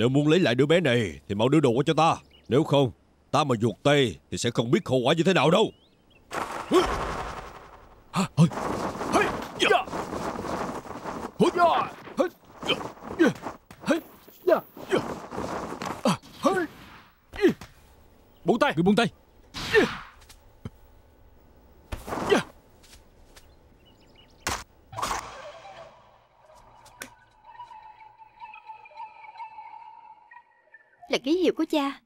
Nếu muốn lấy lại đứa bé này Thì mau đưa đồ qua cho ta Nếu không Ta mà ruột tay Thì sẽ không biết hậu quả như thế nào đâu Buông tay Người buông tay ký hiệu của cha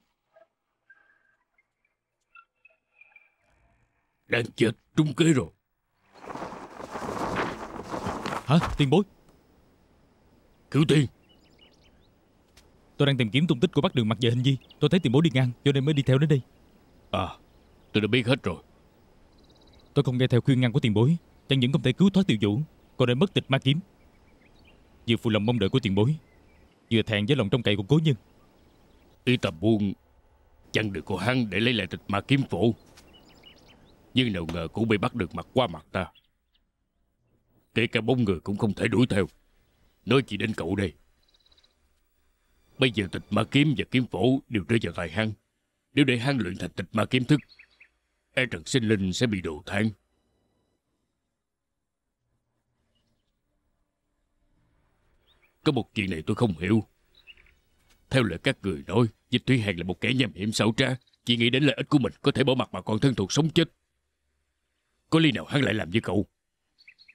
Đang chết trung kế rồi Hả tiền bối cứu tiên Tôi đang tìm kiếm tung tích của bác đường mặt về hình di Tôi thấy tiền bối đi ngang cho nên mới đi theo đến đây À tôi đã biết hết rồi Tôi không nghe theo khuyên ngăn của tiền bối Chẳng những không thể cứu thoát tiểu vũ Còn để mất tịch ma kiếm Vừa phụ lòng mong đợi của tiền bối Vừa thẹn với lòng trong cậy của cố nhân Y ta buông chẳng được của hắn để lấy lại tịch ma kiếm phổ Nhưng nào ngờ cũng bị bắt được mặt qua mặt ta Kể cả bốn người cũng không thể đuổi theo Nói chỉ đến cậu đây Bây giờ tịch ma kiếm và kiếm phổ đều rơi vào tay Hăng, Nếu để Hăng luyện thành tịch ma kiếm thức E trần sinh linh sẽ bị đồ thang Có một chuyện này tôi không hiểu theo lời các người nói, Dịch Thúy Hàn là một kẻ nham hiểm xấu trá, chỉ nghĩ đến lợi ích của mình có thể bỏ mặt mà còn thân thuộc sống chết. Có lý nào hắn lại làm như cậu?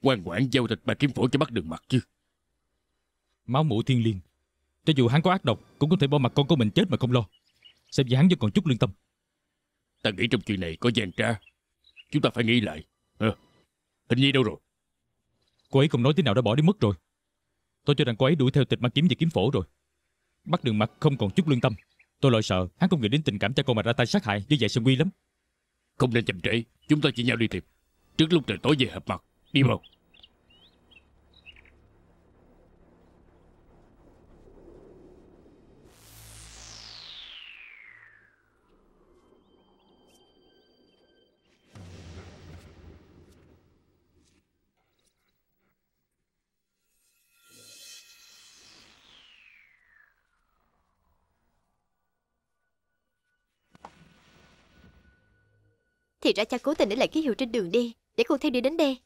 Quan quản giao thịt bà kiếm phổi cho bắt đường mặt chứ. Máu mũ thiên liên, cho dù hắn có ác độc cũng có thể bỏ mặt con của mình chết mà không lo. Xem như hắn vẫn còn chút lương tâm. Ta nghĩ trong chuyện này có gian tra, Chúng ta phải nghĩ lại. À, hình nhi đâu rồi? Cô ấy không nói thế nào đã bỏ đi mất rồi. Tôi cho rằng cô ấy đuổi theo tịch ma kiếm và kiếm phổ rồi. Bắt đường mặt không còn chút lương tâm Tôi lo sợ hắn không nghĩ đến tình cảm cho con mà ra tay sát hại Như vậy sẽ nguy lắm Không nên chậm trễ Chúng ta chỉ nhau đi tìm Trước lúc trời tối về hợp mặt Đi mau thì ra cha cố tình để lại ký hiệu trên đường đi Để con theo đi đến đây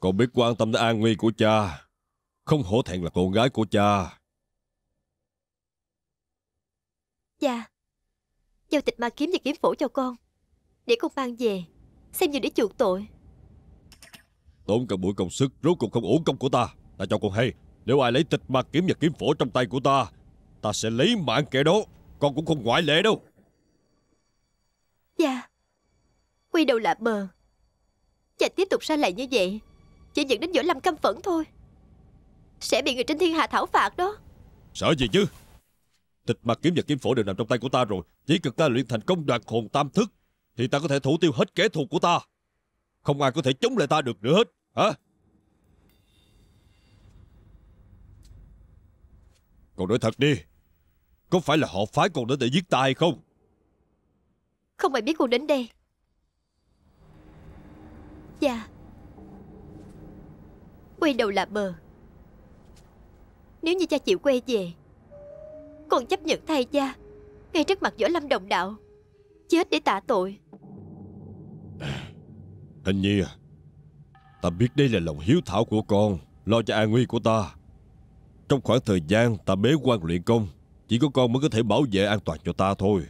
Con biết quan tâm đến an nguy của cha Không hổ thẹn là con gái của cha Cha dạ. Giao tịch ma kiếm và kiếm phổ cho con Để con mang về Xem như để chuộc tội Tốn cả buổi công sức Rốt cuộc không ổn công của ta Ta cho con hay Nếu ai lấy tịch ma kiếm và kiếm phổ trong tay của ta Ta sẽ lấy mạng kẻ đó Con cũng không ngoại lệ đâu Dạ Quy đầu lạ bờ Và tiếp tục sai lại như vậy Chỉ dẫn đến võ lâm căm phẫn thôi Sẽ bị người trên thiên hạ thảo phạt đó Sợ gì chứ Tịch mặt kiếm và kiếm phổ đều nằm trong tay của ta rồi Chỉ cần ta luyện thành công đoạt hồn tam thức Thì ta có thể thủ tiêu hết kẻ thù của ta Không ai có thể chống lại ta được nữa hết Hả còn nói thật đi Có phải là họ phái còn đến để giết ta hay không Không ai biết cô đến đây gia dạ. Quay đầu là bờ Nếu như cha chịu quay về Con chấp nhận thay cha Ngay trước mặt võ lâm đồng đạo Chết để tạ tội Hình Nhi à Ta biết đây là lòng hiếu thảo của con Lo cho an nguy của ta Trong khoảng thời gian ta bế quan luyện công Chỉ có con mới có thể bảo vệ an toàn cho ta thôi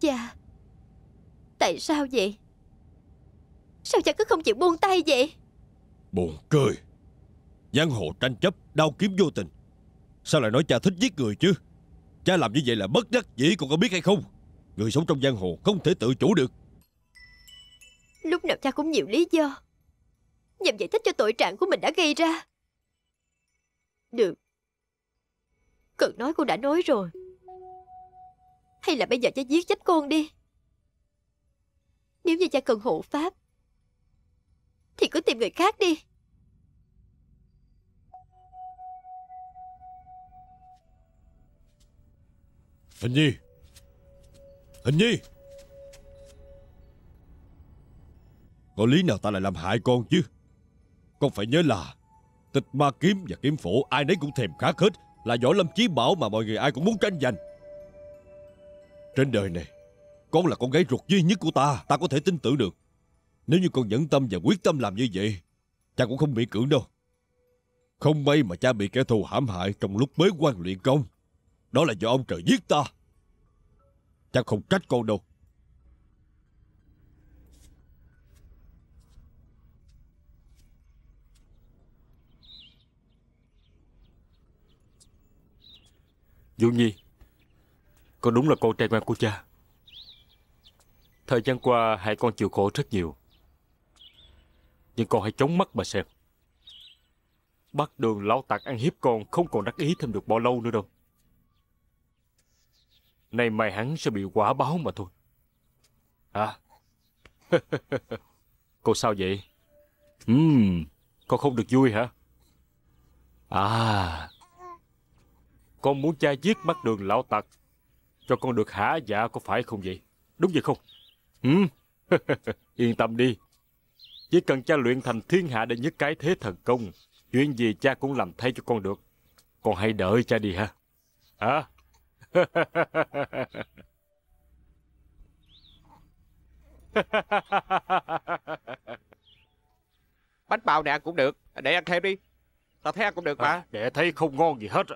Cha dạ. Tại sao vậy Sao cha cứ không chịu buông tay vậy Buồn cười Giang hồ tranh chấp Đau kiếm vô tình Sao lại nói cha thích giết người chứ Cha làm như vậy là bất đắc dĩ Con có biết hay không Người sống trong giang hồ Không thể tự chủ được Lúc nào cha cũng nhiều lý do Nhằm giải thích cho tội trạng của mình đã gây ra Được Cần nói con đã nói rồi Hay là bây giờ cha giết chết con đi Nếu như cha cần hộ pháp thì cứ tìm người khác đi Hình Nhi Hình Nhi Có lý nào ta lại làm hại con chứ Con phải nhớ là Tịch ma kiếm và kiếm phổ Ai nấy cũng thèm khát hết Là võ lâm chí bảo mà mọi người ai cũng muốn tranh giành Trên đời này Con là con gái ruột duy nhất của ta Ta có thể tin tưởng được nếu như con nhẫn tâm và quyết tâm làm như vậy Cha cũng không bị cưỡng đâu Không may mà cha bị kẻ thù hãm hại Trong lúc bế quan luyện công Đó là do ông trời giết ta Cha không trách con đâu Vũ Nhi Con đúng là con trai ngoan của cha Thời gian qua hai con chịu khổ rất nhiều nhưng con hãy chống mắt mà xem Bắt đường lão tạc ăn hiếp con Không còn đắc ý thêm được bao lâu nữa đâu Nay mai hắn sẽ bị quả báo mà thôi À Cô sao vậy Ừm Con không được vui hả À Con muốn cha giết bắt đường lão tặc Cho con được hả dạ có phải không vậy Đúng vậy không Ừm Yên tâm đi chỉ cần cha luyện thành thiên hạ để nhất cái thế thần công, chuyện gì cha cũng làm thay cho con được. Con hãy đợi cha đi ha. Hả? Bánh bao nè cũng được, để ăn thêm đi. Ta thấy ăn cũng được mà. À, để thấy không ngon gì hết.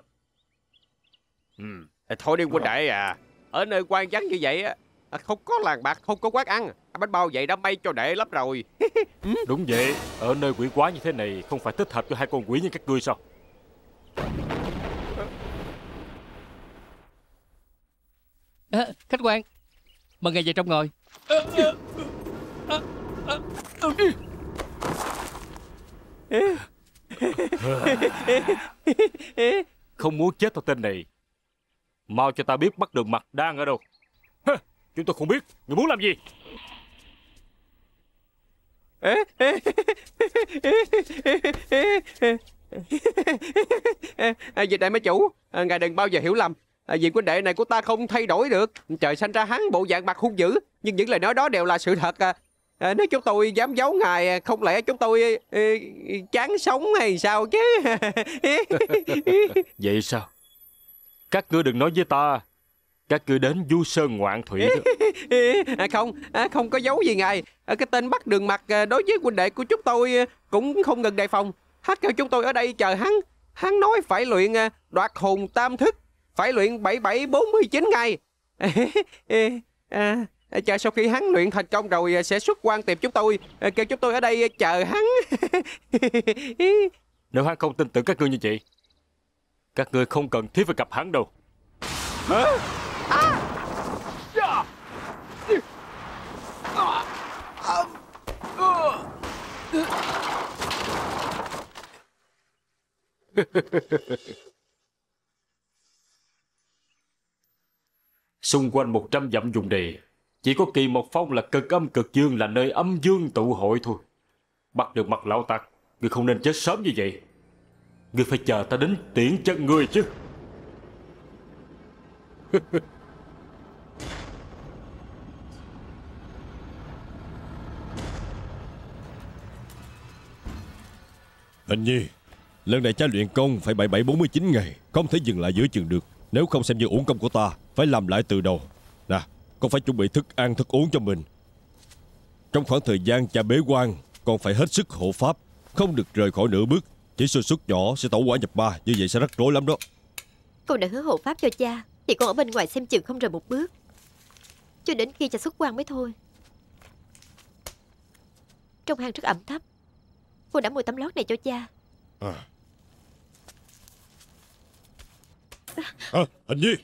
Ừ. Thôi đi huynh đệ à, ở nơi quan vắng như vậy á, à, không có làng bạc không có quán ăn à, bánh bao vậy đã may cho đệ lắm rồi ừ, đúng vậy ở nơi quỷ quá như thế này không phải thích hợp cho hai con quỷ như các ngươi sao à, khách quan mời ngài về trong ngồi không muốn chết tao tên này mau cho ta biết bắt được mặt đang ở đâu Chúng tôi không biết Người muốn làm gì à, Dịch đại mấy chủ à, Ngài đừng bao giờ hiểu lầm à, Việc huynh đệ này của ta không thay đổi được Trời sanh ra hắn bộ dạng mặt hung dữ Nhưng những lời nói đó đều là sự thật à. À, nếu chúng tôi dám giấu ngài à, không lẽ chúng tôi ừ, chán sống hay sao chứ vậy sao các ngươi đừng nói với ta các cứ đến du sơn ngoạn thủy à, không, à, không có dấu gì ngài. À, cái tên bắt đường mặt à, đối với huynh đệ của chúng tôi à, cũng không ngừng đề phòng. Hát kêu chúng tôi ở đây chờ hắn. Hắn nói phải luyện à, đoạt hùng tam thức, phải luyện bảy bảy 7749 ngày. À, à, chờ sau khi hắn luyện thành công rồi sẽ xuất quan tìm chúng tôi. À, kêu chúng tôi ở đây chờ hắn. Nếu hắn không tin tưởng các ngươi như vậy, các ngươi không cần thiết phải gặp hắn đâu. Hả? Xung quanh 100 dặm dùng đề, chỉ có kỳ một phong là cực âm cực dương là nơi âm dương tụ hội thôi. Bắt được mặt lão tặc, ngươi không nên chết sớm như vậy. Ngươi phải chờ ta đến tiễn chân ngươi chứ. Hình nhi Lần này cha luyện công phải bảy bảy bốn mươi chín ngày Không thể dừng lại giữa chừng được Nếu không xem như uổng công của ta Phải làm lại từ đầu Nè Con phải chuẩn bị thức ăn thức uống cho mình Trong khoảng thời gian cha bế quan Con phải hết sức hộ pháp Không được rời khỏi nửa bước Chỉ sơ suất nhỏ sẽ tẩu quả nhập ba, Như vậy sẽ rất rối lắm đó Con đã hứa hộ pháp cho cha Thì con ở bên ngoài xem chừng không rời một bước Cho đến khi cha xuất quan mới thôi Trong hang rất ẩm thấp Cô đã mua tấm lót này cho cha à. à, Hình Nhi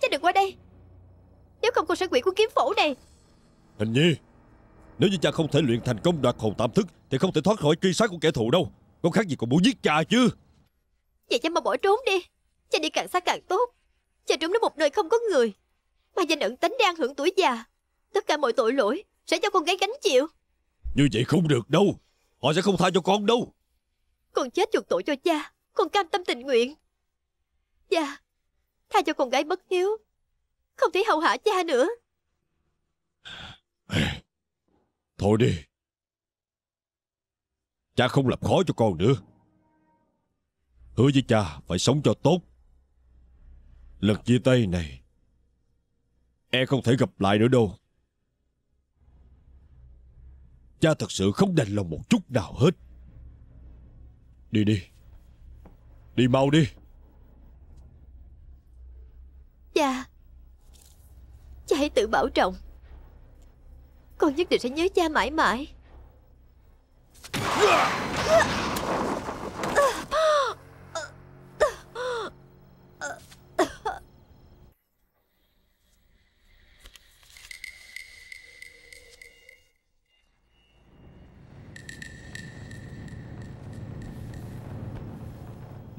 Cha đừng qua đây Nếu không cô sẽ quỷ của kiếm phổ này Hình Nhi Nếu như cha không thể luyện thành công đoạt hồn tạm thức Thì không thể thoát khỏi truy sát của kẻ thù đâu Có khác gì còn muốn giết cha chứ Vậy cha mà bỏ trốn đi Cha đi càng xa càng tốt Cha trốn đến một nơi không có người Mà danh ẩn tính đang hưởng tuổi già Tất cả mọi tội lỗi Sẽ cho con gái gánh chịu Như vậy không được đâu Họ sẽ không tha cho con đâu Con chết chuộc tội cho cha Con cam tâm tình nguyện Cha Tha cho con gái bất hiếu Không thể hậu hạ cha nữa Thôi đi Cha không làm khó cho con nữa Hứa với cha phải sống cho tốt Lần chia tay này E không thể gặp lại nữa đâu Cha thật sự không đành lòng một chút nào hết Đi đi Đi mau đi Cha dạ. Cha hãy tự bảo trọng Con nhất định sẽ nhớ cha mãi mãi dạ.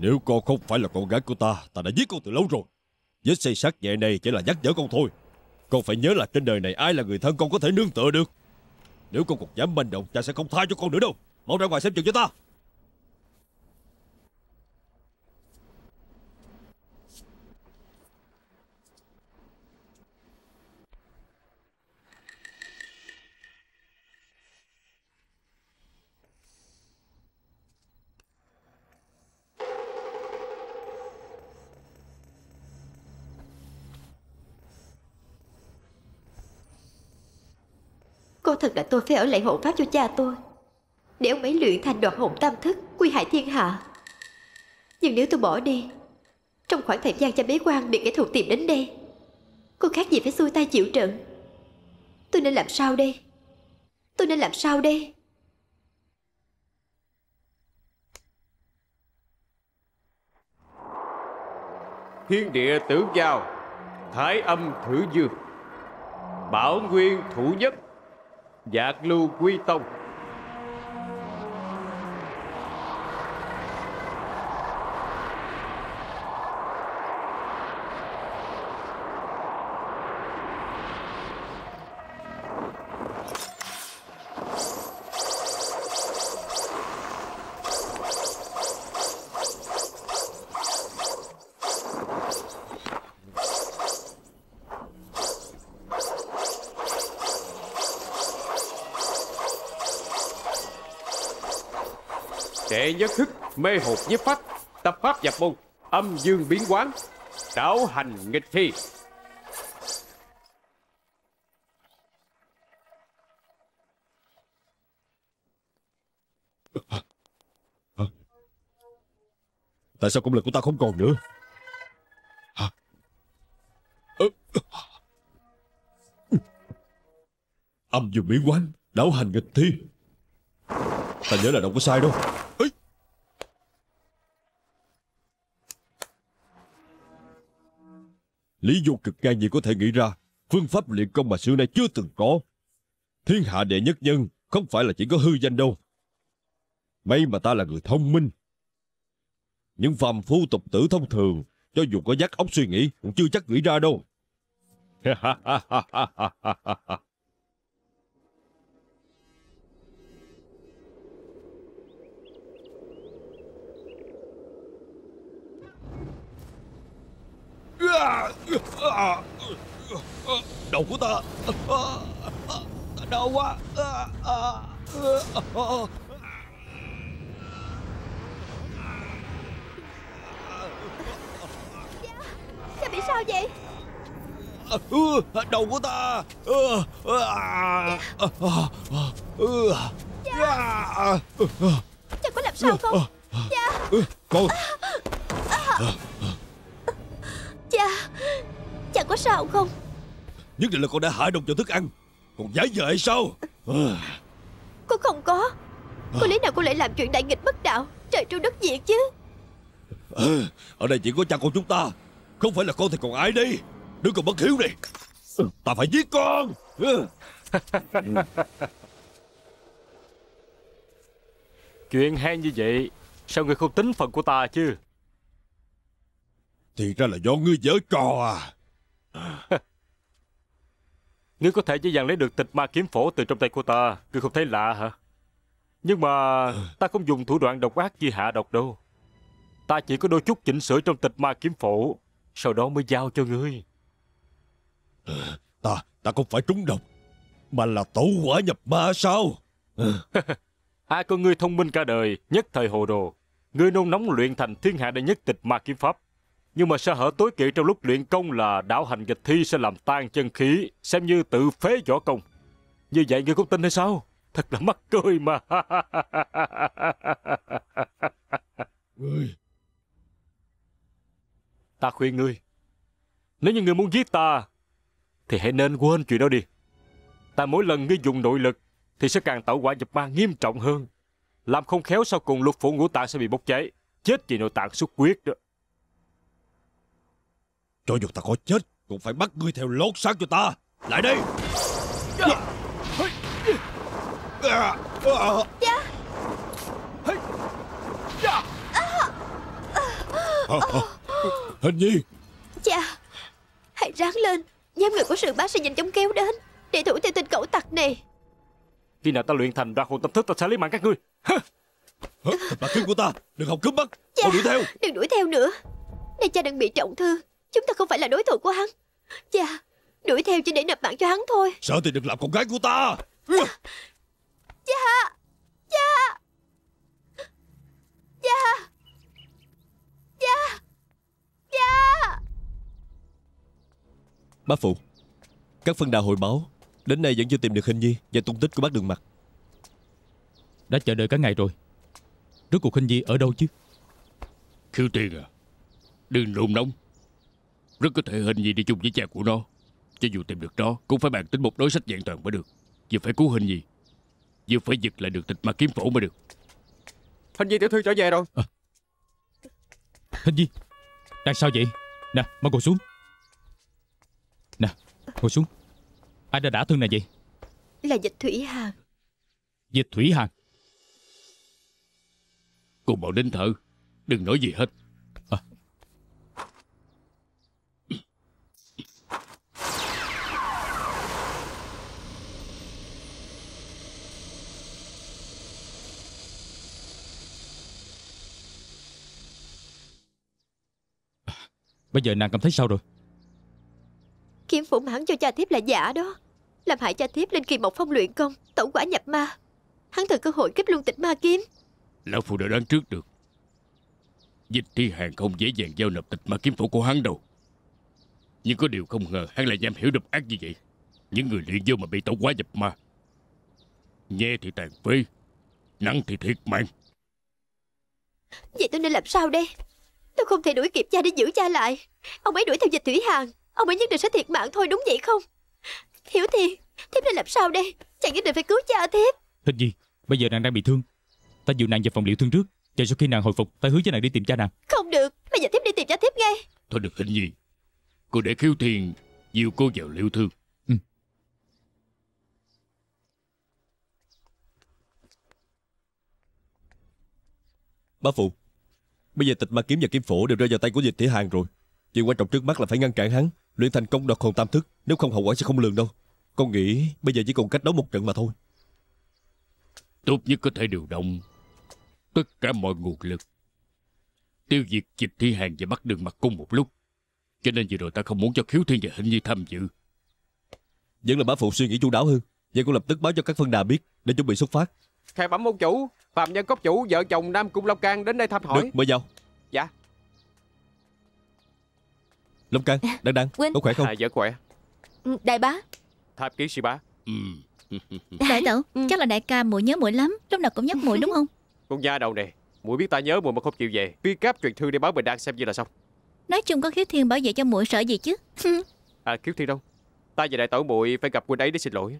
Nếu con không phải là con gái của ta Ta đã giết con từ lâu rồi Vết xây sát nhẹ này chỉ là nhắc nhở con thôi Con phải nhớ là trên đời này ai là người thân con có thể nương tựa được Nếu con còn dám manh động Ta sẽ không tha cho con nữa đâu Mau ra ngoài xem chừng cho ta Cô thật là tôi phải ở lại hộ pháp cho cha tôi Để ông ấy luyện thành đoạn hồn tam thức Quy hại thiên hạ Nhưng nếu tôi bỏ đi Trong khoảng thời gian cha bế quan bị kẻ thù tìm đến đây Cô khác gì phải xuôi tay chịu trận Tôi nên làm sao đây Tôi nên làm sao đây Thiên địa tử giao Thái âm thử dương Bảo nguyên thủ nhất Dạ Lưu Quy Tông đệ nhất thức mê hồn nhất pháp tập pháp nhập môn âm dương biến quán đảo hành nghịch thi Tại sao công lực của ta không còn nữa Âm dương biến quán Đảo hành nghịch thi Ta nhớ là đâu có sai đâu Lý do cực ngang gì có thể nghĩ ra, phương pháp luyện công mà xưa nay chưa từng có. Thiên hạ đệ nhất nhân không phải là chỉ có hư danh đâu. May mà ta là người thông minh. Những phàm phu tục tử thông thường, cho dù có giác óc suy nghĩ, cũng chưa chắc nghĩ ra đâu. Đầu của ta Đau quá Cha bị sao vậy ừ, Đầu của ta Cha có làm sao không Cha ừ, ừ, dạ. Con à, à. Cha Cha có sao không Nhất định là con đã hại đồng cho thức ăn Còn giả vờ hay sao Con không có Có lý nào cô lại làm chuyện đại nghịch bất đạo Trời tru đất diệt chứ ờ, Ở đây chỉ có cha con chúng ta Không phải là con thì còn ai đi Đứa còn bất hiếu này Ta phải giết con ờ. Chuyện hay như vậy Sao người không tính phận của ta chứ thì ra là do ngươi dở trò à Ngươi có thể dễ dàng lấy được tịch ma kiếm phổ từ trong tay của ta Ngươi không thấy lạ hả Nhưng mà ta không dùng thủ đoạn độc ác như hạ độc đâu Ta chỉ có đôi chút chỉnh sửa trong tịch ma kiếm phổ Sau đó mới giao cho ngươi Ta, ta không phải trúng độc Mà là tổ quả nhập ma sao Ai có ngươi thông minh cả đời Nhất thời hồ đồ Ngươi nôn nóng luyện thành thiên hạ đệ nhất tịch ma kiếm pháp nhưng mà sơ hở tối kỵ trong lúc luyện công là đảo hành dịch thi sẽ làm tan chân khí, xem như tự phế võ công. Như vậy ngươi cũng tin hay sao? Thật là mắc cười mà. ngươi. Ta khuyên ngươi, nếu như ngươi muốn giết ta, thì hãy nên quên chuyện đó đi. Ta mỗi lần ngươi dùng nội lực thì sẽ càng tạo quả nhập ma nghiêm trọng hơn. Làm không khéo sau cùng lục phủ ngũ tạng sẽ bị bốc cháy, chết vì nội tạng xuất huyết đó. Cho dù ta có chết Cũng phải bắt ngươi theo lốt xác cho ta Lại đi dạ. dạ. dạ. ờ, ờ. Hình nhi Cha Hãy ráng lên nhóm người của sự bá sẽ nhanh chóng kéo đến Để thủ theo tình cẩu tặc này Khi nào ta luyện thành đoạt hồn tâm thức ta sẽ lấy mạng các ngươi Bà kiếm của ta Đừng học cướp bắt Cha, Không đuổi theo Đừng đuổi theo nữa Này cha đang bị trọng thương Chúng ta không phải là đối thủ của hắn Cha Đuổi theo chỉ để nộp mạng cho hắn thôi Sợ thì đừng làm con gái của ta Dạ, dạ, dạ, dạ, dạ. Bác Phụ Các phân đà hồi báo Đến nay vẫn chưa tìm được hình nhi Và tung tích của bác đường mặt Đã chờ đợi cả ngày rồi Rốt cuộc hình nhi ở đâu chứ Khiêu tiền à Đừng lùn nóng rất có thể hình gì đi chung với cha của nó Cho dù tìm được nó Cũng phải bàn tính một đối sách vẹn toàn mới được Vừa phải cứu hình gì Vừa phải giật lại được tịch mà kiếm phổ mới được Hình gì tiểu thư trở về rồi à. Hình gì Đang sao vậy Nè mau ngồi xuống Nè ngồi xuống Ai đã đả thương này vậy Là dịch thủy hàng Dịch thủy hàng Cô bảo đến thở Đừng nói gì hết Bây giờ nàng cảm thấy sao rồi kiếm phủ mãn cho cha thiếp là giả đó Làm hại cha thiếp lên kỳ một phong luyện công Tổng quả nhập ma Hắn thừa cơ hội kiếp luôn tịch ma kiếm Lão phụ đã đoán trước được Dịch thi hàng không dễ dàng giao nộp tịch ma kiếm phủ của hắn đâu Nhưng có điều không ngờ hắn lại nham hiểu độc ác như vậy Những người luyện vô mà bị tổng quả nhập ma Nhẹ thì tàn phế nắng thì thiệt mạng Vậy tôi nên làm sao đây Tôi không thể đuổi kịp cha để giữ cha lại Ông ấy đuổi theo dịch thủy hàng Ông ấy nhất định sẽ thiệt mạng thôi đúng vậy không Hiểu Thiên Thiếp nên làm sao đây Chàng nhất định phải cứu cha thiếp hình gì Bây giờ nàng đang bị thương Ta dịu nàng vào phòng liệu thương trước Chờ sau khi nàng hồi phục Ta hứa với nàng đi tìm cha nàng Không được Bây giờ thiếp đi tìm cha thiếp ngay Thôi được hình gì Cô để khiếu thiền Dìu cô vào liệu thương ừ. Bá phụ Bây giờ tịch ma kiếm và kiếm phổ đều rơi vào tay của dịch thể hàng rồi Chuyện quan trọng trước mắt là phải ngăn cản hắn Luyện thành công đọc hồn tam thức Nếu không hậu quả sẽ không lường đâu Con nghĩ bây giờ chỉ còn cách đấu một trận mà thôi Tốt nhất có thể điều động Tất cả mọi nguồn lực Tiêu diệt dịch thi hàng và bắt đường mặt cung một lúc Cho nên vừa rồi ta không muốn cho khiếu thiên và hình như tham dự Vẫn là bá phụ suy nghĩ chu đáo hơn Vậy cũng lập tức báo cho các phân đà biết Để chuẩn bị xuất phát Khải bẩm môn chủ Phạm nhân cốc chủ Vợ chồng Nam Cung Long can đến đây thăm hỏi Được mời vào Dạ Long can, à, Đăng Đăng Quynh. Có khỏe không à, Dạ khỏe ừ, Đại bá Tháp ký sĩ bá ừ. À, đại tẩu ừ. Chắc là đại ca muội nhớ muội lắm Lúc nào cũng nhắc muội đúng không Con nha đầu nè muội biết ta nhớ muội mà không chịu về Phi cáp truyền thư để báo bình an xem như là xong Nói chung có khiếu thiên bảo vệ cho muội sợ gì chứ À khiếu thiên đâu Ta và đại tẩu muội phải gặp huynh ấy để xin lỗi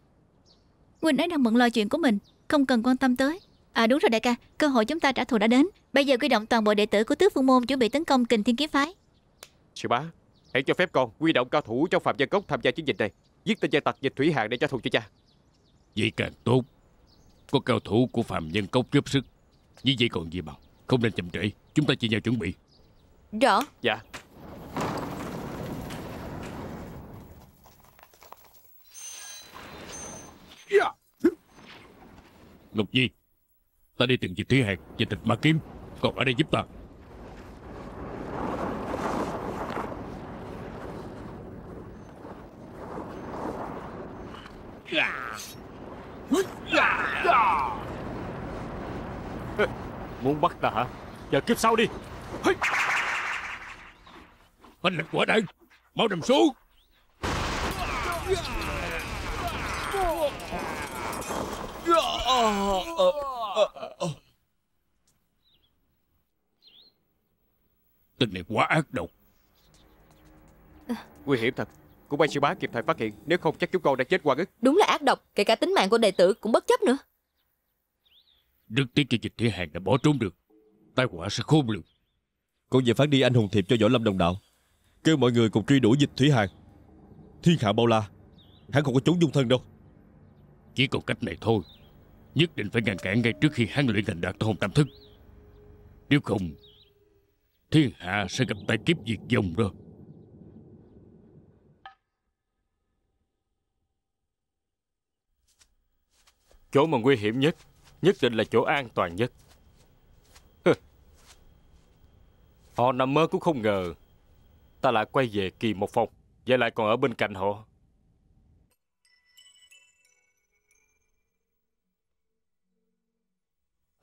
Huynh ấy đang bận lo chuyện của mình không cần quan tâm tới à đúng rồi đại ca cơ hội chúng ta trả thù đã đến bây giờ quy động toàn bộ đệ tử của tước phương môn chuẩn bị tấn công kình thiên kiếm phái sư bá hãy cho phép con quy động cao thủ trong phạm dân cốc tham gia chiến dịch này giết tên gian tặc dịch thủy hạng để trả thù cho cha vậy càng tốt có cao thủ của phạm nhân cốc giúp sức như vậy còn gì bằng không nên chậm trễ chúng ta chỉ nhau chuẩn bị rõ dạ yeah. Dạ. Lục Di Ta đi tìm Diệp Thúy Hạc và tịch Ma Kiếm Còn ở đây giúp ta Muốn bắt ta hả? Chờ kiếp sau đi Bánh lực quả đây Mau nằm xuống Tình này quá ác độc Nguy hiểm thật Cũng may sư bá kịp thời phát hiện Nếu không chắc chúng con đã chết qua ức Đúng là ác độc Kể cả tính mạng của đệ tử cũng bất chấp nữa Đức tiếc cho dịch thế hàng đã bỏ trốn được Tai họa sẽ khôn lường Con về phát đi anh hùng thiệp cho võ lâm đồng đạo Kêu mọi người cùng truy đuổi dịch thủy hàng Thiên hạ bao la Hắn không có trốn dung thân đâu Chỉ còn cách này thôi Nhất định phải ngăn cản ngay trước khi hắn luyện thành đạt hồn tam thức Nếu không Thiên hạ sẽ gặp tai kiếp diệt vong rồi Chỗ mà nguy hiểm nhất Nhất định là chỗ an toàn nhất Họ nằm mơ cũng không ngờ Ta lại quay về kỳ một phòng Vậy lại còn ở bên cạnh họ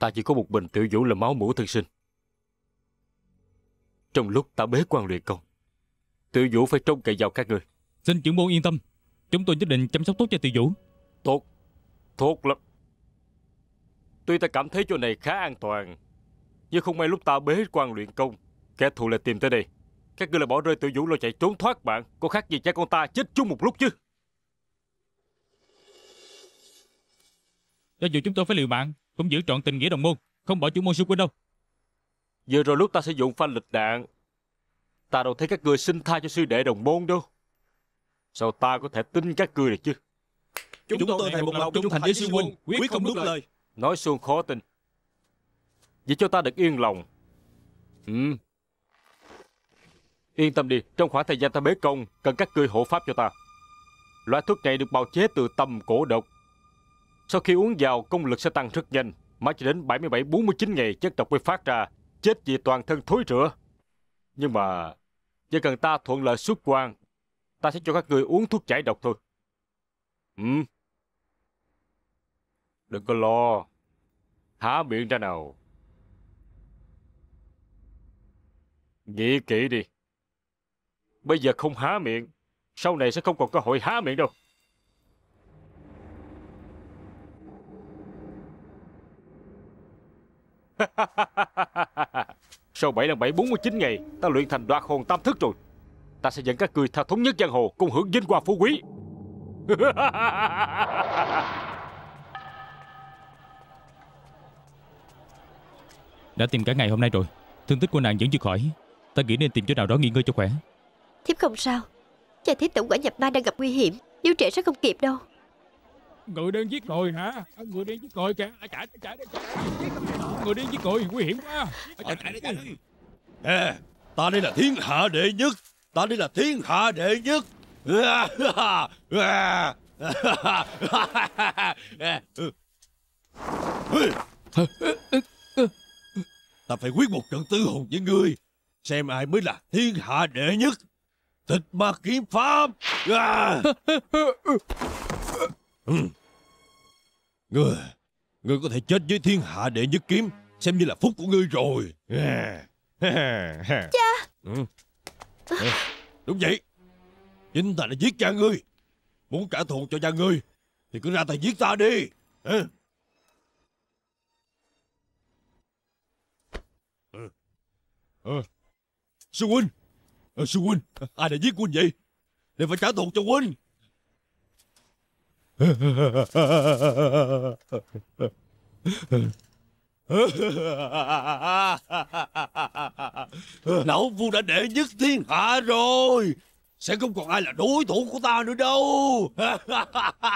ta chỉ có một bình tiểu vũ là máu mũ thân sinh. Trong lúc ta bế quan luyện công, tiểu vũ phải trông cậy vào các người. Xin trưởng môn yên tâm, chúng tôi nhất định chăm sóc tốt cho tiểu vũ. Tốt, tốt lắm. Tuy ta cảm thấy chỗ này khá an toàn, nhưng không may lúc ta bế quan luyện công, kẻ thù lại tìm tới đây. Các ngươi là bỏ rơi tiểu vũ lo chạy trốn thoát bạn, có khác gì cha con ta chết chung một lúc chứ. Cho dù chúng tôi phải liều mạng cũng giữ trọn tình nghĩa đồng môn, không bỏ chủ môn sư huynh đâu. Vừa rồi lúc ta sử dụng phanh lịch đạn, ta đâu thấy các người xin tha cho sư đệ đồng môn đâu. Sao ta có thể tin các người được chứ? Chúng, Chúng tôi thầy một lòng trung thành với sư huynh, quyết không nuốt lời. Nói xuông khó tin. Vậy cho ta được yên lòng. Ừ. Yên tâm đi, trong khoảng thời gian ta bế công, cần các ngươi hộ pháp cho ta. Loại thuốc này được bào chế từ tầm cổ độc, sau khi uống vào, công lực sẽ tăng rất nhanh, mãi chỉ đến 77-49 ngày chất độc mới phát ra, chết vì toàn thân thối rữa. Nhưng mà, chỉ cần ta thuận lợi xuất quan, ta sẽ cho các người uống thuốc giải độc thôi. Ừ. Đừng có lo. Há miệng ra nào. Nghĩ kỹ đi. Bây giờ không há miệng, sau này sẽ không còn cơ hội há miệng đâu. Sau 7 lần 7 49 ngày Ta luyện thành đoạt hồn tam thức rồi Ta sẽ dẫn các cười theo thống nhất giang hồ Cùng hưởng vinh hoa phú quý Đã tìm cả ngày hôm nay rồi Thương tích của nàng vẫn chưa khỏi Ta nghĩ nên tìm chỗ nào đó nghỉ ngơi cho khỏe Thiếp không sao Cha thiếp tổng quả nhập ma đang gặp nguy hiểm Nếu trễ sẽ không kịp đâu Người đang giết rồi hả Người đang giết rồi kìa Chạy chạy chạy người đi với cười nguy hiểm quá ở đây, đây, đây. Ê, ta đây là thiên hạ đệ nhất ta đây là thiên hạ đệ nhất ta phải quyết một trận tư hùng với ngươi xem ai mới là thiên hạ đệ nhất tịch ma kiếm pháp ngươi Ngươi có thể chết với thiên hạ đệ nhất kiếm Xem như là phúc của ngươi rồi Cha ừ. ừ. Đúng vậy Chính ta đã giết cha ngươi Muốn trả thù cho cha ngươi Thì cứ ra tay giết ta đi ừ. Ừ. Sư huynh Sư huynh Ai đã giết huynh vậy để phải trả thù cho huynh Lão vua đã đệ nhất thiên hạ rồi Sẽ không còn ai là đối thủ của ta nữa đâu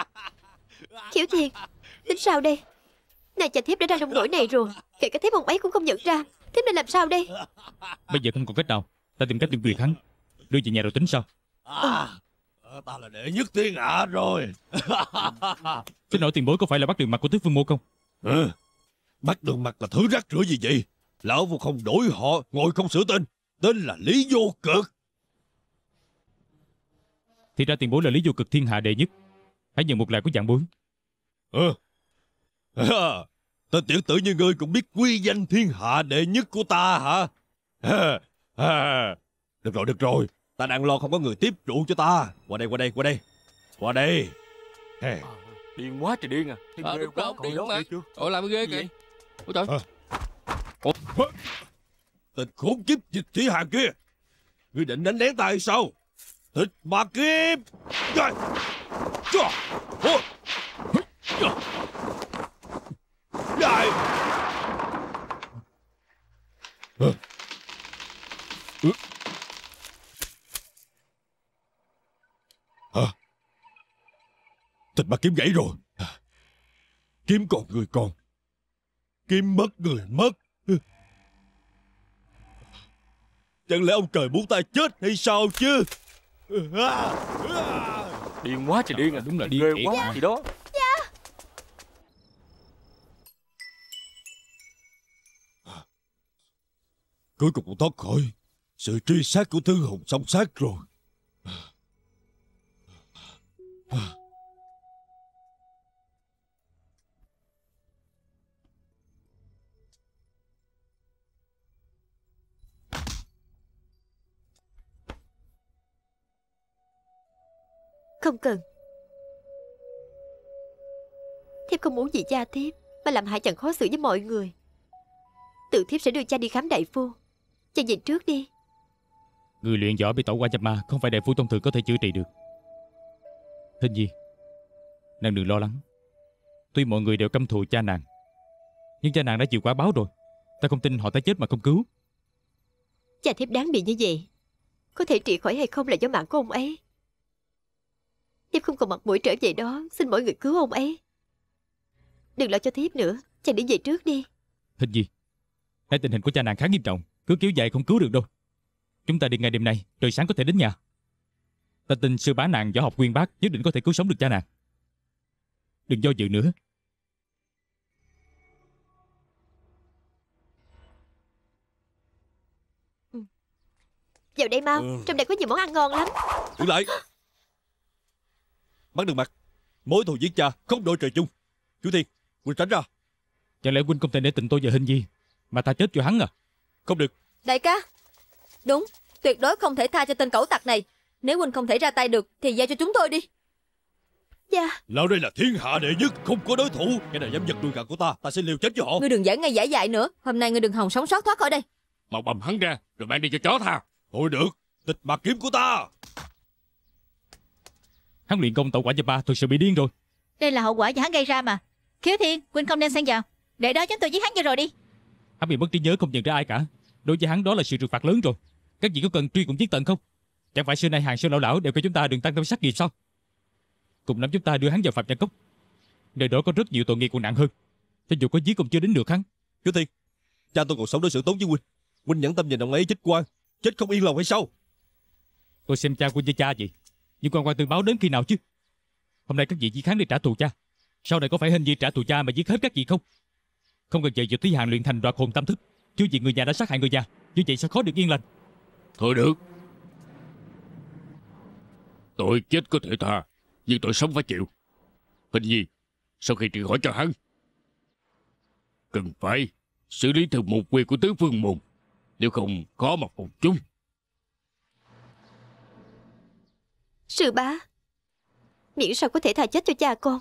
Thiếu thiên Tính sao đây Này chàng thiếp đã ra trong nỗi này rồi Kể cả thiếp ông ấy cũng không nhận ra Thiếp nên làm sao đây Bây giờ không còn cách nào Ta tìm cách tìm tuyệt hắn Đưa về nhà rồi tính sao à, ta là đệ nhất thiên hạ rồi xin lỗi tiền bối có phải là bắt đường mặt của tứ Phương Mô không ừ. bắt đường mặt là thứ rác rưởi gì vậy lão vô không đổi họ ngồi không sửa tên tên là lý vô cực thì ra tiền bối là lý vô cực thiên hạ đệ nhất hãy nhận một lời của dạng bối ừ. À, tên tiểu tử như ngươi cũng biết quy danh thiên hạ đệ nhất của ta hả à, à. được rồi được rồi Ta đang lo không có người tiếp trụ cho ta Qua đây qua đây qua đây Qua đây hey. à, Điên quá trời điên à Thêm à, đúng quá, đó, điên mà chưa? Ủa làm ghê kìa Ủa trời à. Ủa. Tịch khốn kiếp dịch thủy hàng kia Ngươi định đánh lén ta hay sao Thịt ma kiếp Trời Trời Ủa Trời Huh? Thịt ba kiếm gãy rồi Kiếm còn người còn Kiếm mất người mất Chẳng lẽ ông trời muốn ta chết hay sao chứ Điên quá trời điên à Đúng là điên Ghê quá gì đó Dạ Cuối cùng cũng thoát khỏi Sự truy sát của thứ Hùng xong sát rồi Không cần Thiếp không muốn gì cha thiếp Mà làm hại chẳng khó xử với mọi người Tự thiếp sẽ đưa cha đi khám đại phu Cha nhìn trước đi Người luyện võ bị tổ qua nhập ma Không phải đại phu thông thường có thể chữa trị được Thinh gì? Nàng đừng lo lắng Tuy mọi người đều căm thù cha nàng Nhưng cha nàng đã chịu quá báo rồi Ta không tin họ ta chết mà không cứu Cha thiếp đáng bị như vậy Có thể trị khỏi hay không là do mạng của ông ấy Thiếp không còn mặt mũi trở về đó Xin mọi người cứu ông ấy Đừng lo cho thiếp nữa Chàng đi về trước đi Hình gì Nãy tình hình của cha nàng khá nghiêm trọng Cứ kéo dài không cứu được đâu Chúng ta đi ngày đêm nay trời sáng có thể đến nhà Ta tin sư bá nàng võ học quyên bác Nhất định có thể cứu sống được cha nàng Đừng do dự nữa ừ. Vào đây mau, ừ. trong đây có nhiều món ăn ngon lắm Đứng lại Bắn đường mặt Mối thù giết cha không đội trời chung Chú Thiên Quỳnh tránh ra Chẳng lẽ Quỳnh không thể để tình tôi và hình gì Mà ta chết cho hắn à Không được Đại ca Đúng Tuyệt đối không thể tha cho tên cẩu tặc này Nếu Quỳnh không thể ra tay được Thì giao cho chúng tôi đi Dạ Lão đây là thiên hạ đệ nhất Không có đối thủ Cái này dám giật đuôi gà của ta Ta sẽ liều chết cho họ Ngươi đừng giải ngay giải dại nữa Hôm nay ngươi đừng hòng sống sót thoát khỏi đây mau bầm hắn ra Rồi mang đi cho chó tha Thôi được Tịch mặt kiếm của ta Hắn luyện công tạo quả cho ba Thực sự bị điên rồi Đây là hậu quả do hắn gây ra mà Khiếu thiên Quynh không nên xen vào Để đó chúng tôi giết hắn cho rồi đi Hắn bị mất trí nhớ không nhận ra ai cả Đối với hắn đó là sự trừng phạt lớn rồi Các vị có cần truy cùng giết tận không Chẳng phải xưa nay hàng xưa lão lão đều cho chúng ta đừng tăng tâm sát nghiệp sao Cùng nắm chúng ta đưa hắn vào phạm nhân cốc Nơi đó có rất nhiều tội nghiệp còn nặng hơn Cho dù có giết cũng chưa đến được hắn Khiếu thiên Cha tôi còn sống đối xử tốt với huynh Huynh nhẫn tâm nhìn ông ấy chết quan Chết không yên lòng hay sao Tôi xem cha của với cha gì nhưng quan quan tư báo đến khi nào chứ Hôm nay các vị chỉ kháng để trả thù cha Sau này có phải hình gì trả thù cha mà giết hết các vị không Không cần chờ Diệp Thúy Hàng luyện thành đoạt hồn tâm thức Chứ việc người nhà đã sát hại người nhà Như vậy sẽ khó được yên lành Thôi được Tội chết có thể tha Nhưng tội sống phải chịu Hình gì Sau khi trị hỏi cho hắn Cần phải xử lý theo một quy của tứ phương môn Nếu không khó mà phục chúng Sư bá Miễn sao có thể tha chết cho cha con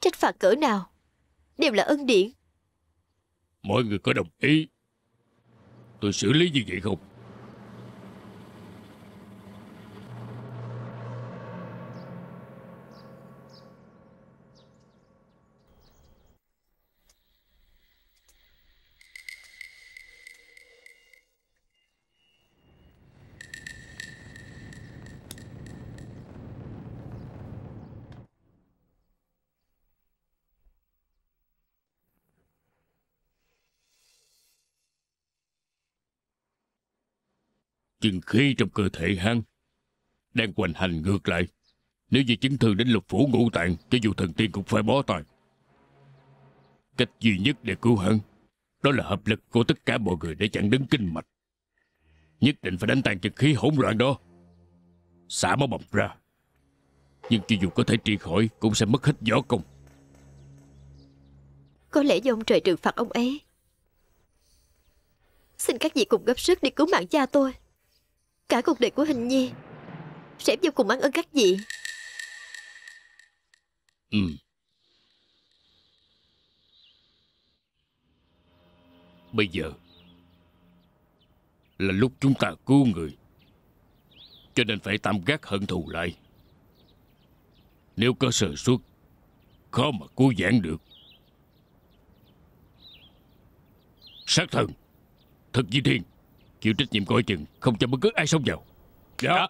Trách phạt cỡ nào Đều là ân điển Mọi người có đồng ý Tôi xử lý như vậy không chân khí trong cơ thể hắn đang hoành hành ngược lại. Nếu như chấn thương đến lục phủ ngũ tạng, cho dù thần tiên cũng phải bó tay. Cách duy nhất để cứu hắn, đó là hợp lực của tất cả mọi người để chặn đứng kinh mạch. Nhất định phải đánh tan chân khí hỗn loạn đó. Xả máu bầm ra. Nhưng cho dù có thể trị khỏi, cũng sẽ mất hết võ công. Có lẽ do ông trời trừng phạt ông ấy. Xin các vị cùng gấp sức đi cứu mạng cha tôi. Cả cuộc đời của Hình Nhi Sẽ vô cùng ăn ơn các vị Ừ Bây giờ Là lúc chúng ta cứu người Cho nên phải tạm gác hận thù lại Nếu có sơ xuất Khó mà cứu giãn được Sát thần thật di thiên Chịu trách nhiệm coi chừng Không cho bất cứ ai xông vào dạ. dạ,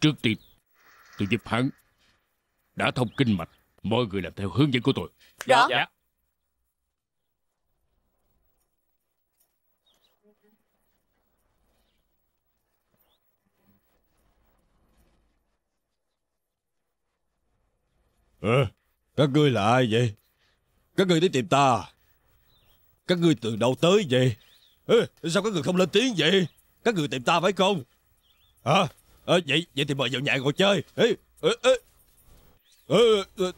Trước tiên Tôi giúp hắn Đã thông kinh mạch Mọi người làm theo hướng dẫn của tôi Dạ, dạ. dạ. Ờ, các ngươi là ai vậy? Các người tới tìm ta Các người từ đâu tới vậy Ê, Sao các người không lên tiếng vậy Các người tìm ta phải không Hả à, Vậy vậy thì mời vào nhà ngồi chơi Ê, ê, ê. Ê, ê, ê,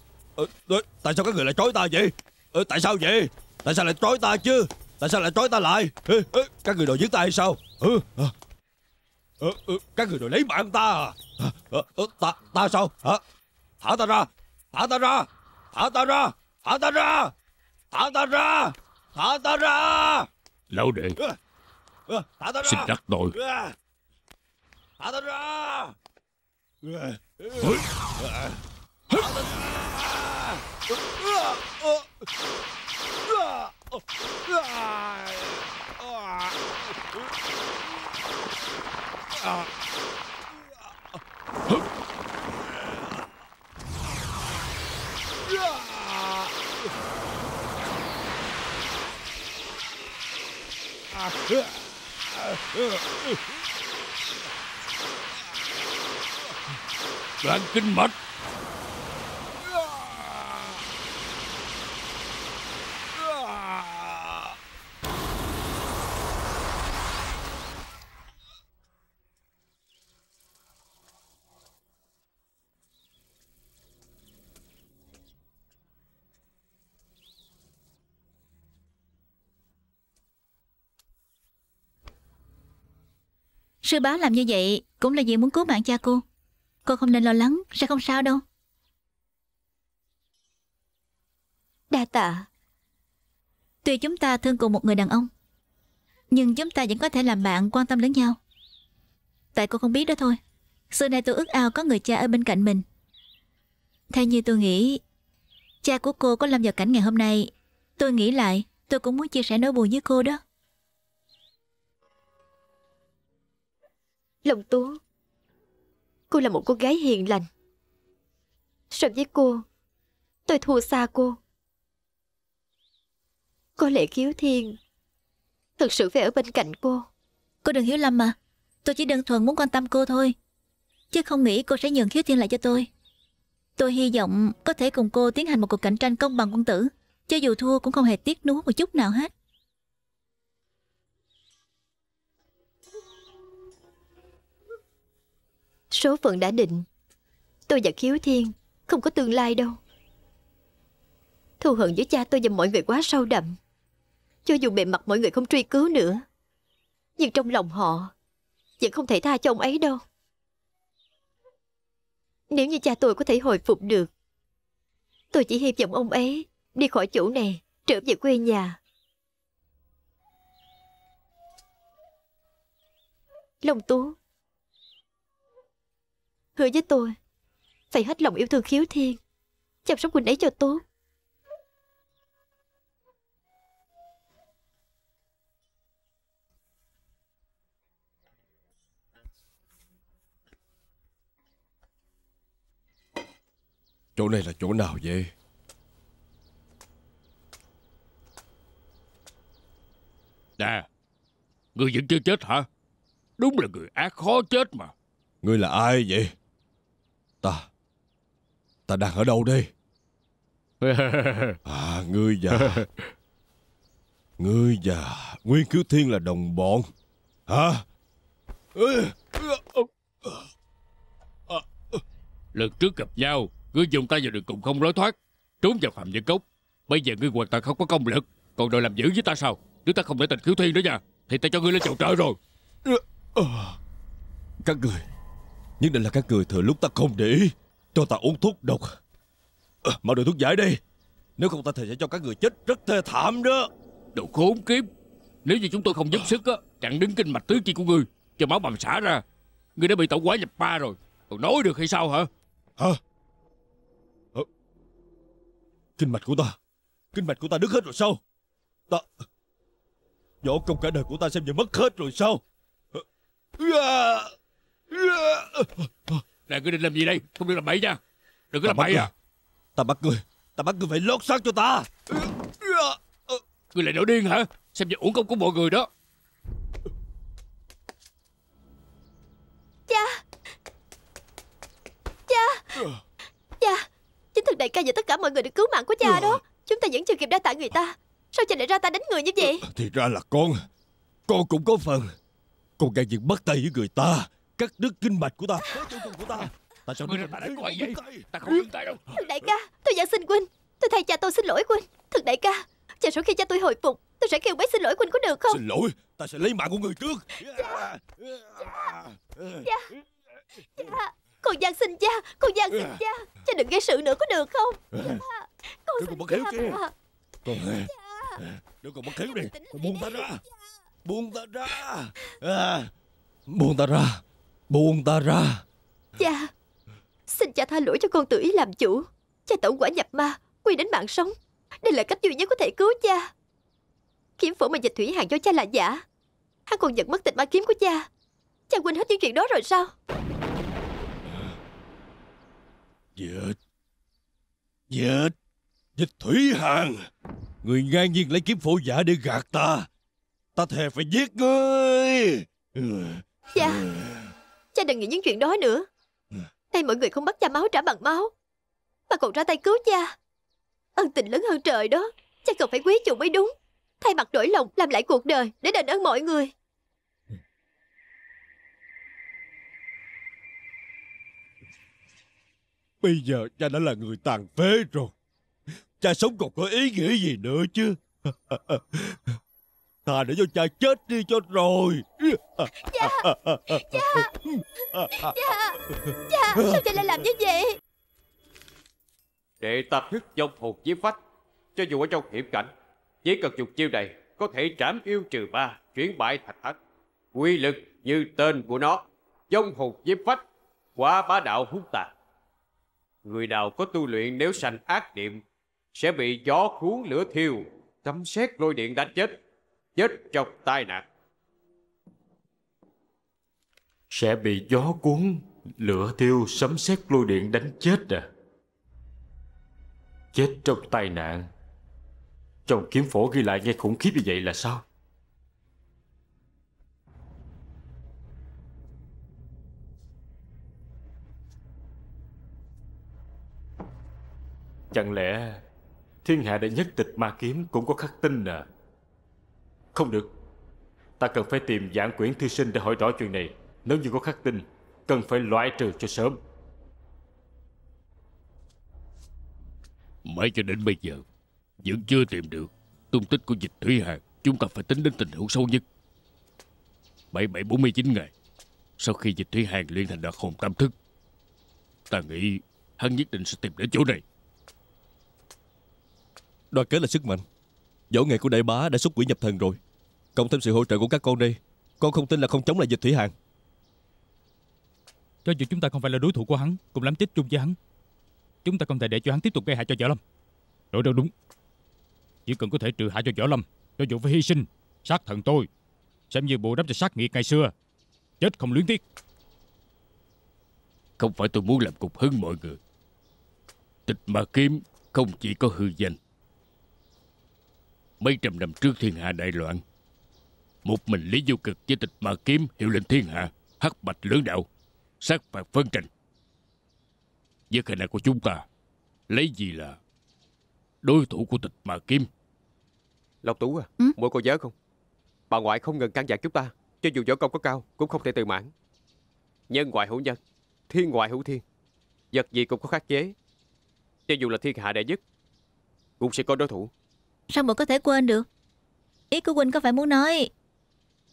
ê. Tại sao các người lại trói ta vậy ê, Tại sao vậy Tại sao lại trói ta chứ Tại sao lại trói ta lại ê, ê, Các người đòi giết ta hay sao ừ, à. các người đòi lấy mạng ta à? Ừ, ta ta sao hả thả ta ra thả ta ra thả ta ra Thả ra! Thả ra! Thả ra! Lão đệ! Thả ta ra! Xin đắc tội! Thả ta ra! Đoạn kinh mạch Sư bá làm như vậy cũng là vì muốn cứu mạng cha cô. Cô không nên lo lắng, sẽ không sao đâu. Đa tạ. Tuy chúng ta thương cùng một người đàn ông, nhưng chúng ta vẫn có thể làm bạn quan tâm lẫn nhau. Tại cô không biết đó thôi. Xưa nay tôi ước ao có người cha ở bên cạnh mình. Theo như tôi nghĩ, cha của cô có làm vào cảnh ngày hôm nay. Tôi nghĩ lại, tôi cũng muốn chia sẻ nỗi buồn với cô đó. Lòng Tú, Cô là một cô gái hiền lành So với cô Tôi thua xa cô Có lẽ khiếu thiên Thực sự phải ở bên cạnh cô Cô đừng hiểu lầm mà Tôi chỉ đơn thuần muốn quan tâm cô thôi Chứ không nghĩ cô sẽ nhường khiếu thiên lại cho tôi Tôi hy vọng có thể cùng cô tiến hành một cuộc cạnh tranh công bằng quân tử Cho dù thua cũng không hề tiếc nuối một chút nào hết Số phận đã định Tôi và Khiếu Thiên Không có tương lai đâu Thù hận giữa cha tôi và mọi người quá sâu đậm Cho dù bề mặt mọi người không truy cứu nữa Nhưng trong lòng họ Vẫn không thể tha cho ông ấy đâu Nếu như cha tôi có thể hồi phục được Tôi chỉ hy vọng ông ấy Đi khỏi chỗ này Trở về quê nhà Long Tú Hứa với tôi Phải hết lòng yêu thương khiếu thiên Chăm sóc huynh ấy cho tốt Chỗ này là chỗ nào vậy? Nè, người vẫn chưa chết hả? Đúng là người ác khó chết mà. Ngươi là ai vậy? Ta Ta đang ở đâu đây À ngươi già Ngươi già Nguyên cứu thiên là đồng bọn Hả Lần trước gặp nhau Ngươi dùng tay vào đường cùng không lối thoát Trốn vào phạm nhân cốc Bây giờ ngươi hoàn toàn không có công lực Còn đòi làm dữ với ta sao Nếu ta không để tình cứu thiên nữa nha Thì ta cho ngươi lên chầu trời rồi Các người Nhất định là các người thừa lúc ta không để ý Cho ta uống thuốc độc à, Mau đưa thuốc giải đi Nếu không ta thì sẽ cho các người chết rất thê thảm đó Đồ khốn kiếp Nếu như chúng tôi không giúp ờ. sức á Chặn đứng kinh mạch tứ chi của ngươi Cho máu bầm xả ra Ngươi đã bị tẩu quả nhập ba rồi Còn nói được hay sao hả Hả ờ. Kinh mạch của ta Kinh mạch của ta đứt hết rồi sao Ta Võ công cả đời của ta xem như mất hết rồi sao à, Nè ngươi định làm gì đây Không được làm bậy nha Đừng có làm bậy à Ta bắt ngươi Ta bắt ngươi phải lót xác cho ta Ngươi lại nổi điên hả Xem như uổng công của mọi người đó Cha Cha Cha Chính thằng đại ca và tất cả mọi người được cứu mạng của cha đó Chúng ta vẫn chưa kịp đa tạ người ta Sao cha lại ra ta đánh người như vậy Thì ra là con Con cũng có phần Con gây chuyện bắt tay với người ta cắt đứt kinh mạch của ta của ta tại sao ngươi lại đánh quậy vậy ta không dừng tay đâu thằng đại ca tôi van xin huynh tôi thay cha tôi xin lỗi huynh thằng đại ca chờ sau khi cha tôi hồi phục tôi sẽ kêu bé xin lỗi huynh có được không xin lỗi ta sẽ lấy mạng của người trước cha cha cha con van xin cha con van xin cha cha đừng gây sự nữa có được không Cha, con xin cha kia. con đừng còn bất khéo đi buông ta ra à. buông ta ra buông ta ra Buông ta ra Cha Xin cha tha lỗi cho con tự ý làm chủ Cha tẩu quả nhập ma Quy đến mạng sống Đây là cách duy nhất có thể cứu cha Kiếm phổ mà dịch thủy hàng cho cha là giả Hắn còn giật mất tịch ma kiếm của cha Cha quên hết những chuyện đó rồi sao Dịch Dịch Dịch thủy hàng Người ngang nhiên lấy kiếm phổ giả để gạt ta Ta thề phải giết ngươi Dạ cha đừng nghĩ những chuyện đó nữa ừ. Nay mọi người không bắt cha máu trả bằng máu Mà còn ra tay cứu cha Ân tình lớn hơn trời đó Cha cần phải quý chủ mới đúng Thay mặt đổi lòng làm lại cuộc đời Để đền ơn mọi người Bây giờ cha đã là người tàn phế rồi Cha sống còn có ý nghĩa gì nữa chứ Thà để cho cha chết đi cho rồi Cha Cha Cha Cha Sao cha lại làm như vậy Để ta thức dông hồn với phách Cho dù ở trong hiểm cảnh Chỉ cần dùng chiêu này Có thể trảm yêu trừ ba Chuyển bại thành thắng Quy lực như tên của nó Dông hồn với phách Quá bá đạo hung tàn Người nào có tu luyện nếu sanh ác niệm Sẽ bị gió cuốn lửa thiêu Tâm xét lôi điện đánh chết Chết trong tai nạn sẽ bị gió cuốn, lửa thiêu, sấm sét lôi điện đánh chết à. Chết trong tai nạn. Trong kiếm phổ ghi lại nghe khủng khiếp như vậy là sao? Chẳng lẽ thiên hạ đệ nhất tịch ma kiếm cũng có khắc tinh à? Không được, ta cần phải tìm giảng quyển thư sinh để hỏi rõ chuyện này. Nếu như có khắc tinh, cần phải loại trừ cho sớm. Mãi cho đến bây giờ, vẫn chưa tìm được tung tích của dịch thủy hạt. Chúng ta phải tính đến tình huống sâu nhất. 7749 ngày, sau khi dịch thủy hàn liên thành đoạt hồn tam thức, ta nghĩ hắn nhất định sẽ tìm đến chỗ này. Đoàn kết là sức mạnh. Võ nghệ của đại bá đã xuất quỷ nhập thần rồi. Cộng thêm sự hỗ trợ của các con đây, con không tin là không chống lại dịch thủy hàn. Cho dù chúng ta không phải là đối thủ của hắn Cũng lắm chết chung với hắn Chúng ta không thể để cho hắn tiếp tục gây hại cho Võ Lâm Đội đâu đúng Chỉ cần có thể trừ hại cho Võ Lâm Cho dù phải hy sinh Sát thần tôi Xem như bù đắp cho sát nghiệt ngày xưa Chết không luyến tiếc Không phải tôi muốn làm cục hứng mọi người Tịch mà kiếm Không chỉ có hư danh Mấy trăm năm trước thiên hạ đại loạn Một mình Lý Du Cực với tịch mà kiếm hiệu lệnh thiên hạ hắc bạch lưỡng đạo sát phạt phân tranh với khả năng của chúng ta lấy gì là đối thủ của tịch mà kim lộc tú à ừ? mỗi cô nhớ không bà ngoại không ngừng can dặn chúng ta cho dù võ công có cao cũng không thể tự mãn nhân ngoại hữu nhân thiên ngoại hữu thiên vật gì cũng có khắc chế cho dù là thiên hạ đệ nhất cũng sẽ có đối thủ sao mà có thể quên được ý của huynh có phải muốn nói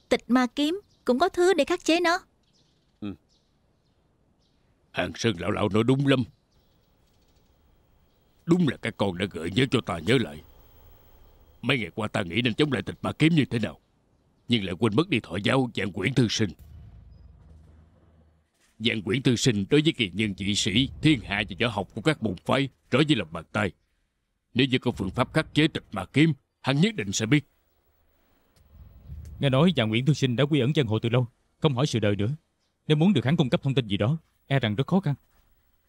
tịch ma kiếm cũng có thứ để khắc chế nó Hàng Sơn lão lão nói đúng lắm Đúng là các con đã gợi nhớ cho ta nhớ lại Mấy ngày qua ta nghĩ nên chống lại tịch ma kiếm như thế nào Nhưng lại quên mất đi thọ giáo dạng quyển thư sinh Dạng quyển thư sinh đối với kỳ nhân dị sĩ Thiên hạ và võ học của các môn phái Rõ như lòng bàn tay Nếu như có phương pháp khắc chế tịch ma kiếm Hắn nhất định sẽ biết Nghe nói dạng quyển thư sinh đã quy ẩn chân hồ từ lâu Không hỏi sự đời nữa Nếu muốn được hắn cung cấp thông tin gì đó e rằng rất khó khăn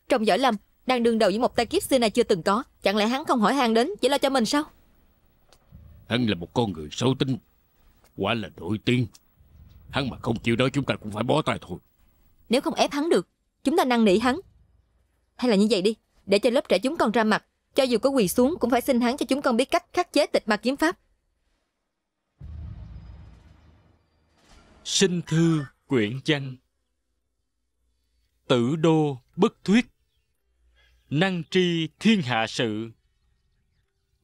Trong giỏi lầm Đang đương đầu với một tay kiếp xưa này chưa từng có Chẳng lẽ hắn không hỏi hàng đến Chỉ lo cho mình sao Hắn là một con người sâu tinh Quả là nổi tiếng. Hắn mà không chịu đó chúng ta cũng phải bó tay thôi Nếu không ép hắn được Chúng ta năn nỉ hắn Hay là như vậy đi Để cho lớp trẻ chúng con ra mặt Cho dù có quỳ xuống cũng phải xin hắn cho chúng con biết cách khắc chế tịch ma kiếm pháp Xin thư quyển văn Tử đô bất thuyết năng tri thiên hạ sự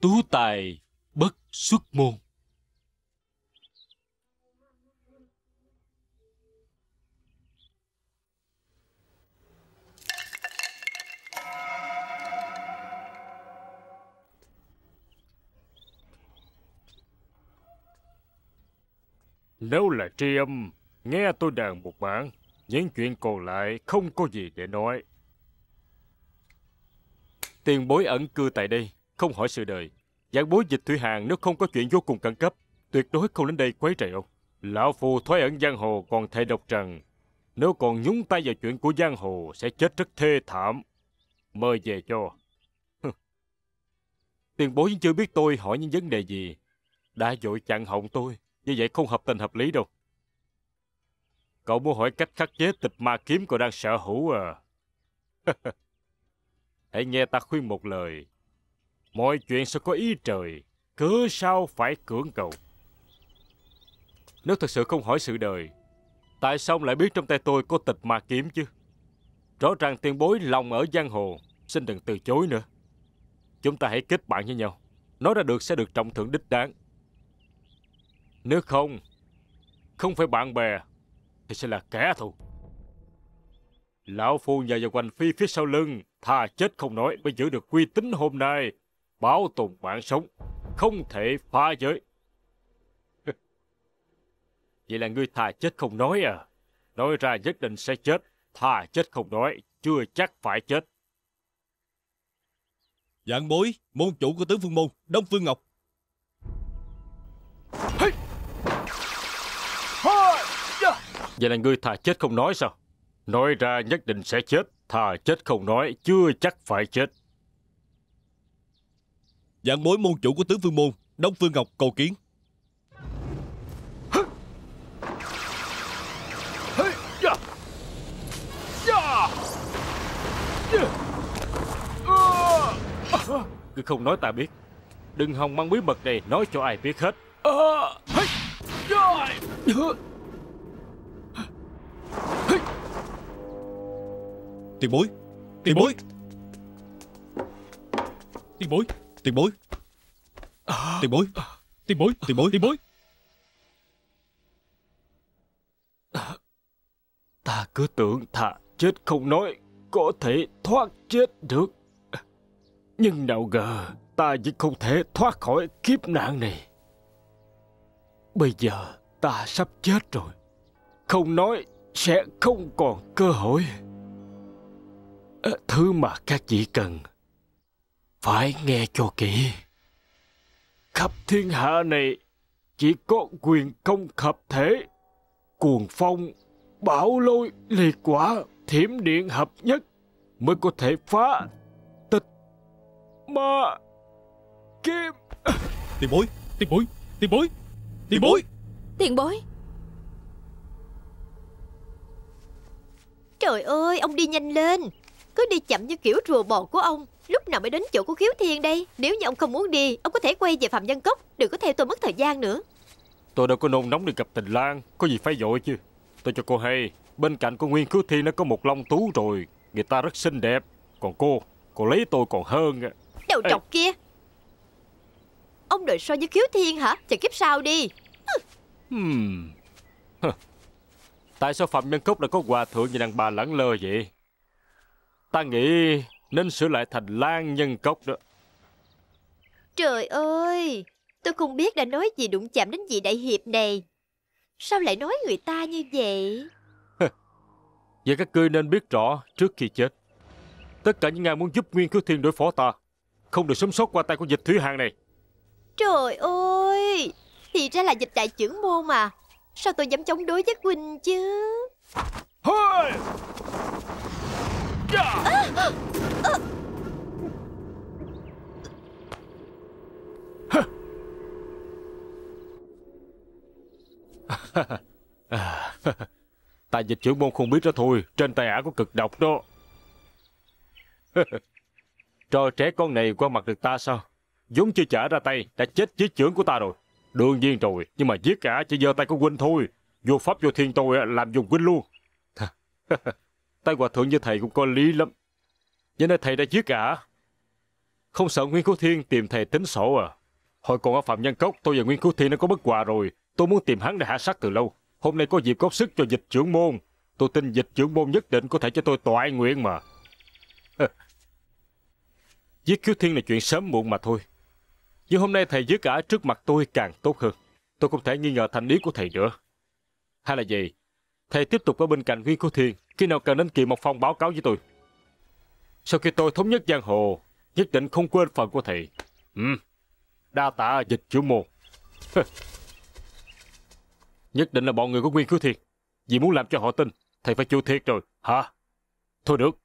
tú tài bất xuất môn Nếu là tri âm, nghe tôi đàn một bản những chuyện còn lại không có gì để nói. Tiền bối ẩn cư tại đây, không hỏi sự đời. Giảng bối dịch thủy hàng nếu không có chuyện vô cùng cẩn cấp, tuyệt đối không đến đây quấy rầy ông. Lão Phu thoái ẩn giang hồ còn thề độc rằng, nếu còn nhúng tay vào chuyện của giang hồ sẽ chết rất thê thảm. Mời về cho. Tiền bối vẫn chưa biết tôi hỏi những vấn đề gì. Đã dội chặn họng tôi, như vậy không hợp tình hợp lý đâu. Cậu muốn hỏi cách khắc chế tịch ma kiếm cậu đang sở hữu à? Hãy nghe ta khuyên một lời. Mọi chuyện sẽ có ý trời. Cớ sao phải cưỡng cầu? Nếu thật sự không hỏi sự đời, tại sao lại biết trong tay tôi có tịch ma kiếm chứ? Rõ ràng tiền bối lòng ở giang hồ, xin đừng từ chối nữa. Chúng ta hãy kết bạn với nhau. Nói ra được sẽ được trọng thưởng đích đáng. Nếu không, không phải bạn bè thì sẽ là kẻ thù. Lão Phu nhờ vào quanh phi phía sau lưng, thà chết không nói mới giữ được uy tín hôm nay, bảo tồn mạng sống, không thể phá giới. Vậy là ngươi thà chết không nói à? Nói ra nhất định sẽ chết, thà chết không nói, chưa chắc phải chết. Dạng bối, môn chủ của tướng Phương Môn, Đông Phương Ngọc. Hey! Vậy là ngươi thà chết không nói sao? Nói ra nhất định sẽ chết, thà chết không nói, chưa chắc phải chết. Dạng mối môn chủ của tướng Phương Môn, Đông Phương Ngọc cầu kiến. Cứ không nói ta biết Đừng hòng mang bí mật này nói cho ai biết hết ờ, tiền bối tiền bối tiền bối tiền bối tiền bối tiền bối tiền bối tiền bối ta cứ tưởng thà chết không nói có thể thoát chết được nhưng nào ngờ ta vẫn không thể thoát khỏi kiếp nạn này bây giờ ta sắp chết rồi không nói sẽ không còn cơ hội thứ mà các vị cần phải nghe cho kỹ khắp thiên hạ này chỉ có quyền công khập thể cuồng phong bão lôi liệt quả thiểm điện hợp nhất mới có thể phá tịch ma kim tiền bối tiền bối tiền bối tiền bối tiền bối trời ơi ông đi nhanh lên cứ đi chậm như kiểu rùa bò của ông Lúc nào mới đến chỗ của khiếu thiên đây Nếu như ông không muốn đi Ông có thể quay về Phạm Văn Cốc Đừng có theo tôi mất thời gian nữa Tôi đâu có nôn nóng được gặp tình Lan. Có gì phải vội chứ Tôi cho cô hay Bên cạnh cô Nguyên Khiếu Thiên đã có một long tú rồi Người ta rất xinh đẹp Còn cô Cô lấy tôi còn hơn Đầu Ê. trọc kia Ông đợi so với khiếu thiên hả Chờ kiếp sau đi hmm. Tại sao Phạm Nhân Cốc lại có hòa thượng như đàn bà lẳng lơ vậy Ta nghĩ nên sửa lại thành Lan Nhân Cốc đó Trời ơi Tôi không biết đã nói gì đụng chạm đến vị đại hiệp này Sao lại nói người ta như vậy Vậy các ngươi nên biết rõ trước khi chết Tất cả những ai muốn giúp Nguyên Cứu Thiên đối phó ta Không được sống sót qua tay của dịch thủy hàng này Trời ơi Thì ra là dịch đại trưởng môn mà Sao tôi dám chống đối với Quỳnh chứ Thôi Tài dịch trưởng môn không biết đó thôi Trên tay ả có cực độc đó Trò trẻ con này qua mặt được ta sao Dũng chưa trả ra tay Đã chết chiếc trưởng của ta rồi Đương nhiên rồi Nhưng mà giết cả chỉ giơ tay của huynh thôi Vô pháp vô thiên tôi làm dùng huynh luôn tay hòa thượng như thầy cũng có lý lắm. Vậy nên thầy đã giết cả. Không sợ Nguyên Cứu Thiên tìm thầy tính sổ à. Hồi còn ở Phạm Nhân Cốc, tôi và Nguyên Cứu Thiên đã có bất hòa rồi. Tôi muốn tìm hắn để hạ sát từ lâu. Hôm nay có dịp góp sức cho dịch trưởng môn. Tôi tin dịch trưởng môn nhất định có thể cho tôi toại nguyện mà. À. Giết Cứu Thiên là chuyện sớm muộn mà thôi. Nhưng hôm nay thầy giết cả trước mặt tôi càng tốt hơn. Tôi không thể nghi ngờ thành ý của thầy nữa. Hay là gì? Thầy tiếp tục ở bên cạnh Nguyên Cứu Thiên khi nào cần đến Kỳ một phòng báo cáo với tôi. Sau khi tôi thống nhất giang hồ, nhất định không quên phần của thị. Ừ, đa tạ dịch chủ mô. nhất định là bọn người có nguyên cứu thiệt. Vì muốn làm cho họ tin, thầy phải chịu thiệt rồi, hả? Thôi được.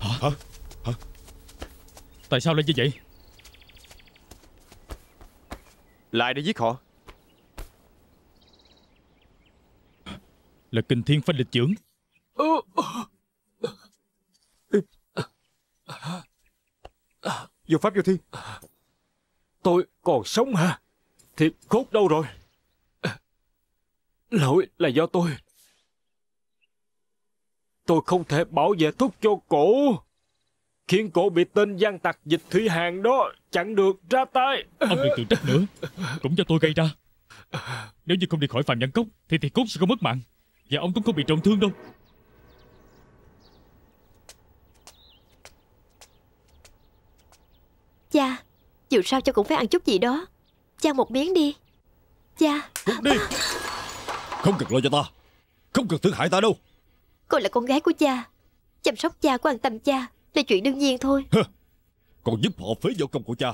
Hả? Hả? Tại sao lại như vậy? Lại để giết họ Là kinh thiên phách lịch trưởng Vô pháp vô thiên Tôi còn sống hả thì cốt đâu rồi Lỗi là do tôi Tôi không thể bảo vệ thuốc cho cổ khiến cổ bị tên gian tặc dịch thủy hàng đó chặn được ra tay ông đừng tự trách nữa cũng do tôi gây ra nếu như không đi khỏi phạm nhân cốc thì thì cốt sẽ không mất mạng và ông cũng không bị trọng thương đâu cha dù sao cho cũng phải ăn chút gì đó cha một miếng đi cha cút đi không cần lo cho ta không cần thương hại ta đâu con là con gái của cha chăm sóc cha quan tâm cha là chuyện đương nhiên thôi Hơ, Con giúp họ phế võ công của cha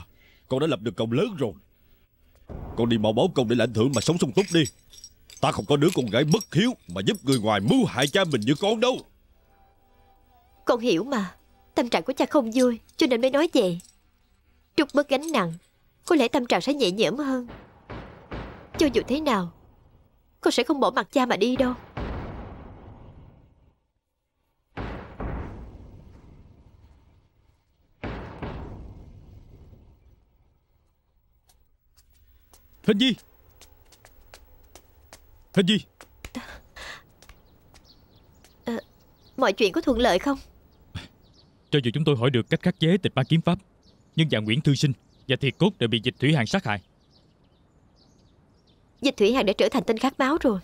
Con đã lập được công lớn rồi Con đi mau báo công để lãnh thưởng mà sống sung túc đi Ta không có đứa con gái bất hiếu Mà giúp người ngoài mưu hại cha mình như con đâu Con hiểu mà Tâm trạng của cha không vui Cho nên mới nói vậy Trúc bớt gánh nặng Có lẽ tâm trạng sẽ nhẹ nhõm hơn Cho dù thế nào Con sẽ không bỏ mặt cha mà đi đâu Hình Di Hình Di à, ờ, Mọi chuyện có thuận lợi không Cho dù chúng tôi hỏi được cách khắc chế tịch ma kiếm pháp Nhưng và Nguyễn Thư Sinh Và Thiệt Cốt đều bị dịch thủy hàng sát hại Dịch thủy hàng đã trở thành tên khát máu rồi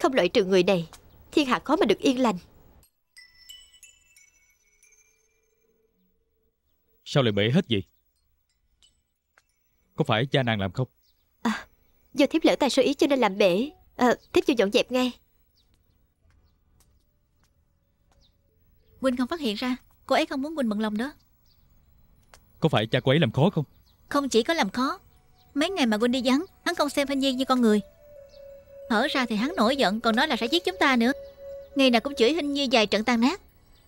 Không loại trừ người này Thiên hạ khó mà được yên lành Sao lại bể hết vậy Có phải cha nàng làm không Do thiếp lỡ tay sơ ý cho nên làm bể à, Thiếp vô dọn dẹp ngay Quỳnh không phát hiện ra Cô ấy không muốn Quỳnh bận lòng đó Có phải cha cô ấy làm khó không Không chỉ có làm khó Mấy ngày mà Quỳnh đi vắng Hắn không xem Thanh Nhi như con người Hở ra thì hắn nổi giận Còn nói là sẽ giết chúng ta nữa Ngày nào cũng chửi Hinh Nhi dài trận tan nát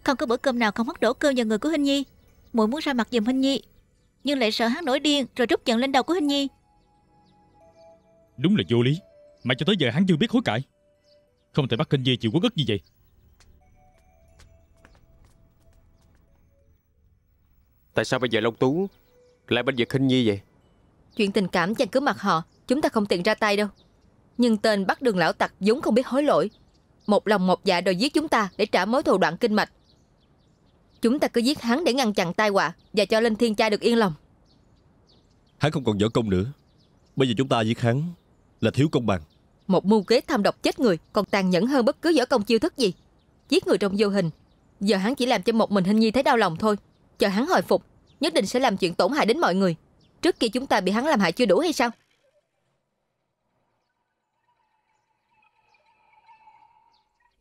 Không có bữa cơm nào không hất đổ cơm vào người của Hinh Nhi Muội muốn ra mặt giùm Hinh Nhi Nhưng lại sợ hắn nổi điên Rồi rút giận lên đầu của Hinh Nhi Đúng là vô lý Mà cho tới giờ hắn chưa biết hối cải Không thể bắt Kinh Di chịu quốc ức như vậy Tại sao bây giờ Long Tú Lại bên vực Kinh Nhi vậy Chuyện tình cảm chàng cứ mặt họ Chúng ta không tiện ra tay đâu Nhưng tên bắt đường lão tặc vốn không biết hối lỗi Một lòng một dạ đòi giết chúng ta Để trả mối thù đoạn kinh mạch Chúng ta cứ giết hắn để ngăn chặn tai họa Và cho lên thiên cha được yên lòng Hắn không còn võ công nữa Bây giờ chúng ta giết hắn là thiếu công bằng Một mưu kế tham độc chết người Còn tàn nhẫn hơn bất cứ giở công chiêu thức gì Giết người trong vô hình Giờ hắn chỉ làm cho một mình Hình Nhi thấy đau lòng thôi Chờ hắn hồi phục Nhất định sẽ làm chuyện tổn hại đến mọi người Trước kia chúng ta bị hắn làm hại chưa đủ hay sao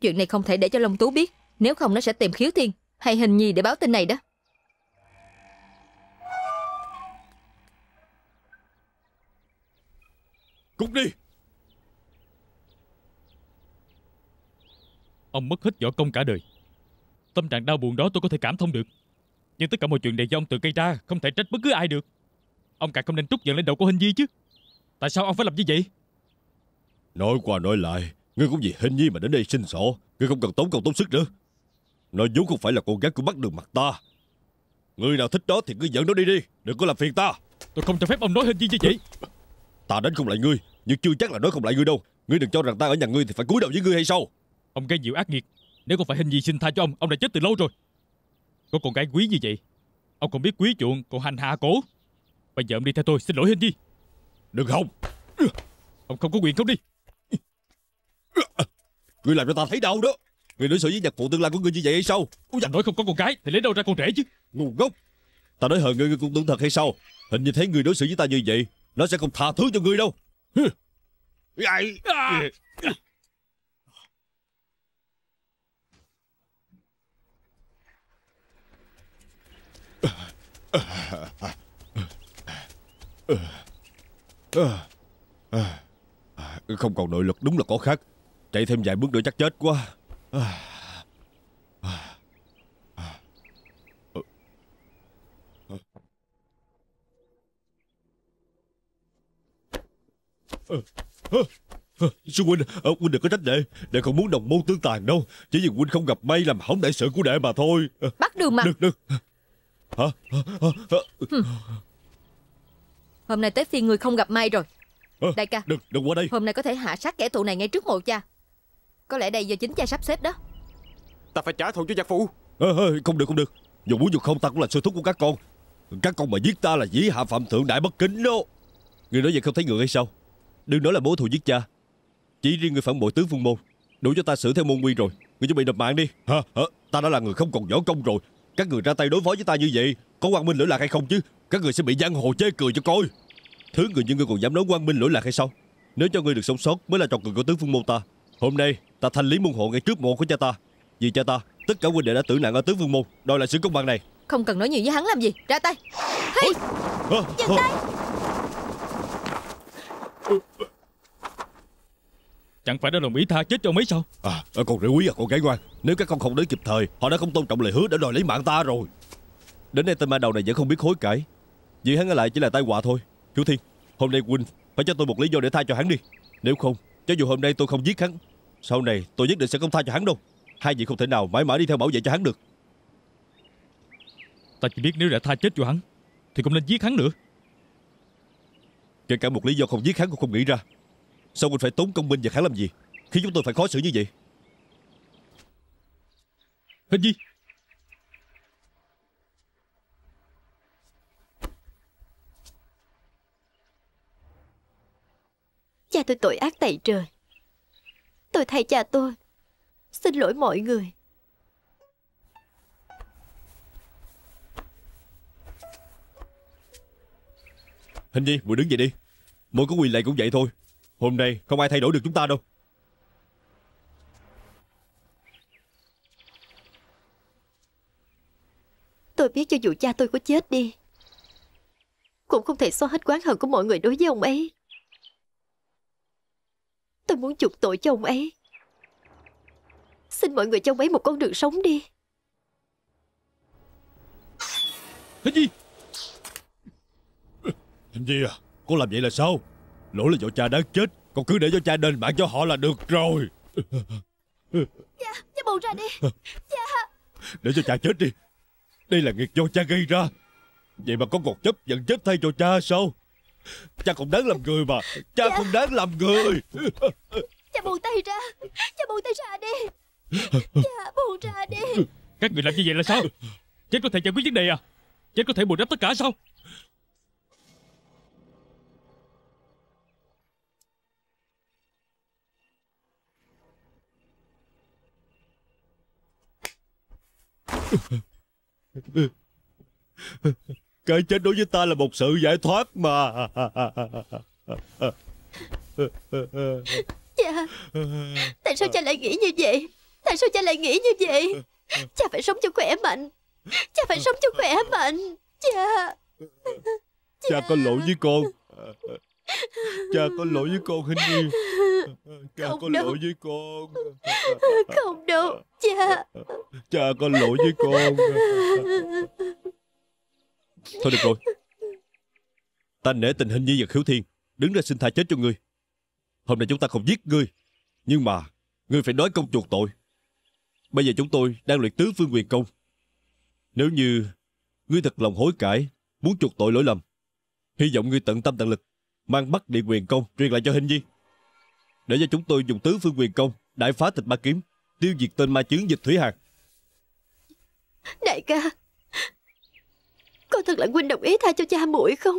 Chuyện này không thể để cho Long Tú biết Nếu không nó sẽ tìm khiếu thiên Hay Hình Nhi để báo tin này đó Cút đi Ông mất hết võ công cả đời Tâm trạng đau buồn đó tôi có thể cảm thông được Nhưng tất cả mọi chuyện này do ông tự gây ra Không thể trách bất cứ ai được Ông càng không nên trút giận lên đầu của Hình nhi chứ Tại sao ông phải làm như vậy Nói qua nói lại Ngươi cũng vì Hình Nhi mà đến đây sinh sổ Ngươi không cần tốn công tốn sức nữa Nó vốn không phải là cô gái của bắt đường mặt ta Người nào thích đó thì cứ dẫn nó đi đi Đừng có làm phiền ta Tôi không cho phép ông nói Hình Nhi như vậy Ta đánh không lại ngươi Nhưng chưa chắc là nói không lại ngươi đâu Ngươi đừng cho rằng ta ở nhà ngươi thì phải cúi đầu với ngươi hay sao Ông gây diệu ác nghiệt Nếu không phải hình gì xin tha cho ông Ông đã chết từ lâu rồi Có con gái quý như vậy Ông còn biết quý chuộng Còn hành hạ cổ Bây giờ ông đi theo tôi xin lỗi hình gì Đừng không Ông không có quyền không đi Ngươi làm cho ta thấy đau đó Ngươi đối xử với nhạc phụ tương lai của ngươi như vậy hay sao Ôi dạ nói không có con gái Thì lấy đâu ra con trẻ chứ Ngu ngốc Ta nói hờ ngươi, ngươi cũng tưởng thật hay sao Hình như thấy ngươi đối xử với ta như vậy nó sẽ không tha thứ cho ngươi đâu Không còn nội lực đúng là có khác Chạy thêm vài bước nữa chắc chết quá Ờ, ờ, ờ, sư huynh, huynh đừng có trách đệ Đệ không muốn đồng môn tương tàn đâu Chỉ vì huynh không gặp may làm hỏng đại sự của đệ mà thôi Bắt đường mà Được, được hả? Ừ. Hôm nay tới phiên người không gặp may rồi Đại ca Đừng, đừng qua đây Hôm nay có thể hạ sát kẻ thù này ngay trước mộ cha Có lẽ đây do chính cha sắp xếp đó Ta phải trả thù cho giặc phụ Không được, không được Dù muốn dù không ta cũng là sư thúc của các con Các con mà giết ta là dĩ hạ phạm thượng đại bất kính đó Người nói vậy không thấy người hay sao Đừng nói là bố thù giết cha Chỉ riêng người phản bội tướng Vương Môn Đủ cho ta xử theo môn quy rồi Người chuẩn bị nộp mạng đi hả, hả? Ờ, ta đã là người không còn võ công rồi Các người ra tay đối phó với ta như vậy Có quan minh lỗi lạc hay không chứ Các người sẽ bị giang hồ chê cười cho coi Thứ người như ngươi còn dám nói quan minh lỗi lạc hay sao Nếu cho ngươi được sống sót mới là trò cười của tướng Phương Môn ta Hôm nay ta thanh lý môn hộ ngay trước mộ của cha ta Vì cha ta tất cả huynh đệ đã tử nạn ở tướng Phương Môn Đòi lại sự công bằng này Không cần nói nhiều với hắn làm gì Ra tay hey! Dừng tay Chẳng phải đã đồng ý tha chết cho mấy sao À ờ, con rượu quý à con gái ngoan Nếu các con không đến kịp thời Họ đã không tôn trọng lời hứa để đòi lấy mạng ta rồi Đến nay tên ma đầu này vẫn không biết hối cải Vì hắn ở lại chỉ là tai họa thôi Chú Thiên Hôm nay huynh phải cho tôi một lý do để tha cho hắn đi Nếu không Cho dù hôm nay tôi không giết hắn Sau này tôi nhất định sẽ không tha cho hắn đâu Hai vị không thể nào mãi mãi đi theo bảo vệ cho hắn được Ta chỉ biết nếu đã tha chết cho hắn Thì cũng nên giết hắn nữa Kể cả một lý do không giết hắn cũng không nghĩ ra Sao huynh phải tốn công binh và kháng làm gì khi chúng tôi phải khó xử như vậy Hình Nhi Cha tôi tội ác tày trời Tôi thay cha tôi Xin lỗi mọi người Hình nhi, muội đứng dậy đi. Muội có quỳ lại cũng vậy thôi. Hôm nay không ai thay đổi được chúng ta đâu. Tôi biết cho dù cha tôi có chết đi Cũng không thể xóa hết quán hận của mọi người đối với ông ấy Tôi muốn chuộc tội cho ông ấy Xin mọi người cho ông ấy một con đường sống đi Hình gì? Thịnh Di à Cô làm vậy là sao Lỗi là do cha đáng chết Con cứ để cho cha đền mạng cho họ là được rồi Cha Cha buông ra đi Cha Để cho cha chết đi Đây là nghiệp do cha gây ra Vậy mà con còn chấp nhận chết thay cho cha sao Cha không đáng làm người mà Cha dạ. không đáng làm người Cha buông tay ra Cha buông tay ra đi Cha buông ra đi Các người làm như vậy là sao Chết có thể giải quyết vấn đề à Chết có thể bù đắp tất cả sao Cái chết đối với ta là một sự giải thoát mà Cha dạ. Tại sao cha lại nghĩ như vậy Tại sao cha lại nghĩ như vậy Cha phải sống cho khỏe mạnh Cha phải sống cho khỏe mạnh Cha dạ. Cha, cha có lỗi với con Cha có lỗi với con Hình Nhi Cha không có đâu. lỗi với con Không đâu cha Cha có lỗi với con Thôi được rồi Ta nể tình Hình như và Khiếu Thiên Đứng ra xin tha chết cho ngươi Hôm nay chúng ta không giết ngươi Nhưng mà Ngươi phải nói công chuộc tội Bây giờ chúng tôi đang luyện tứ phương quyền công Nếu như Ngươi thật lòng hối cải Muốn chuộc tội lỗi lầm Hy vọng ngươi tận tâm tận lực mang bắt địa quyền công truyền lại cho hình viên để cho chúng tôi dùng tứ phương quyền công đại phá tịch ba kiếm tiêu diệt tên ma chướng dịch thủy hạt đại ca có thật là huynh đồng ý tha cho cha muội không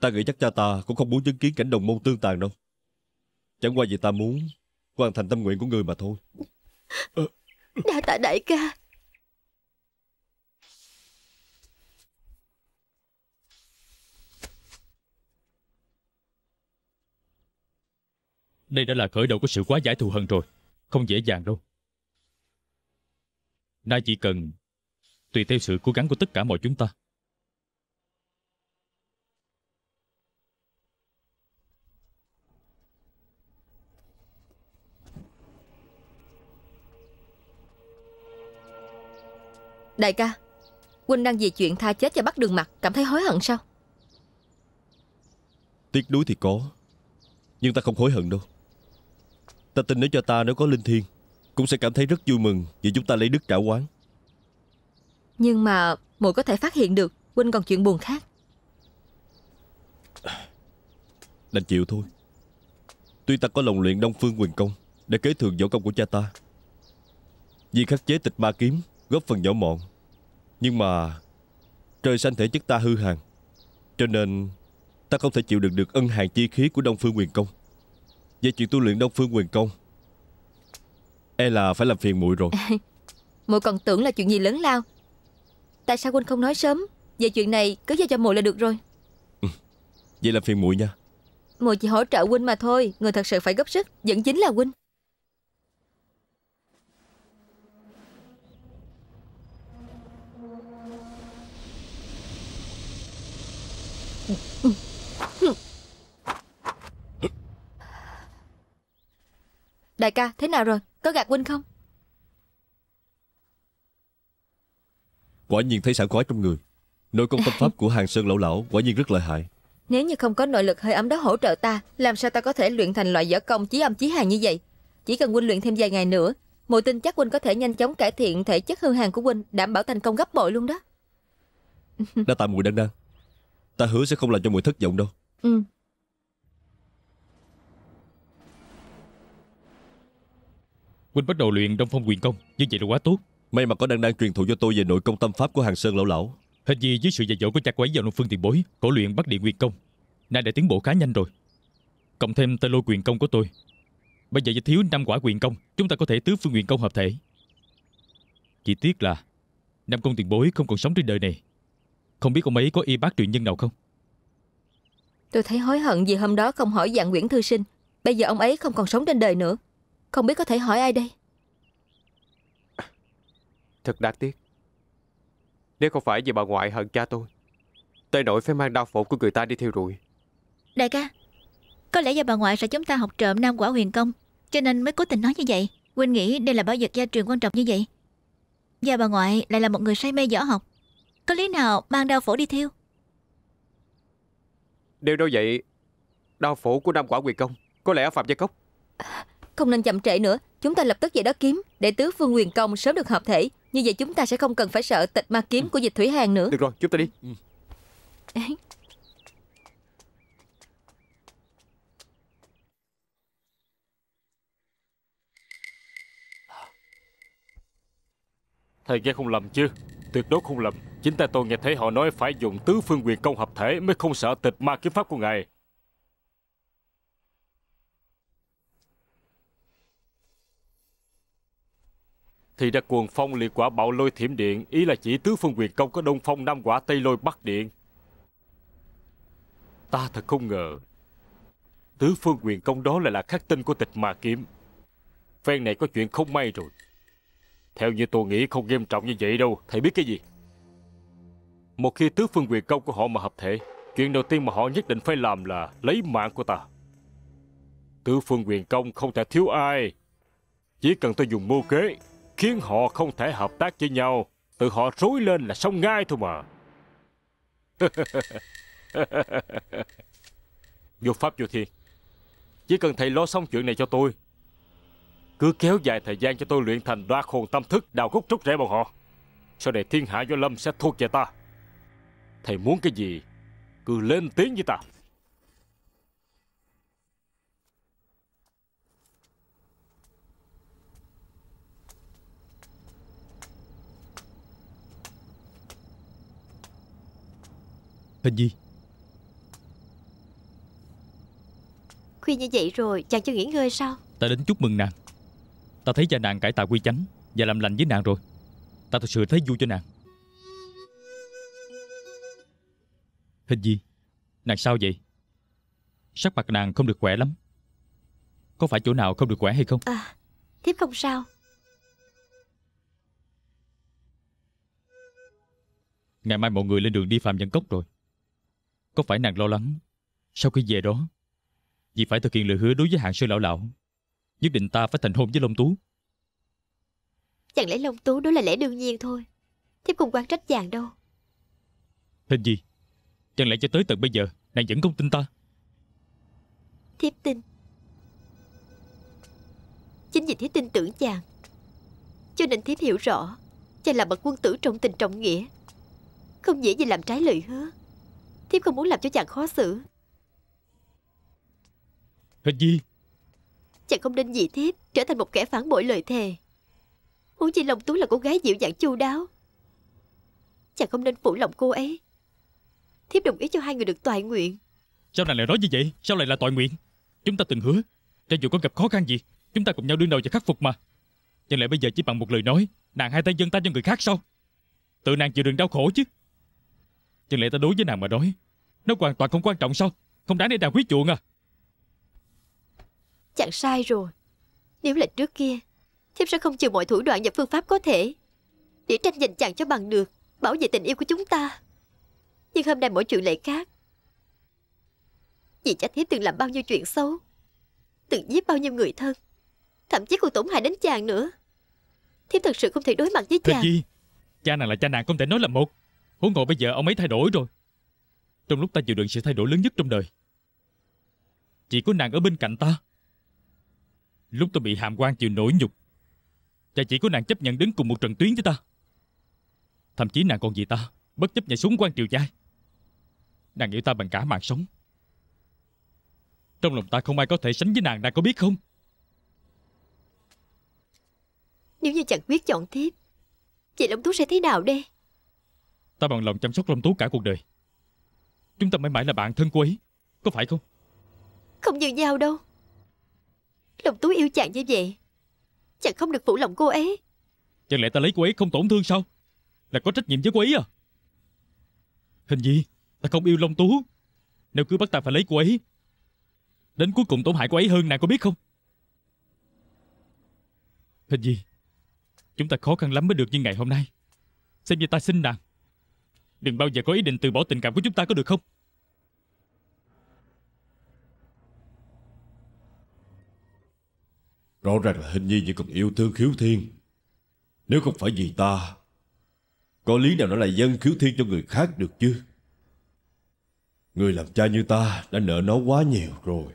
ta nghĩ chắc cha ta cũng không muốn chứng kiến cảnh đồng môn tương tàn đâu chẳng qua vì ta muốn hoàn thành tâm nguyện của người mà thôi đã tạ đại ca Đây đã là khởi đầu của sự quá giải thù hận rồi Không dễ dàng đâu Nay chỉ cần Tùy theo sự cố gắng của tất cả mọi chúng ta Đại ca Huynh đang vì chuyện tha chết cho bắt đường mặt Cảm thấy hối hận sao Tiếc nuối thì có Nhưng ta không hối hận đâu Ta tin nếu cho ta nếu có linh thiên Cũng sẽ cảm thấy rất vui mừng Vì chúng ta lấy đức trả quán Nhưng mà muội có thể phát hiện được Huynh còn chuyện buồn khác Đành chịu thôi Tuy ta có lòng luyện Đông Phương Quyền Công Để kế thừa võ công của cha ta Vì khắc chế tịch ba kiếm Góp phần nhỏ mọn Nhưng mà Trời sanh thể chất ta hư hàng Cho nên Ta không thể chịu được được ân hàng chi khí của Đông Phương Quyền Công về chuyện tu luyện Đông Phương Quyền Công E là phải làm phiền muội rồi Muội còn tưởng là chuyện gì lớn lao Tại sao huynh không nói sớm Về chuyện này cứ giao cho muội là được rồi ừ. Vậy làm phiền muội nha Muội chỉ hỗ trợ huynh mà thôi Người thật sự phải gấp sức Vẫn chính là huynh mm Đại ca thế nào rồi Có gạt huynh không Quả nhiên thấy sảng khoái trong người Nội công tâm pháp của hàng sơn lão lão Quả nhiên rất lợi hại Nếu như không có nội lực hơi ấm đó hỗ trợ ta Làm sao ta có thể luyện thành loại võ công chí âm chí hàng như vậy Chỉ cần huynh luyện thêm vài ngày nữa Mùi tin chắc huynh có thể nhanh chóng cải thiện thể chất hương hàng của huynh Đảm bảo thành công gấp bội luôn đó Đã tạm mùi đang đang Ta hứa sẽ không làm cho mùi thất vọng đâu Ừ Huynh bắt đầu luyện Đông Phong Quyền Công Như vậy là quá tốt May mà có đang đang truyền thụ cho tôi về nội công tâm pháp của Hàng Sơn lão lão Hình gì dưới sự dạy dỗ của cha quái vào Đông Phương tiền bối Cổ luyện bắt Điện Quyền Công Nay đã tiến bộ khá nhanh rồi Cộng thêm tên lôi quyền công của tôi Bây giờ chỉ thiếu năm quả quyền công Chúng ta có thể tứ phương quyền công hợp thể Chỉ tiếc là năm công tiền bối không còn sống trên đời này Không biết ông ấy có y bác truyền nhân nào không Tôi thấy hối hận vì hôm đó không hỏi dạng Nguyễn Thư Sinh Bây giờ ông ấy không còn sống trên đời nữa không biết có thể hỏi ai đây Thật đáng tiếc Nếu không phải vì bà ngoại hận cha tôi Tôi nội phải mang đau phổi của người ta đi thiêu rụi Đại ca Có lẽ do bà ngoại sợ chúng ta học trộm Nam quả huyền công Cho nên mới cố tình nói như vậy quên nghĩ đây là bảo vật gia truyền quan trọng như vậy Và bà ngoại lại là một người say mê võ học Có lý nào mang đau phổ đi thiêu Điều đâu vậy Đau phổ của Nam quả huyền công Có lẽ ở Phạm Gia Cốc à, Không nên chậm trễ nữa Chúng ta lập tức về đó kiếm Để tứ phương quyền công sớm được hợp thể Như vậy chúng ta sẽ không cần phải sợ tịch ma kiếm ừ. của dịch thủy hàng nữa Được rồi chúng ta đi ừ. Ê. Thầy nghe không lầm chứ Tuyệt đối không lầm Chính tay tôi nghe thấy họ nói phải dùng tứ phương quyền công hợp thể Mới không sợ tịch ma kiếm pháp của ngài thì ra cuồng phong liệt quả bạo lôi thiểm điện, ý là chỉ tứ phương quyền công có đông phong nam quả tây lôi bắc điện. Ta thật không ngờ, tứ phương quyền công đó lại là khắc tinh của tịch ma kiếm. Phen này có chuyện không may rồi. Theo như tôi nghĩ không nghiêm trọng như vậy đâu, thầy biết cái gì? Một khi tứ phương quyền công của họ mà hợp thể, chuyện đầu tiên mà họ nhất định phải làm là lấy mạng của ta. Tứ phương quyền công không thể thiếu ai, chỉ cần tôi dùng mưu kế khiến họ không thể hợp tác với nhau. Tự họ rối lên là xong ngay thôi mà. vô pháp vô thiên, chỉ cần thầy lo xong chuyện này cho tôi. Cứ kéo dài thời gian cho tôi luyện thành đoá hồn tâm thức đào khúc trúc rễ bọn họ. Sau này thiên hạ do lâm sẽ thuộc về ta. Thầy muốn cái gì, cứ lên tiếng với ta. Hình gì Khuya như vậy rồi chàng chưa nghỉ ngơi sao Ta đến chúc mừng nàng Ta thấy cha nàng cải tạo quy chánh Và làm lành với nàng rồi Ta thật sự thấy vui cho nàng Hình gì Nàng sao vậy Sắc mặt nàng không được khỏe lắm Có phải chỗ nào không được khỏe hay không À Thiếp không sao Ngày mai mọi người lên đường đi Phạm Nhân Cốc rồi có phải nàng lo lắng Sau khi về đó Vì phải thực hiện lời hứa đối với hạng sơn lão lão Nhất định ta phải thành hôn với Long Tú Chẳng lẽ Long Tú đó là lẽ đương nhiên thôi Thiếp không quan trách chàng đâu Hình gì Chẳng lẽ cho tới tận bây giờ Nàng vẫn không tin ta Thiếp tin Chính vì thiếp tin tưởng chàng Cho nên thiếp hiểu rõ Chàng là bậc quân tử trọng tình trọng nghĩa Không dễ gì làm trái lời hứa Thiếp không muốn làm cho chàng khó xử Hình gì? Chàng không nên dị thiếp Trở thành một kẻ phản bội lời thề Huống chi lòng tú là cô gái dịu dàng chu đáo Chàng không nên phụ lòng cô ấy Thiếp đồng ý cho hai người được toại nguyện Sao nàng lại nói như vậy Sao lại là toại nguyện Chúng ta từng hứa Cho dù có gặp khó khăn gì Chúng ta cùng nhau đương đầu và khắc phục mà Chẳng lẽ bây giờ chỉ bằng một lời nói Nàng hai tay dân ta cho người khác sao Tự nàng chịu đựng đau khổ chứ Chẳng lẽ ta đối với nàng mà nói Nó hoàn toàn không quan trọng sao Không đáng để nàng quyết chuộng à Chẳng sai rồi Nếu là trước kia Thiếp sẽ không chừa mọi thủ đoạn và phương pháp có thể Để tranh giành chàng cho bằng được Bảo vệ tình yêu của chúng ta Nhưng hôm nay mọi chuyện lại khác Vì cha thiếp từng làm bao nhiêu chuyện xấu Từng giết bao nhiêu người thân Thậm chí còn tổn hại đến chàng nữa Thiếp thật sự không thể đối mặt với chàng Thật gì Cha nàng là cha nàng không thể nói là một Huống hồ bây giờ ông ấy thay đổi rồi Trong lúc ta chịu đựng sự thay đổi lớn nhất trong đời Chỉ có nàng ở bên cạnh ta Lúc tôi bị hàm quan chịu nổi nhục Chả chỉ có nàng chấp nhận đứng cùng một trận tuyến với ta Thậm chí nàng còn vì ta Bất chấp nhảy xuống quan triều giai Nàng yêu ta bằng cả mạng sống Trong lòng ta không ai có thể sánh với nàng Nàng có biết không Nếu như chẳng quyết chọn tiếp Vậy Long Tú sẽ thế nào đây Ta bằng lòng chăm sóc Long Tú cả cuộc đời Chúng ta mãi mãi là bạn thân của ấy Có phải không Không như nhau đâu Long Tú yêu chàng như vậy Chàng không được phụ lòng cô ấy Chẳng lẽ ta lấy cô ấy không tổn thương sao Là có trách nhiệm với cô ấy à Hình gì Ta không yêu Long Tú Nếu cứ bắt ta phải lấy cô ấy Đến cuối cùng tổn hại cô ấy hơn nàng có biết không Hình gì Chúng ta khó khăn lắm mới được như ngày hôm nay Xem như ta xin nàng Đừng bao giờ có ý định từ bỏ tình cảm của chúng ta có được không? Rõ ràng là hình như vẫn còn yêu thương khiếu thiên Nếu không phải vì ta Có lý nào nó lại dâng khiếu thiên cho người khác được chứ Người làm cha như ta đã nợ nó quá nhiều rồi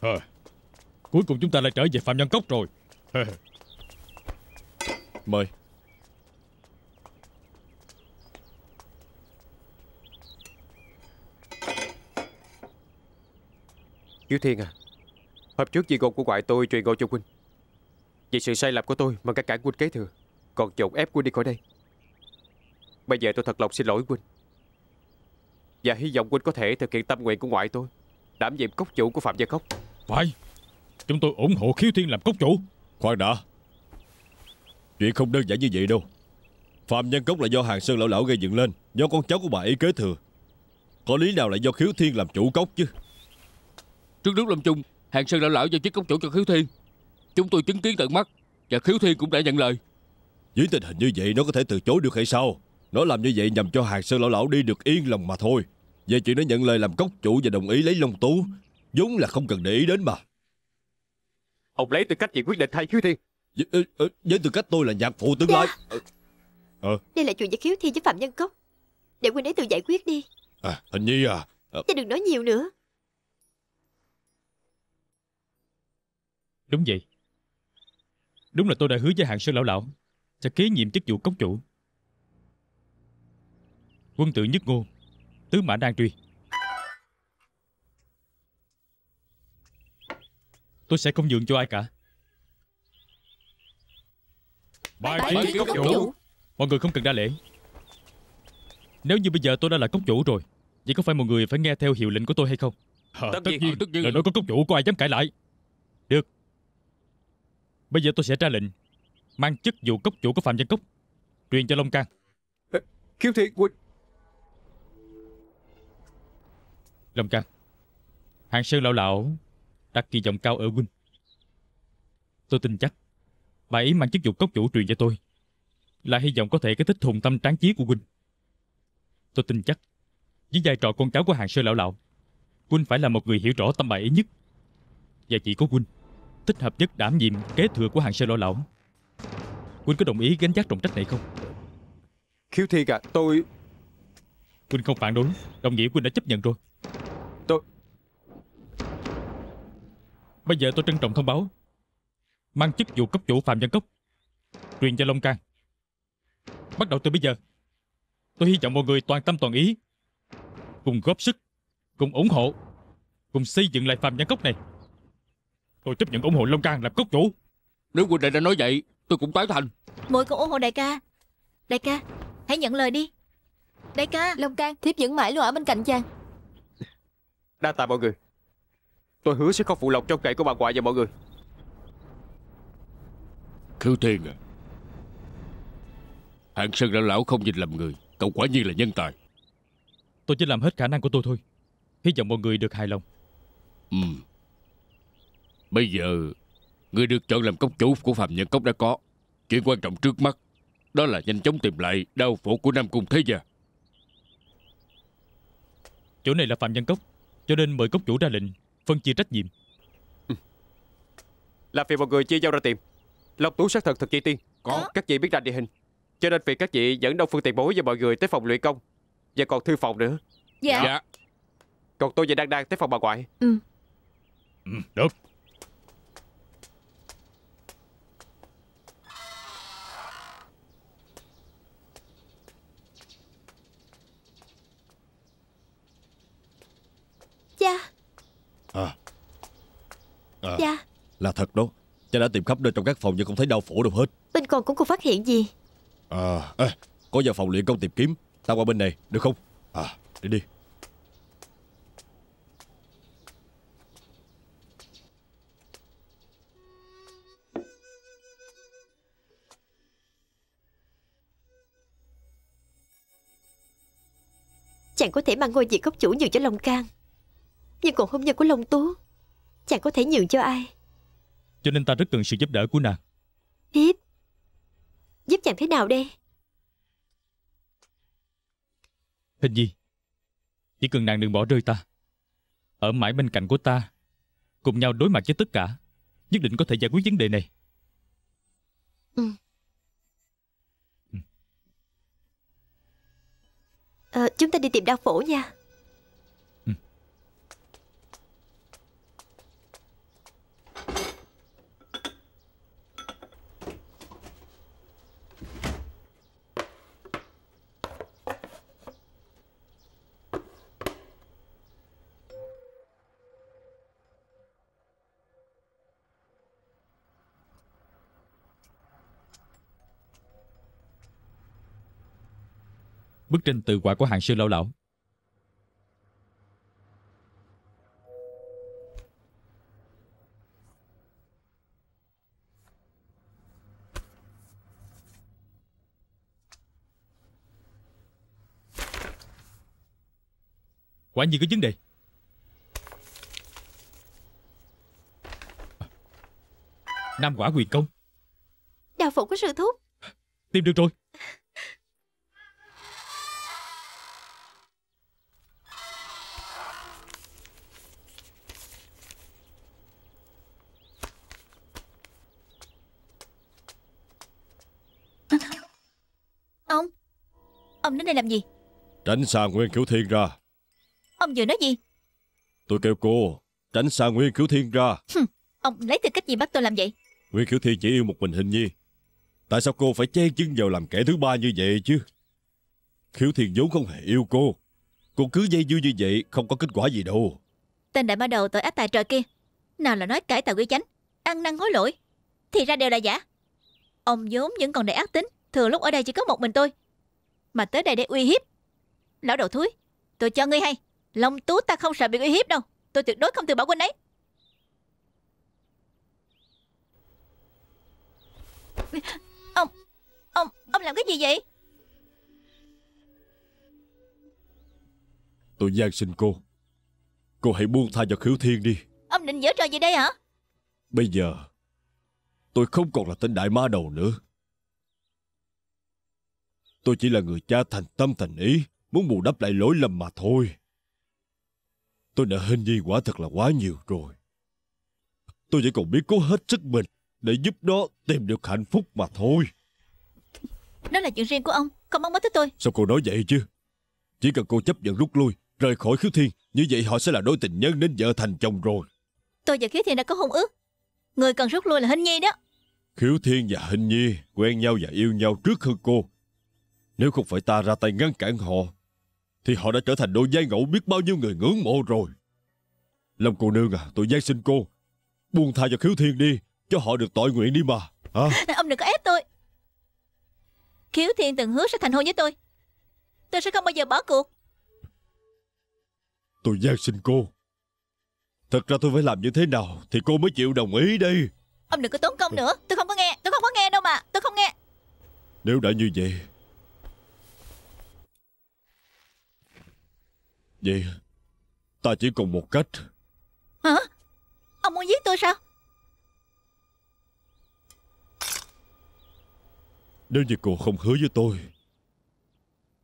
Ờ Cuối cùng chúng ta lại trở về Phạm Nhân Cốc rồi Mời Hiếu Thiên à Hôm trước di ngôn của ngoại tôi truyền ngộ cho Quynh Vì sự sai lầm của tôi mà cả cản Quynh kế thừa Còn dồn ép Quynh đi khỏi đây Bây giờ tôi thật lòng xin lỗi Quynh Và hy vọng Quynh có thể thực hiện tâm nguyện của ngoại tôi Đảm nhiệm cốc chủ của Phạm Gia Cốc Phải Chúng tôi ủng hộ Khiếu Thiên làm cốc chủ Khoan đã Chuyện không đơn giản như vậy đâu Phạm Nhân Cốc là do Hàng Sơn Lão Lão gây dựng lên Do con cháu của bà ấy kế thừa Có lý nào lại do Khiếu Thiên làm chủ cốc chứ Trước nước Lâm Chung, Hàng Sơn Lão Lão giao chức cốc chủ cho Khiếu Thiên Chúng tôi chứng kiến tận mắt Và Khiếu Thiên cũng đã nhận lời Dưới tình hình như vậy nó có thể từ chối được hay sao Nó làm như vậy nhằm cho Hàng Sơn Lão Lão đi được yên lòng mà thôi Về chuyện nó nhận lời làm cốc chủ và đồng ý lấy Long Tú vốn là không cần để ý đến mà Ông lấy tư cách gì quyết định thay khiếu thiên với, tư cách tôi là nhạc phụ tương lai à. Đây là chuyện giữa khiếu thiên với Phạm Nhân Cốc Để huynh ấy tự giải quyết đi à, Hình Nhi à, à đừng nói nhiều nữa Đúng vậy Đúng là tôi đã hứa với hạng sơn lão lão Sẽ kế nhiệm chức vụ cốc chủ Quân tử nhất ngô Tứ mã đang truy Tôi sẽ không nhường cho ai cả Bài kiến cốc chủ Mọi người không cần đa lễ Nếu như bây giờ tôi đã là cốc chủ rồi Vậy có phải mọi người phải nghe theo hiệu lệnh của tôi hay không tất, tất nhiên, nhiên tất nhiên Lời nói của cốc chủ có ai dám cãi lại Được Bây giờ tôi sẽ ra lệnh Mang chức vụ cốc chủ của Phạm Văn Cốc Truyền cho Long can. Khiếu thị của... Long can, Hàng Sơn lão lão Đặt kỳ vọng cao ở huynh Tôi tin chắc Bà ấy mang chức vụ cốc chủ truyền cho tôi Là hy vọng có thể cái thích thùng tâm tráng chí của huynh Tôi tin chắc Với vai trò con cháu của hàng sơ lão lão Huynh phải là một người hiểu rõ tâm bà ấy nhất Và chỉ có Huynh Thích hợp nhất đảm nhiệm kế thừa của hàng sơ lão lão Huynh có đồng ý gánh vác trọng trách này không Khiếu thiệt à tôi Huynh không phản đối Đồng nghĩa Huynh đã chấp nhận rồi Bây giờ tôi trân trọng thông báo Mang chức vụ cấp chủ Phạm Văn Cốc Truyền cho Long Can Bắt đầu từ bây giờ Tôi hy vọng mọi người toàn tâm toàn ý Cùng góp sức Cùng ủng hộ Cùng xây dựng lại Phạm Văn Cốc này Tôi chấp nhận ủng hộ Long Can làm cốc chủ Nếu huynh đại đã nói vậy Tôi cũng tán thành Mỗi cũng ủng hộ đại ca Đại ca Hãy nhận lời đi Đại ca Long Can Thiếp dẫn mãi luôn ở bên cạnh chàng Đa tạ mọi người Tôi hứa sẽ không phụ lộc trong cậy của bà ngoại và mọi người Khiếu Thiên à Hạng Sơn đã lão không nhìn làm người Cậu quả nhiên là nhân tài Tôi chỉ làm hết khả năng của tôi thôi Hy vọng mọi người được hài lòng Ừ Bây giờ Người được chọn làm cốc chủ của Phạm Nhân Cốc đã có Chuyện quan trọng trước mắt Đó là nhanh chóng tìm lại đau phổ của Nam Cung Thế Gia Chỗ này là Phạm Nhân Cốc Cho nên mời cốc chủ ra lệnh Phân chia trách nhiệm ừ. là Làm phiền mọi người chia nhau ra tìm Lộc tú xác thật thật chi tiên Có Các vị biết ra địa hình Cho nên việc các vị dẫn đông phương tiền bối và mọi người tới phòng luyện công Và còn thư phòng nữa Dạ, dạ. Còn tôi và đang đang tới phòng bà ngoại Ừ, ừ Được Cha à. à Dạ Là thật đó Cha đã tìm khắp nơi trong các phòng nhưng không thấy đau phổ đâu hết Bên con cũng không phát hiện gì À ê, Có vào phòng luyện công tìm kiếm ta qua bên này được không À đi đi Chàng có thể mang ngôi vị cốc chủ nhiều cho lòng can nhưng còn hôn nhân của Long Tú Chàng có thể nhường cho ai Cho nên ta rất cần sự giúp đỡ của nàng Hiếp Giúp chàng thế nào đây Hình gì? Chỉ cần nàng đừng bỏ rơi ta Ở mãi bên cạnh của ta Cùng nhau đối mặt với tất cả Nhất định có thể giải quyết vấn đề này Ừ, ừ. Ờ, chúng ta đi tìm đa phổ nha bức tranh từ quả của hàng sư lão lão quả nhiên có vấn đề nam quả quyền công đào phụ có sự thúc tìm được rồi Ông đến đây làm gì Tránh xa Nguyên Kiểu Thiên ra Ông vừa nói gì Tôi kêu cô Tránh xa Nguyên Kiểu Thiên ra Ông lấy tư cách gì bắt tôi làm vậy Nguyên Kiểu Thiên chỉ yêu một mình hình nhi Tại sao cô phải che chân vào làm kẻ thứ ba như vậy chứ Khiếu Thiên vốn không hề yêu cô Cô cứ dây dưa như vậy Không có kết quả gì đâu Tên đại ma đầu tội ác tài trời kia Nào là nói cải tạo quy chánh Ăn năn hối lỗi Thì ra đều là giả Ông vốn vẫn còn đầy ác tính Thừa lúc ở đây chỉ có một mình tôi mà tới đây để uy hiếp lão đầu thúi tôi cho ngươi hay long tú ta không sợ bị uy hiếp đâu tôi tuyệt đối không từ bỏ quân ấy ông ông ông làm cái gì vậy tôi gian xin cô cô hãy buông tha cho khiếu thiên đi ông định giở trò gì đây hả bây giờ tôi không còn là tên đại ma đầu nữa Tôi chỉ là người cha thành tâm thành ý, muốn bù đắp lại lỗi lầm mà thôi. Tôi nợ hình nhi quả thật là quá nhiều rồi. Tôi chỉ còn biết cố hết sức mình để giúp đó tìm được hạnh phúc mà thôi. Đó là chuyện riêng của ông, không mong mới tới tôi. Sao cô nói vậy chứ? Chỉ cần cô chấp nhận rút lui, rời khỏi khiếu thiên, như vậy họ sẽ là đôi tình nhân nên vợ thành chồng rồi. Tôi và khiếu thiên đã có hôn ước. Người cần rút lui là Hình Nhi đó. Khiếu Thiên và Hình Nhi quen nhau và yêu nhau trước hơn cô nếu không phải ta ra tay ngăn cản họ, thì họ đã trở thành đôi giai ngẫu biết bao nhiêu người ngưỡng mộ rồi. Lâm cô nương à, tôi Giang xin cô. Buông tha cho khiếu thiên đi, cho họ được tội nguyện đi mà. Hả? Ông đừng có ép tôi. Khiếu thiên từng hứa sẽ thành hôn với tôi. Tôi sẽ không bao giờ bỏ cuộc. Tôi Giang xin cô. Thật ra tôi phải làm như thế nào thì cô mới chịu đồng ý đi. Ông đừng có tốn công nữa, tôi không có nghe, tôi không có nghe đâu mà, tôi không nghe. Nếu đã như vậy Vậy ta chỉ còn một cách Hả? Ông muốn giết tôi sao? Nếu như cô không hứa với tôi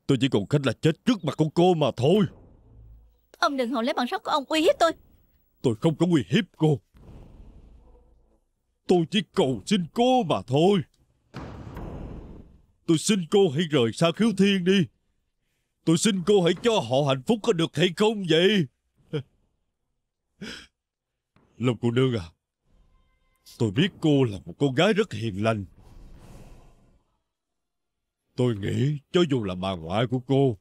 Tôi chỉ còn cách là chết trước mặt của cô mà thôi Ông đừng hòng lấy bằng sắt của ông uy hiếp tôi Tôi không có uy hiếp cô Tôi chỉ cầu xin cô mà thôi Tôi xin cô hãy rời xa khiếu thiên đi Tôi xin cô hãy cho họ hạnh phúc có được hay không vậy? lâm cô nương à, tôi biết cô là một cô gái rất hiền lành. Tôi nghĩ cho dù là bà ngoại của cô,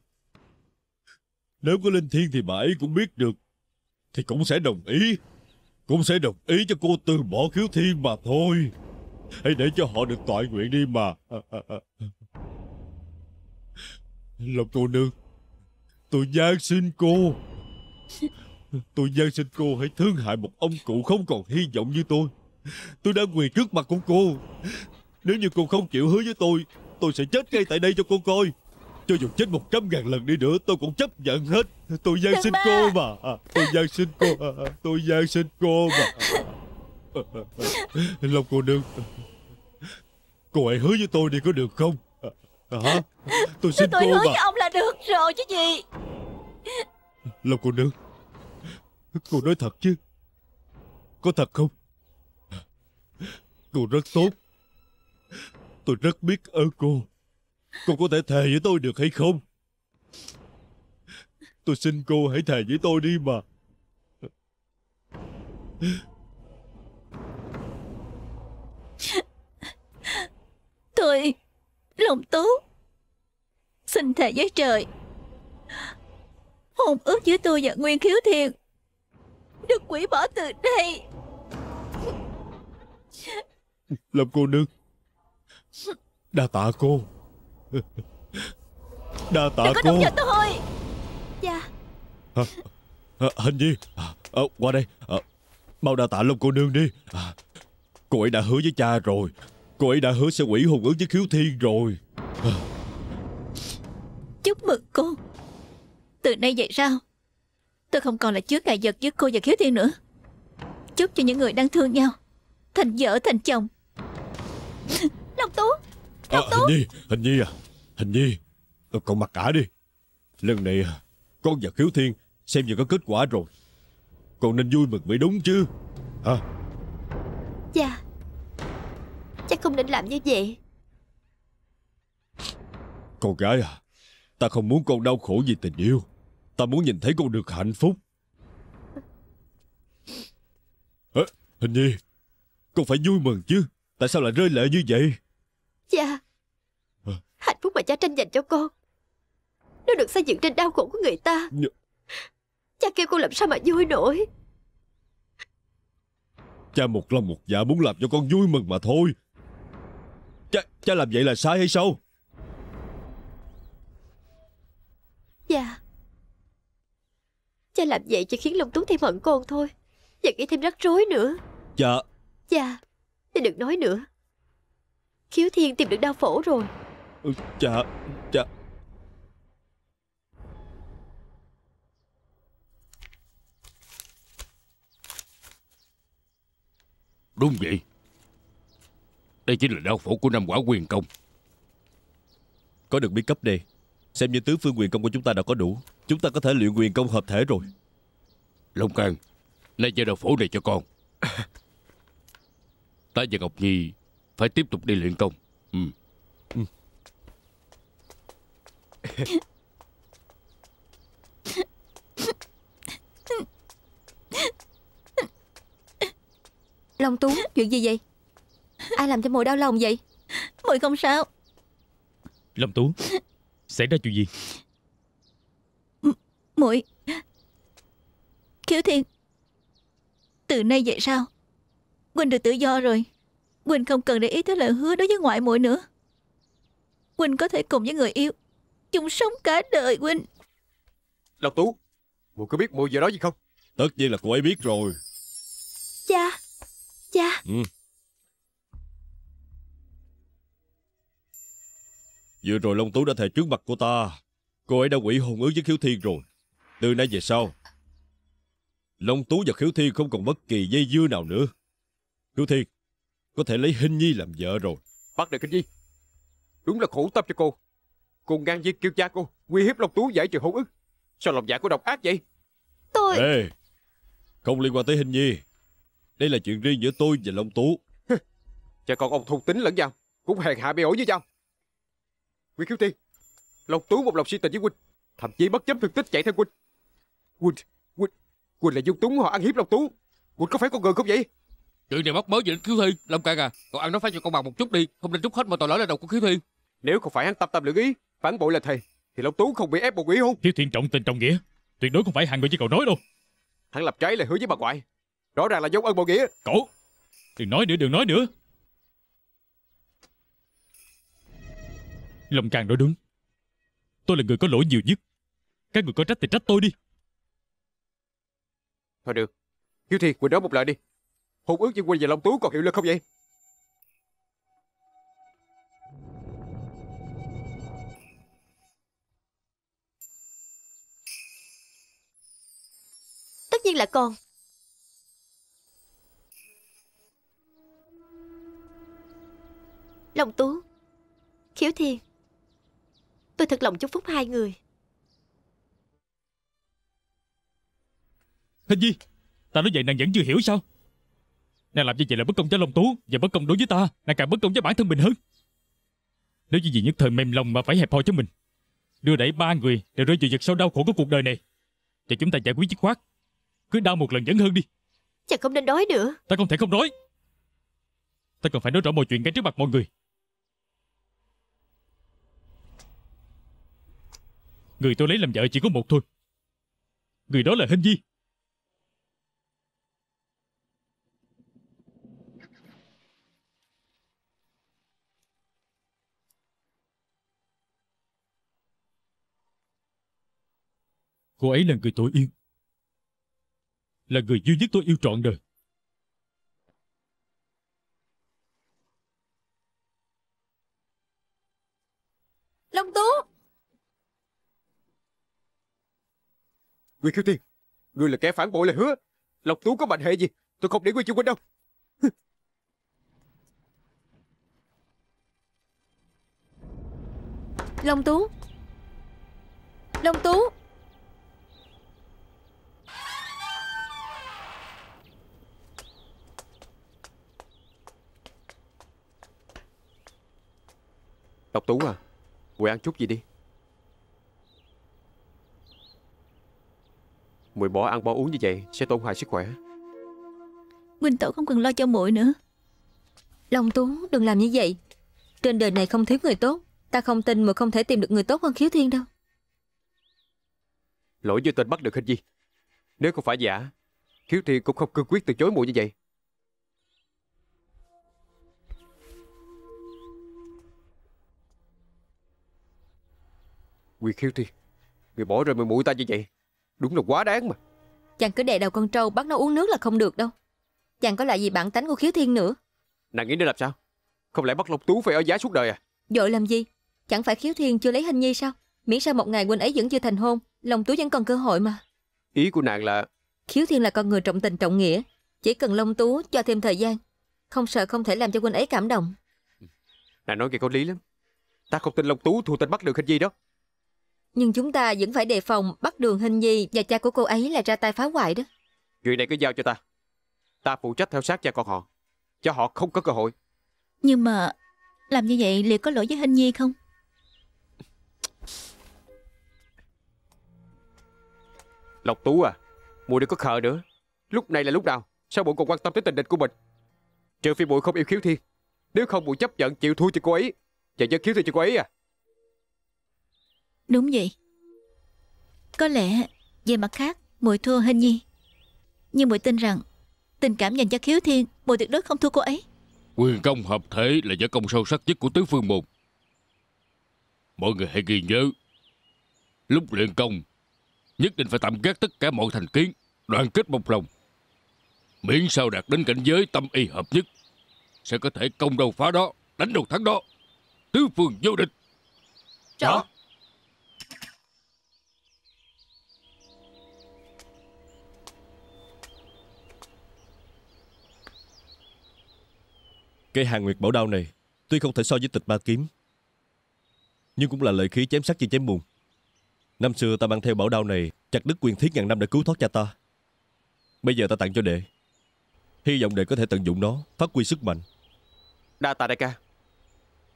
nếu có linh thiên thì bà ấy cũng biết được, thì cũng sẽ đồng ý. Cũng sẽ đồng ý cho cô từ bỏ khiếu thiên mà thôi. Hãy để cho họ được toại nguyện đi mà lòng cô nương Tôi gian xin cô Tôi gian xin cô hãy thương hại một ông cụ không còn hy vọng như tôi Tôi đã quỳ trước mặt của cô Nếu như cô không chịu hứa với tôi Tôi sẽ chết ngay tại đây cho cô coi Cho dù chết một trăm ngàn lần đi nữa Tôi cũng chấp nhận hết Tôi gian xin cô mà Tôi gian xin cô Tôi gian xin cô mà Lòng cô nương Cô hãy hứa với tôi đi có được không À hả tôi xin tôi cô hứa mà. với ông là được rồi chứ gì lòng cô nương cô nói thật chứ có thật không cô rất tốt tôi rất biết ơn cô cô có thể thề với tôi được hay không tôi xin cô hãy thề với tôi đi mà tôi lòng Tú Xin thề với trời Hồn ước giữa tôi và Nguyên Khiếu Thiên Được quỷ bỏ từ đây Lâm cô nương Đa tạ cô Đa tạ Đừng cô Đừng có động vào tôi Dạ à, à, Hình như à, ờ, Qua đây à, Mau đa tạ Lâm cô nương đi à, Cô ấy đã hứa với cha rồi Cô ấy đã hứa sẽ quỷ hùng ứng với khiếu thiên rồi Chúc mừng cô Từ nay vậy sao Tôi không còn là chứa cài vật với cô và khiếu thiên nữa Chúc cho những người đang thương nhau Thành vợ thành chồng Long Tú Long à, Tú Hình Nhi Hình Nhi à Hình Nhi Cậu mặc cả đi Lần này Con và khiếu thiên Xem như có kết quả rồi Cậu nên vui mừng mới đúng chứ Hả à. Dạ Chắc không nên làm như vậy Con gái à Ta không muốn con đau khổ vì tình yêu Ta muốn nhìn thấy con được hạnh phúc à, Hình Nhi Con phải vui mừng chứ Tại sao lại rơi lệ như vậy Cha dạ. à. Hạnh phúc mà cha tranh dành cho con Nó được xây dựng trên đau khổ của người ta Nh... Cha kêu con làm sao mà vui nổi Cha một lòng một dạ muốn làm cho con vui mừng mà thôi Cha, cha làm vậy là sai hay sao Dạ Cha làm vậy chỉ khiến Long Tú thêm hận con thôi Và gây thêm rắc rối nữa Dạ Dạ Cha đừng nói nữa Khiếu Thiên tìm được đau phổ rồi ừ, Dạ Dạ Đúng vậy đây chính là đao phổ của năm quả quyền công Có được bí cấp đề Xem như tứ phương quyền công của chúng ta đã có đủ Chúng ta có thể luyện quyền công hợp thể rồi Long Càng nay cho đao phổ này cho con Ta và Ngọc Nhi Phải tiếp tục đi luyện công Ừ. Long Tú, chuyện gì vậy? Ai làm cho mùi đau lòng vậy Mùi không sao Lâm Tú Xảy ra chuyện gì M Mùi Khiếu Thiên Từ nay vậy sao Quỳnh được tự do rồi Quỳnh không cần để ý tới lời hứa đối với ngoại muội nữa Quỳnh có thể cùng với người yêu Chung sống cả đời Quỳnh Lâm Tú Mùi có biết mùi vừa nói gì không Tất nhiên là cô ấy biết rồi Cha Cha ừ. Vừa rồi Long Tú đã thề trước mặt của ta Cô ấy đã quỷ hôn ước với Khiếu Thiên rồi Từ nay về sau Long Tú và Khiếu Thiên không còn bất kỳ dây dưa nào nữa Khiếu Thiên Có thể lấy Hinh Nhi làm vợ rồi Bắt được kinh Nhi Đúng là khổ tâm cho cô Cô ngang nhiên kêu cha cô Nguy hiếp Long Tú giải trừ hôn ước Sao lòng dạ cô độc ác vậy Tôi Ê Không liên quan tới Hinh Nhi Đây là chuyện riêng giữa tôi và Long Tú Cha con ông thù tính lẫn nhau Cũng hèn hạ bị ổi với nhau Nguyễn Khiếu Tiên Lộc Tú một lòng si tình với Huynh Thậm chí bất chấp thương tích chạy theo Huynh Huynh Huynh Huynh là dung túng họ ăn hiếp Lộc Tú Huynh có phải con người không vậy Chuyện này mắc mới về đến Khiếu Thiên Lâm Cang à Cậu ăn nó phải cho con bằng một chút đi Không nên trút hết mọi tội lỗi lên đầu của Khiếu Thiên Nếu không phải hắn tập tâm lượng ý Phản bội là thầy Thì Lộc Tú không bị ép buộc ý hôn Khiếu Thiên trọng tình trọng nghĩa Tuyệt đối không phải hàng người với cậu nói đâu Hắn lập trái lời hứa với bà ngoại Rõ ràng là giống ân bộ nghĩa Cậu Đừng nói nữa đừng nói nữa Lòng càng nói đúng Tôi là người có lỗi nhiều nhất Các người có trách thì trách tôi đi Thôi được Hiếu Thiên, Quỳnh đó một lời đi Hôn ước giữa Quỳnh và Long Tú còn hiệu lực không vậy? Tất nhiên là còn Long Tú Khiếu Thiên Tôi thật lòng chúc phúc hai người Hình Di Ta nói vậy nàng vẫn chưa hiểu sao Nàng làm như vậy là bất công cho Long Tú Và bất công đối với ta Nàng càng bất công với bản thân mình hơn Nếu như gì nhất thời mềm lòng mà phải hẹp hòi cho mình Đưa đẩy ba người Để rơi vào giật sâu đau khổ của cuộc đời này Thì chúng ta giải quyết dứt khoát Cứ đau một lần vẫn hơn đi Chàng không nên đói nữa Ta không thể không đói Ta còn phải nói rõ mọi chuyện ngay trước mặt mọi người Người tôi lấy làm vợ chỉ có một thôi. Người đó là Hinh Di. Cô ấy là người tôi yêu. Là người duy nhất tôi yêu trọn đời. Người khiêu Thiên, ngươi là kẻ phản bội lời hứa. Lộc Tú có bệnh hệ gì, tôi không để ngươi chung quanh đâu. Long Tú Long Tú Lộc Tú à Quậy ăn chút gì đi mùi bỏ ăn bỏ uống như vậy sẽ tổn hại sức khỏe Minh Tổ không cần lo cho muội nữa Long Tú đừng làm như vậy Trên đời này không thiếu người tốt Ta không tin mà không thể tìm được người tốt hơn khiếu thiên đâu Lỗi vô tình bắt được hình gì Nếu không phải giả Khiếu thiên cũng không cương quyết từ chối muội như vậy Quyền khiếu thiên Người bỏ rơi mình mũi ta như vậy Đúng là quá đáng mà Chàng cứ đè đầu con trâu bắt nó uống nước là không được đâu Chàng có lại gì bản tánh của khiếu thiên nữa Nàng nghĩ nên làm sao Không lẽ bắt Long Tú phải ở giá suốt đời à Dội làm gì Chẳng phải khiếu thiên chưa lấy hình nhi sao Miễn sao một ngày huynh ấy vẫn chưa thành hôn Long Tú vẫn còn cơ hội mà Ý của nàng là Khiếu thiên là con người trọng tình trọng nghĩa Chỉ cần Long Tú cho thêm thời gian Không sợ không thể làm cho huynh ấy cảm động Nàng nói kia có lý lắm Ta không tin Long Tú thù tình bắt được hình nhi đó nhưng chúng ta vẫn phải đề phòng bắt đường hình nhi và cha của cô ấy là ra tay phá hoại đó. Chuyện này cứ giao cho ta. Ta phụ trách theo sát cha con họ. Cho họ không có cơ hội. Nhưng mà làm như vậy liệu có lỗi với hình nhi không? Lộc Tú à, mùi đừng có khờ nữa. Lúc này là lúc nào? Sao mụi còn quan tâm tới tình địch của mình? Trừ phi bụi không yêu khiếu thiên. Nếu không bụi chấp nhận chịu thua cho cô ấy. Và nhớ khiếu thiên cho cô ấy à. Đúng vậy. Có lẽ, về mặt khác, muội thua Hình Nhi. Nhưng muội tin rằng, tình cảm dành cho Khiếu Thiên, muội tuyệt đối không thua cô ấy. Quyền công hợp thể là võ công sâu sắc nhất của tứ phương môn. Mọi người hãy ghi nhớ, lúc luyện công, nhất định phải tạm gác tất cả mọi thành kiến, đoàn kết một lòng. Miễn sao đạt đến cảnh giới tâm y hợp nhất, sẽ có thể công đầu phá đó, đánh đầu thắng đó. Tứ phương vô địch. Rõ. Cây hàng nguyệt bảo đao này Tuy không thể so với tịch ba kiếm Nhưng cũng là lợi khí chém sắc như chém bùn Năm xưa ta mang theo bảo đao này Chặt đứt quyền thiết ngàn năm để cứu thoát cha ta Bây giờ ta tặng cho đệ Hy vọng đệ có thể tận dụng nó Phát huy sức mạnh Đa tạ đại ca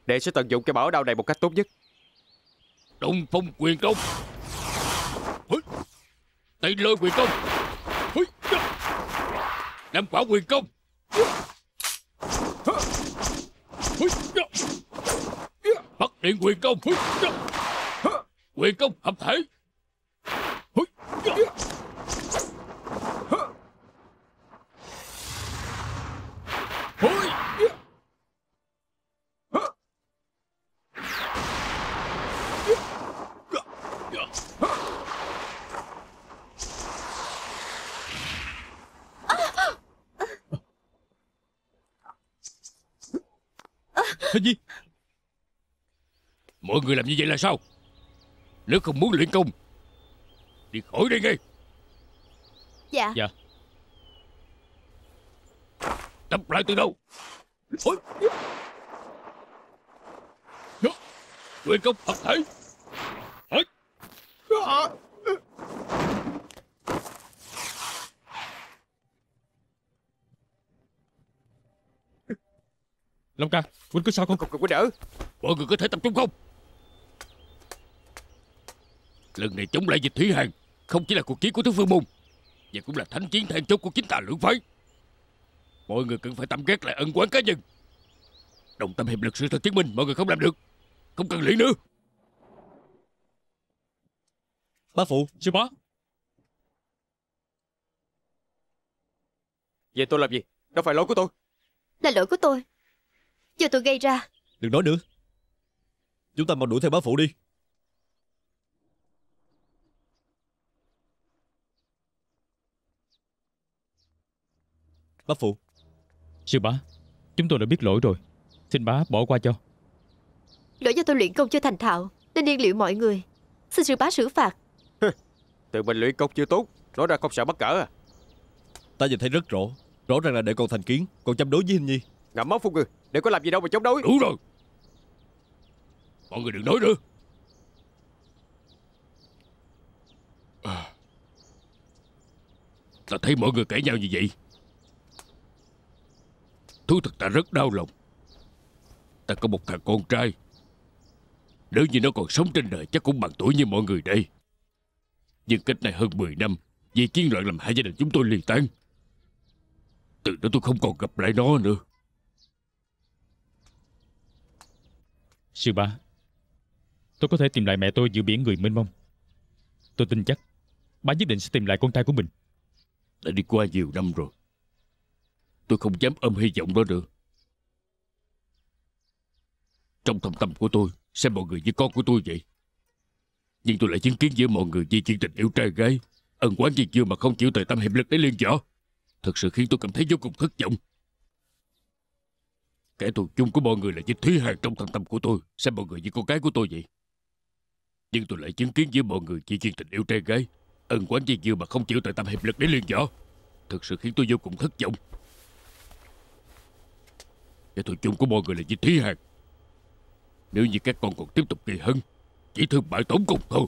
Đệ sẽ tận dụng cái bảo đao này một cách tốt nhất Đông phong quyền công Tây lôi quyền công Nam quả quyền công Bắt dạ, điện quyền công Quyền công hợp thể Cái gì Mọi người làm như vậy là sao Nếu không muốn luyện công Thì khỏi đây ngay Dạ Dạ Tập lại từ đâu Ôi. Dạ. Luyện công hợp thể Ôi. À. Long ca Quỳnh có sao không Không cần có đỡ Mọi người có thể tập trung không Lần này chống lại dịch thủy hàng Không chỉ là cuộc chiến của thứ phương môn Và cũng là thánh chiến then chốt của chính tà lưỡng phái Mọi người cần phải tạm gác lại ân quán cá nhân Đồng tâm hiệp lực sự thật chứng minh Mọi người không làm được Không cần lý nữa Bá phụ Sư bá Vậy tôi làm gì Đâu phải lỗi của tôi Là lỗi của tôi do tôi gây ra Đừng nói nữa Chúng ta mau đuổi theo bá phụ đi Bá phụ Sư bá Chúng tôi đã biết lỗi rồi Xin bá bỏ qua cho Lỗi do tôi luyện công chưa thành thạo Nên điên liệu mọi người Xin sư bá xử phạt Tự mình luyện công chưa tốt Nói ra không sợ bắt cỡ à Ta nhìn thấy rất rõ Rõ ràng là để con thành kiến Còn chăm đối với Hình Nhi Ngậm máu Phúc ư Đừng có làm gì đâu mà chống đối Đủ rồi Mọi người đừng nói nữa à, Ta thấy mọi người cãi nhau như vậy Thú thật ta rất đau lòng Ta có một thằng con trai Nếu như nó còn sống trên đời Chắc cũng bằng tuổi như mọi người đây Nhưng cách này hơn 10 năm Vì chiến loạn làm hai gia đình chúng tôi liền tan Từ đó tôi không còn gặp lại nó nữa Sư ba Tôi có thể tìm lại mẹ tôi giữa biển người mênh mông Tôi tin chắc ba nhất định sẽ tìm lại con trai của mình Đã đi qua nhiều năm rồi Tôi không dám ôm hy vọng đó nữa Trong thâm tâm của tôi Xem mọi người như con của tôi vậy Nhưng tôi lại chứng kiến giữa mọi người Vì chuyện tình yêu trai gái Ân quán gì chưa mà không chịu thời tâm hiệp lực để liên võ Thật sự khiến tôi cảm thấy vô cùng thất vọng Kẻ thù chung của mọi người là những thúy hàng trong thâm tâm của tôi Sao mọi người như con cái của tôi vậy Nhưng tôi lại chứng kiến với mọi người chỉ chuyên tình yêu trai gái Ân quán gì dưa mà không chịu tại tâm hiệp lực để liên võ Thực sự khiến tôi vô cùng thất vọng Kẻ thù chung của mọi người là những thúy hàng Nếu như các con còn tiếp tục gây hấn Chỉ thương bại tổng cùng thôi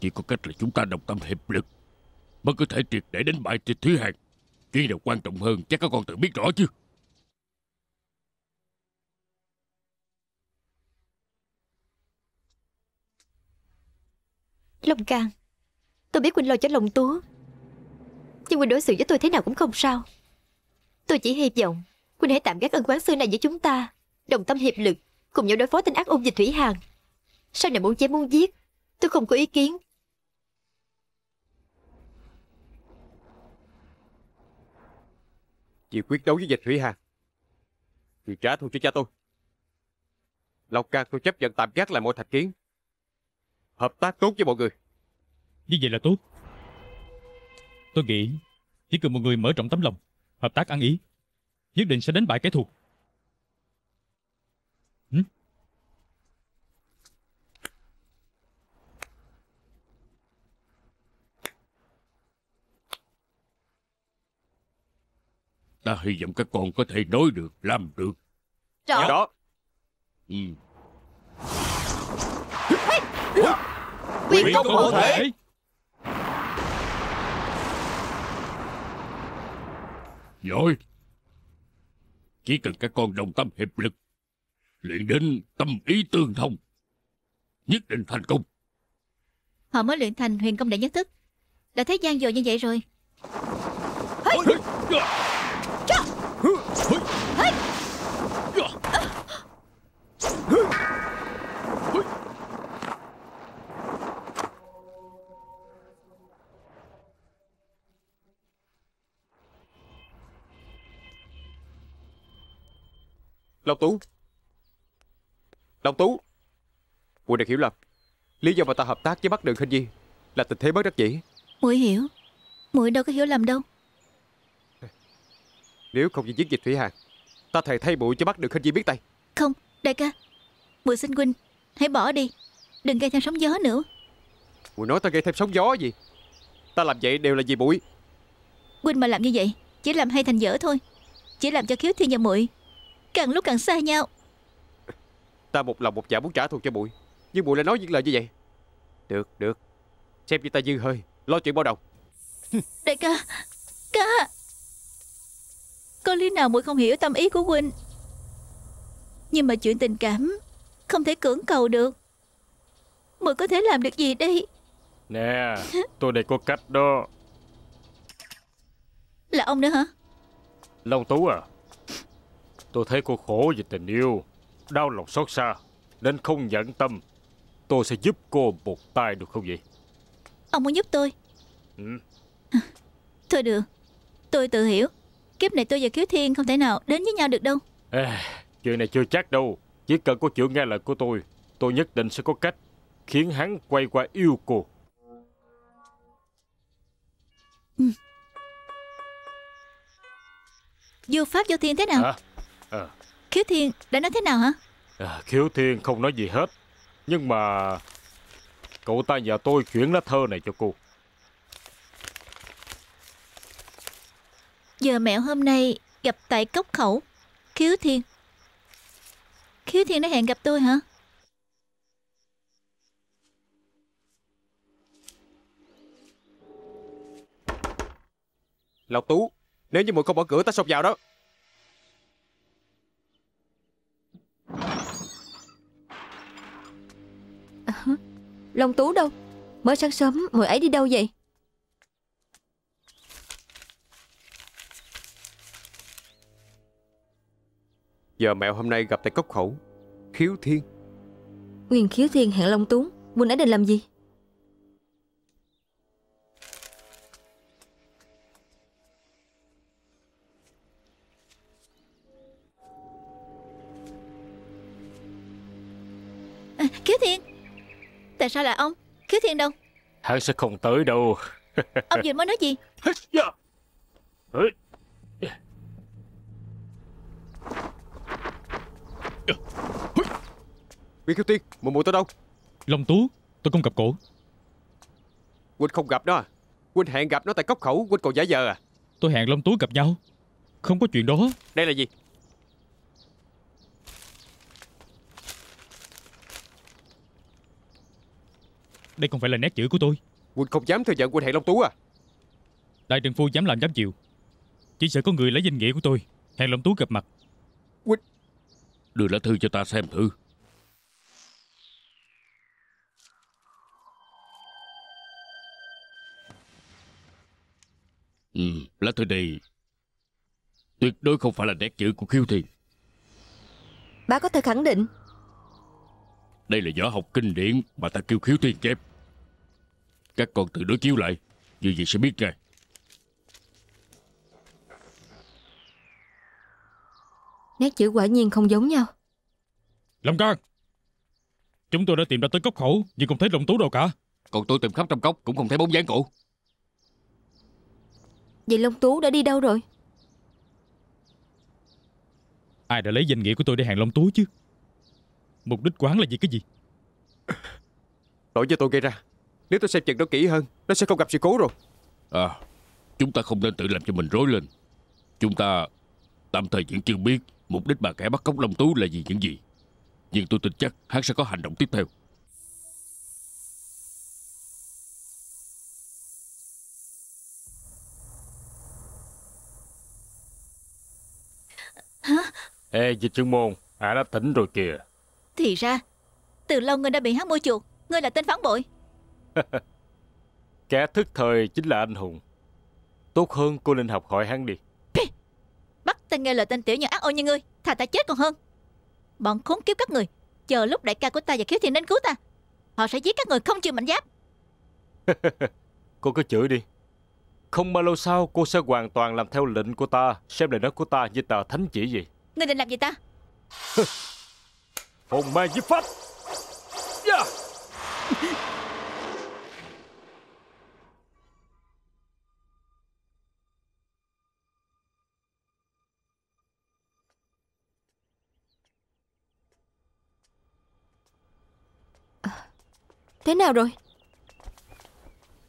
Chỉ có cách là chúng ta đồng tâm hiệp lực Mới có thể triệt để đánh bại thì thúy hàng Chuyện nào quan trọng hơn chắc các con tự biết rõ chứ Long Cang, Tôi biết Quỳnh lo cho Long Tú Nhưng Quỳnh đối xử với tôi thế nào cũng không sao Tôi chỉ hy vọng Quỳnh hãy tạm gác ân quán xưa này với chúng ta Đồng tâm hiệp lực Cùng nhau đối phó tên ác ôn dịch thủy hàng Sau này muốn chém muốn giết Tôi không có ý kiến chị quyết đấu với dịch thủy hà thì trả thù cho cha tôi Lộc ca tôi chấp nhận tạm gác lại mọi thạch kiến Hợp tác tốt với mọi người Như vậy là tốt Tôi nghĩ Chỉ cần mọi người mở rộng tấm lòng Hợp tác ăn ý Nhất định sẽ đánh bại kẻ thù Ta hy vọng các con có thể nói được, làm được. Rõ. Đó. Ừ. Quyền công hộ thể. Giỏi. Chỉ cần các con đồng tâm hiệp lực, luyện đến tâm ý tương thông, nhất định thành công. Họ mới luyện thành huyền công đại nhất thức. Đã thấy gian dội như vậy rồi. Hey! Long Tú Long Tú Quỳnh được hiểu lầm Lý do mà ta hợp tác với bắt đường khinh di Là tình thế bất đắc dĩ Mũi hiểu Mũi đâu có hiểu lầm đâu nếu không vì giết dịch Thủy hàn, Ta thề thay bụi cho bắt được Khinh Di biết tay Không đại ca Mùi xin huynh Hãy bỏ đi Đừng gây thêm sóng gió nữa Mùi nói ta gây thêm sóng gió gì Ta làm vậy đều là vì bụi Huynh mà làm như vậy Chỉ làm hay thành dở thôi Chỉ làm cho khiếu thiên và muội Càng lúc càng xa nhau Ta một lòng một dạ muốn trả thù cho bụi Nhưng bụi lại nói những lời như vậy Được được Xem như ta dư hơi Lo chuyện bao đồng Đại ca Ca có lý nào muội không hiểu tâm ý của huynh Nhưng mà chuyện tình cảm Không thể cưỡng cầu được Muội có thể làm được gì đây Nè tôi đây có cách đó Là ông nữa hả Long Tú à Tôi thấy cô khổ về tình yêu Đau lòng xót xa Nên không nhẫn tâm Tôi sẽ giúp cô một tay được không vậy Ông muốn giúp tôi ừ. Thôi được Tôi tự hiểu Kiếp này tôi và kiếu Thiên không thể nào đến với nhau được đâu à, Chuyện này chưa chắc đâu Chỉ cần cô chịu nghe lời của tôi Tôi nhất định sẽ có cách Khiến hắn quay qua yêu cô ừ. Vô Pháp vô Thiên thế nào à, à. Khiếu Thiên đã nói thế nào hả à, Khiếu Thiên không nói gì hết Nhưng mà Cậu ta nhờ tôi chuyển lá thơ này cho cô Giờ mẹo hôm nay gặp tại cốc khẩu, khiếu thiên. Khiếu thiên đã hẹn gặp tôi hả? Lão Tú, nếu như muội không mở cửa ta sụp vào đó. Long Tú đâu? Mới sáng sớm muội ấy đi đâu vậy? Giờ mẹo hôm nay gặp tại cốc khẩu Khiếu Thiên Nguyên Khiếu Thiên hẹn Long Tuấn Muôn ấy định làm gì à, Khiếu Thiên Tại sao lại ông Khiếu Thiên đâu Hắn sẽ không tới đâu Ông vừa mới nói gì Nguyễn Khiếu Tiên Mụ mụ tới đâu Long Tú Tôi không gặp cổ Quỳnh không gặp đó. à Quỳnh hẹn gặp nó tại cốc khẩu Quỳnh còn giả giờ à Tôi hẹn Long Tú gặp nhau Không có chuyện đó Đây là gì Đây không phải là nét chữ của tôi Quỳnh không dám thừa nhận Quỳnh hẹn Long Tú à Đại trần phu dám làm dám chịu Chỉ sợ có người lấy danh nghĩa của tôi Hẹn Long Tú gặp mặt Đưa lá thư cho ta xem thử ừ, Lá thư này Tuyệt đối không phải là nét chữ của khiêu thiền Bà có thể khẳng định Đây là võ học kinh điển Mà ta kêu khiếu thiên chép Các con tự đối chiếu lại Như vậy sẽ biết ngay Nét chữ quả nhiên không giống nhau Lâm Cang Chúng tôi đã tìm ra tới cốc khẩu Nhưng không thấy Long Tú đâu cả Còn tôi tìm khắp trong cốc cũng không thấy bóng dáng cổ Vậy Long Tú đã đi đâu rồi Ai đã lấy danh nghĩa của tôi để hàng Long Tú chứ Mục đích quán là gì cái gì Lỗi do tôi gây ra Nếu tôi xem chừng nó kỹ hơn Nó sẽ không gặp sự cố rồi À Chúng ta không nên tự làm cho mình rối lên Chúng ta tạm thời vẫn chưa biết Mục đích bà kẻ bắt cóc Long Tú là gì những gì Nhưng tôi tin chắc hắn sẽ có hành động tiếp theo Hả? Ê, dịch chuyên môn, ả à, đã tỉnh rồi kìa Thì ra, từ lâu ngươi đã bị hắn mua chuột Ngươi là tên phản bội Kẻ thức thời chính là anh hùng Tốt hơn cô nên học hỏi hắn đi Bắt tên nghe lời tên tiểu nhân ác ôn như ngươi Thà ta chết còn hơn Bọn khốn kiếp các người Chờ lúc đại ca của ta và khiếu thiên đến cứu ta Họ sẽ giết các người không chịu mảnh giáp Cô cứ chửi đi Không bao lâu sau cô sẽ hoàn toàn làm theo lệnh của ta Xem lời nói của ta như tờ thánh chỉ gì Ngươi định làm gì ta Hồn mai giết phách yeah. Dạ. Thế nào rồi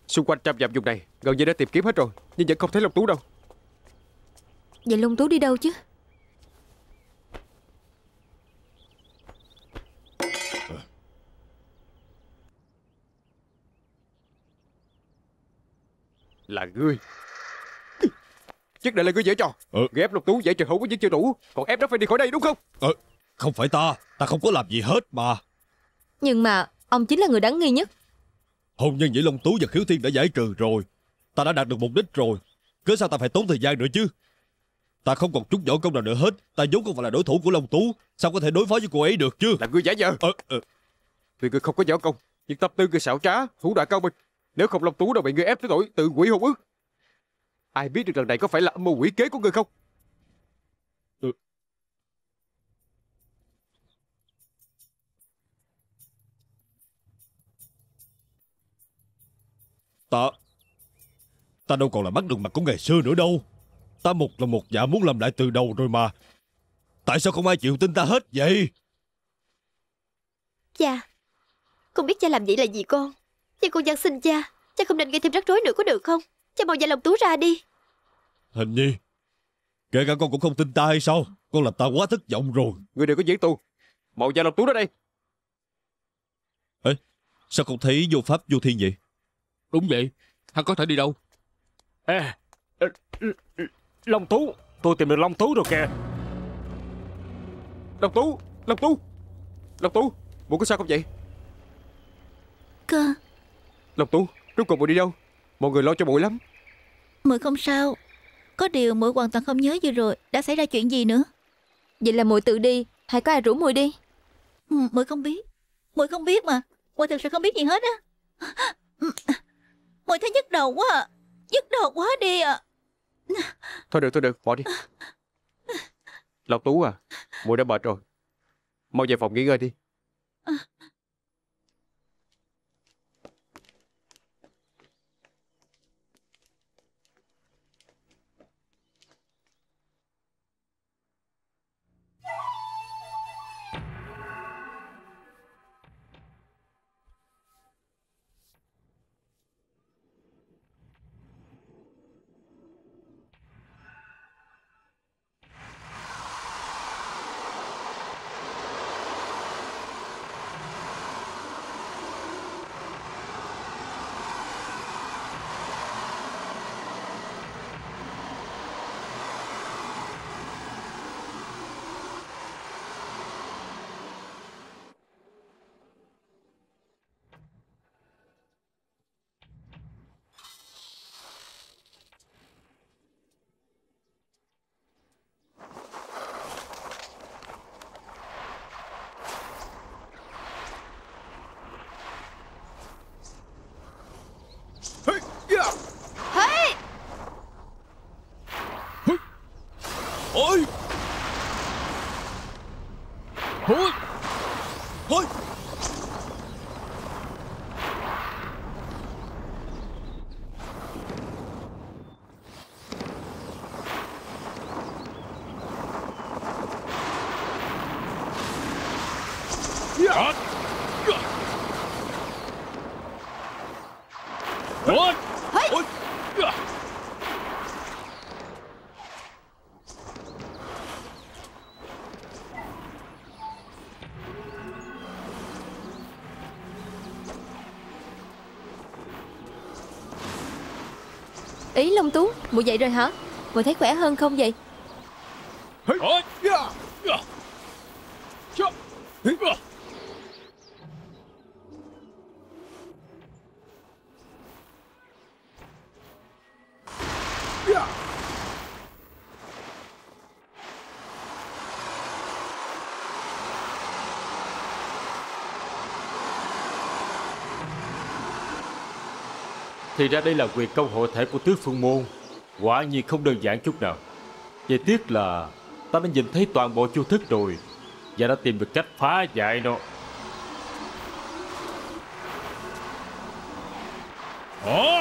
Xung quanh trăm dặm vùng này Gần như đã tìm kiếm hết rồi Nhưng vẫn không thấy Long Tú đâu Vậy Long Tú đi đâu chứ Là ngươi Chắc định là ngươi dễ trò ừ. Ờ. Ngươi ép Long Tú giải trừ hữu với những chưa đủ Còn ép nó phải đi khỏi đây đúng không ừ. Không phải ta Ta không có làm gì hết mà Nhưng mà Ông chính là người đáng nghi nhất Hôn nhân giữa Long Tú và Khiếu Thiên đã giải trừ rồi Ta đã đạt được mục đích rồi Cớ sao ta phải tốn thời gian nữa chứ Ta không còn chút võ công nào nữa hết Ta vốn không phải là đối thủ của Long Tú Sao có thể đối phó với cô ấy được chứ Là người giả vờ ờ, ờ. Tuy người không có võ công Nhưng tập tư người xảo trá Thủ đoạn cao minh Nếu không Long Tú đâu bị người ép tới nỗi Tự quỷ hôn ước Ai biết được lần này có phải là âm mưu quỷ kế của người không Ta Ta đâu còn là mắt đường mặt của ngày xưa nữa đâu Ta một là một dạ muốn làm lại từ đầu rồi mà Tại sao không ai chịu tin ta hết vậy Cha Con biết cha làm vậy là gì con Nhưng con gian xin cha Cha không nên gây thêm rắc rối nữa có được không Cha mau dạy lòng Tú ra đi Hình nhi Kể cả con cũng không tin ta hay sao Con làm ta quá thất vọng rồi Người đừng có diễn tu Mau dạy lòng Tú đó đây Ê Sao không thấy vô pháp vô thiên vậy Đúng vậy, hắn có thể đi đâu? Ê, Long Tú, tôi tìm được Long Tú rồi kìa. Long Tú, Long Tú, Long Tú, bộ có sao không vậy? Cơ. Long Tú, rốt cuộc bộ đi đâu? Mọi người lo cho bụi lắm. Mụi không sao, có điều muội hoàn toàn không nhớ vừa rồi đã xảy ra chuyện gì nữa. Vậy là muội tự đi, hay có ai rủ muội đi? Muội không biết, muội không biết mà, muội thực sự không biết gì hết á. Mọi thứ nhức đầu quá à. Nhức đầu quá đi à. Thôi được, thôi được, bỏ đi. Lộc Tú à, mùi đã mệt rồi. Mau về phòng nghỉ ngơi đi. À. Ý Long Tú, mụ dậy rồi hả? Mùi thấy khỏe hơn không vậy? Ôi. Thì ra đây là quyền công hộ thể của tứ phương môn Quả nhiên không đơn giản chút nào Chỉ tiếc là Ta đã nhìn thấy toàn bộ chiêu thức rồi Và đã tìm được cách phá giải nó Ồ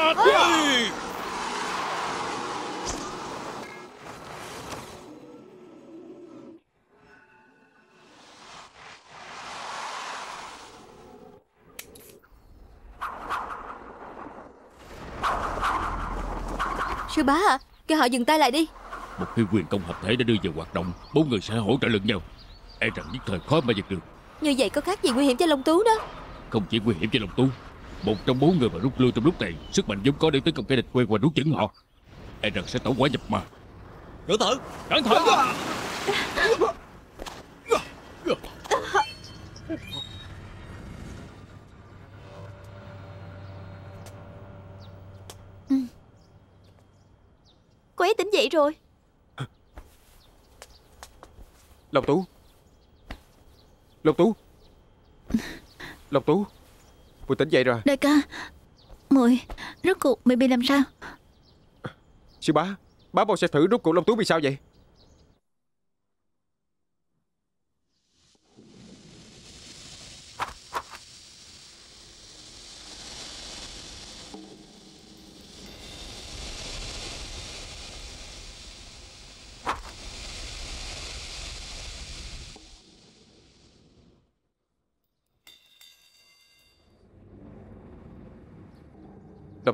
Sư bá à Kêu họ dừng tay lại đi Một khi quyền công hợp thể đã đưa vào hoạt động Bốn người sẽ hỗ trợ lẫn nhau E rằng nhất thời khó mà giật được Như vậy có khác gì nguy hiểm cho Long Tú đó Không chỉ nguy hiểm cho Long Tú Một trong bốn người mà rút lui trong lúc này Sức mạnh vốn có để tấn công kẻ địch quen và nuốt chửng họ E rằng sẽ tẩu quá nhập mà cẩn thận, Cẩn thận à. thế tính vậy rồi Lộc Tú Lộc Tú Lộc Tú Mùi tỉnh dậy rồi Đại ca Mùi Rốt cuộc mày bị làm sao Sư bá Bá mau sẽ thử rốt cuộc Lộc Tú bị sao vậy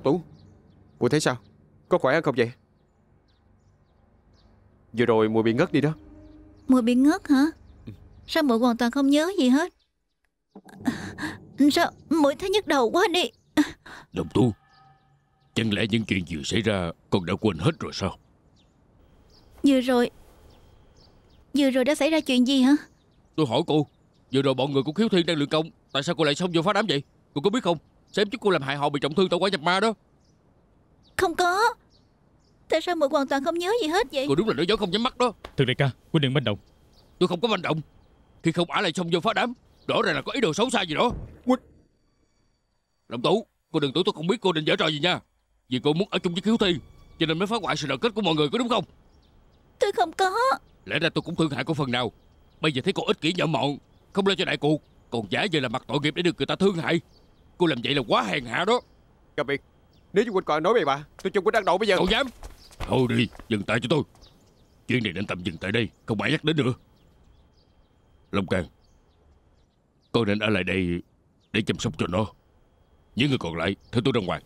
Tú Mùi thấy sao Có khỏe không vậy Vừa rồi mùi bị ngất đi đó Mùi bị ngất hả Sao mùi hoàn toàn không nhớ gì hết Sao mùi thấy nhức đầu quá đi Đồng Tú Chẳng lẽ những chuyện vừa xảy ra Con đã quên hết rồi sao Vừa rồi Vừa rồi đã xảy ra chuyện gì hả Tôi hỏi cô Vừa rồi bọn người của khiếu thiên đang luyện công Tại sao cô lại xông vô phá đám vậy Cô có biết không Sếp chứ cô làm hại họ bị trọng thương tội quả nhập ma đó Không có Tại sao mượn hoàn toàn không nhớ gì hết vậy Cô đúng là đứa giỏi không nhắm mắt đó Thưa đại ca Quynh đừng manh động Tôi không có manh động Khi không ả lại xông vô phá đám Rõ ràng là có ý đồ xấu xa gì đó Quynh Lòng tủ Cô đừng tưởng tôi không biết cô định dở trò gì nha Vì cô muốn ở chung với khiếu thi Cho nên mới phá hoại sự đoàn kết của mọi người có đúng không Tôi không có Lẽ ra tôi cũng thương hại cô phần nào Bây giờ thấy cô ích kỷ nhỏ mọn Không lo cho đại cuộc Còn giả giờ là mặt tội nghiệp để được người ta thương hại Cô làm vậy là quá hèn hạ đó Gặp biệt Nếu chú Quỳnh còn nói bậy bà, Tôi chung Quỳnh đang đổ bây giờ Cậu dám Thôi đi Dừng tay cho tôi Chuyện này nên tạm dừng tại đây Không ai nhắc đến nữa Long Càng Con nên ở lại đây Để chăm sóc cho nó Những người còn lại Theo tôi ra ngoài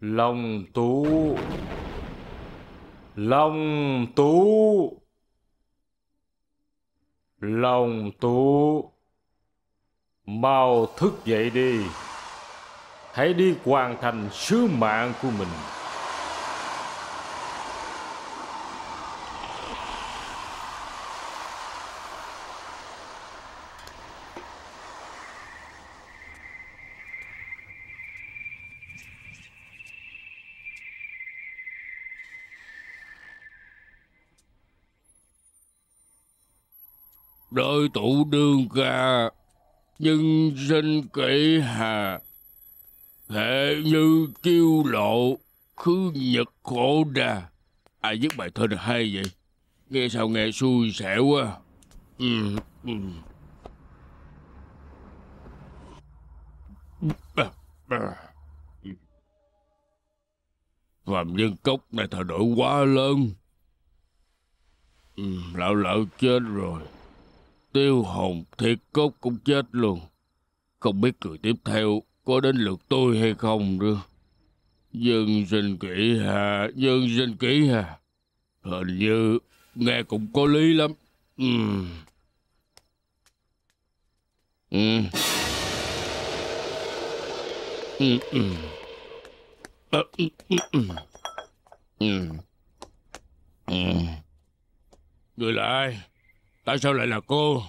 Long Tú Long tú Long tú mau thức dậy đi hãy đi hoàn thành sứ mạng của mình đợi tụ đương ca nhưng sinh kỷ hà hệ như chiêu lộ khứ nhật khổ đà ai viết bài thơ này hay vậy nghe sao nghe xui xẻo quá ừ, ừ. Phạm nhân cốc này thay đổi quá lớn. Ừ, lão lão chết rồi tiêu hồn thiệt cốt cũng chết luôn. Không biết người tiếp theo có đến lượt tôi hay không nữa. Dân sinh kỹ hà, dân sinh kỹ hà. Hình như nghe cũng có lý lắm. Ừ. Ừ. Người là ai? Tại sao lại là cô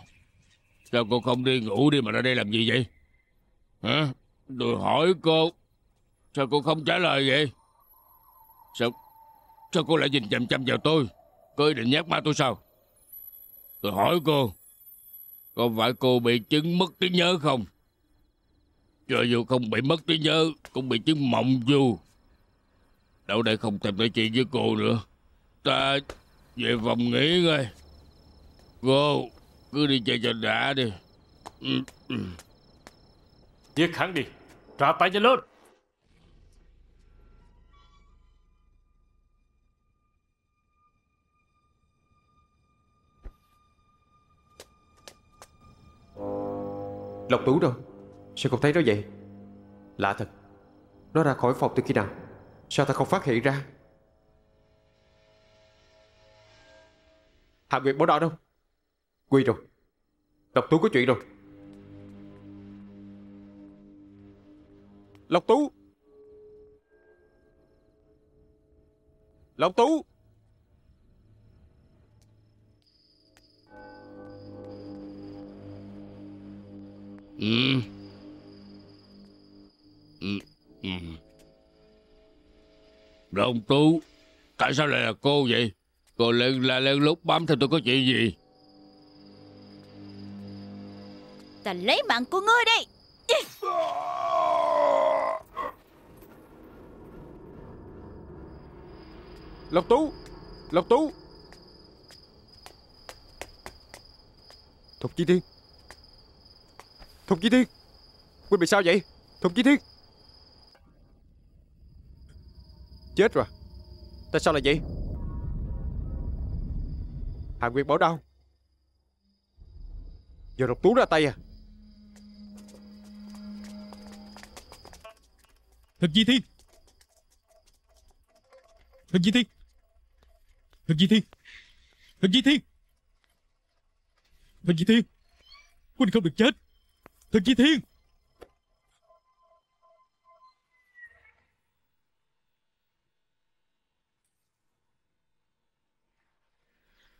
Sao cô không đi ngủ đi mà ra đây làm gì vậy Hả Tôi hỏi cô Sao cô không trả lời vậy Sao Sao cô lại nhìn chằm chằm vào tôi Cô ý định nhát ma tôi sao Tôi hỏi cô Có phải cô bị chứng mất trí nhớ không Cho dù không bị mất trí nhớ Cũng bị chứng mộng du Đâu đây không thèm nói chuyện với cô nữa Ta về phòng nghỉ ngay vô Cứ đi chơi cho đã đi ừ, ừ. Giết hắn đi Trả tay cho lên Lộc Tú đâu Sao không thấy nó vậy Lạ thật Nó ra khỏi phòng từ khi nào Sao ta không phát hiện ra Hạ Nguyệt bỏ đỏ đâu Quy rồi Lộc Tú có chuyện rồi Lộc Tú Lộc Tú Ừ. Ừ. Ừ. Rồi Tú Tại sao lại là cô vậy Cô lên la lên lúc bám theo tôi có chuyện gì ta lấy mạng của ngươi đi Lộc Tú Lộc Tú Thục Chi Thiên Thục Chi Thiên Quynh bị sao vậy Thục Chi Thiên Chết rồi Tại sao lại vậy Hàng Nguyệt bảo đau Giờ Lộc Tú ra tay à Thực chi Thiên Thực chi Thiên Thực chi Thiên Thực chi Thiên Thực chi Thiên Huynh không được chết Thực chi Thiên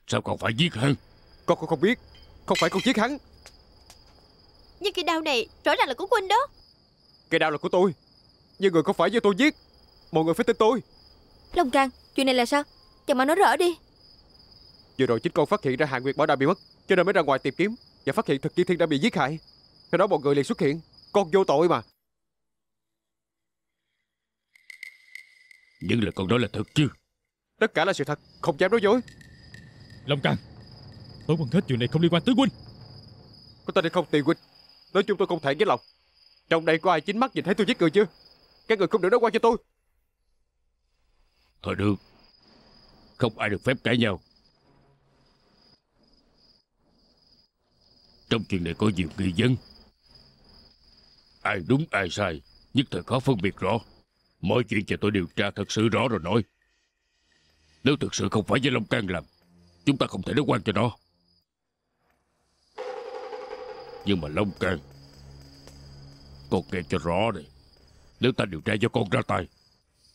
Sao còn phải giết hắn Con con không biết Không phải con giết hắn Nhưng cái đau này rõ ràng là của Huynh đó Cái đau là của tôi nhưng người không phải do tôi giết Mọi người phải tin tôi Long Càng Chuyện này là sao Chàng mà nói rõ đi Vừa rồi chính con phát hiện ra Hạ Nguyệt Bảo đã bị mất Cho nên mới ra ngoài tìm kiếm Và phát hiện thực Kim Thiên đã bị giết hại Sau đó mọi người liền xuất hiện Con vô tội mà nhưng là con nói là thật chứ Tất cả là sự thật Không dám nói dối Long Càng Tôi vẫn hết chuyện này không liên quan tới huynh Có tên hay không tiền huynh Nói chung tôi không thể với lòng Trong đây có ai chính mắt nhìn thấy tôi giết người chưa các người không được nói qua cho tôi Thôi được Không ai được phép cãi nhau Trong chuyện này có nhiều nghi vấn Ai đúng ai sai Nhất thời khó phân biệt rõ Mọi chuyện cho tôi điều tra thật sự rõ rồi nói Nếu thực sự không phải với Long Cang làm Chúng ta không thể nói quan cho nó Nhưng mà Long Cang, Con nghe cho rõ này nếu ta điều tra cho con ra tay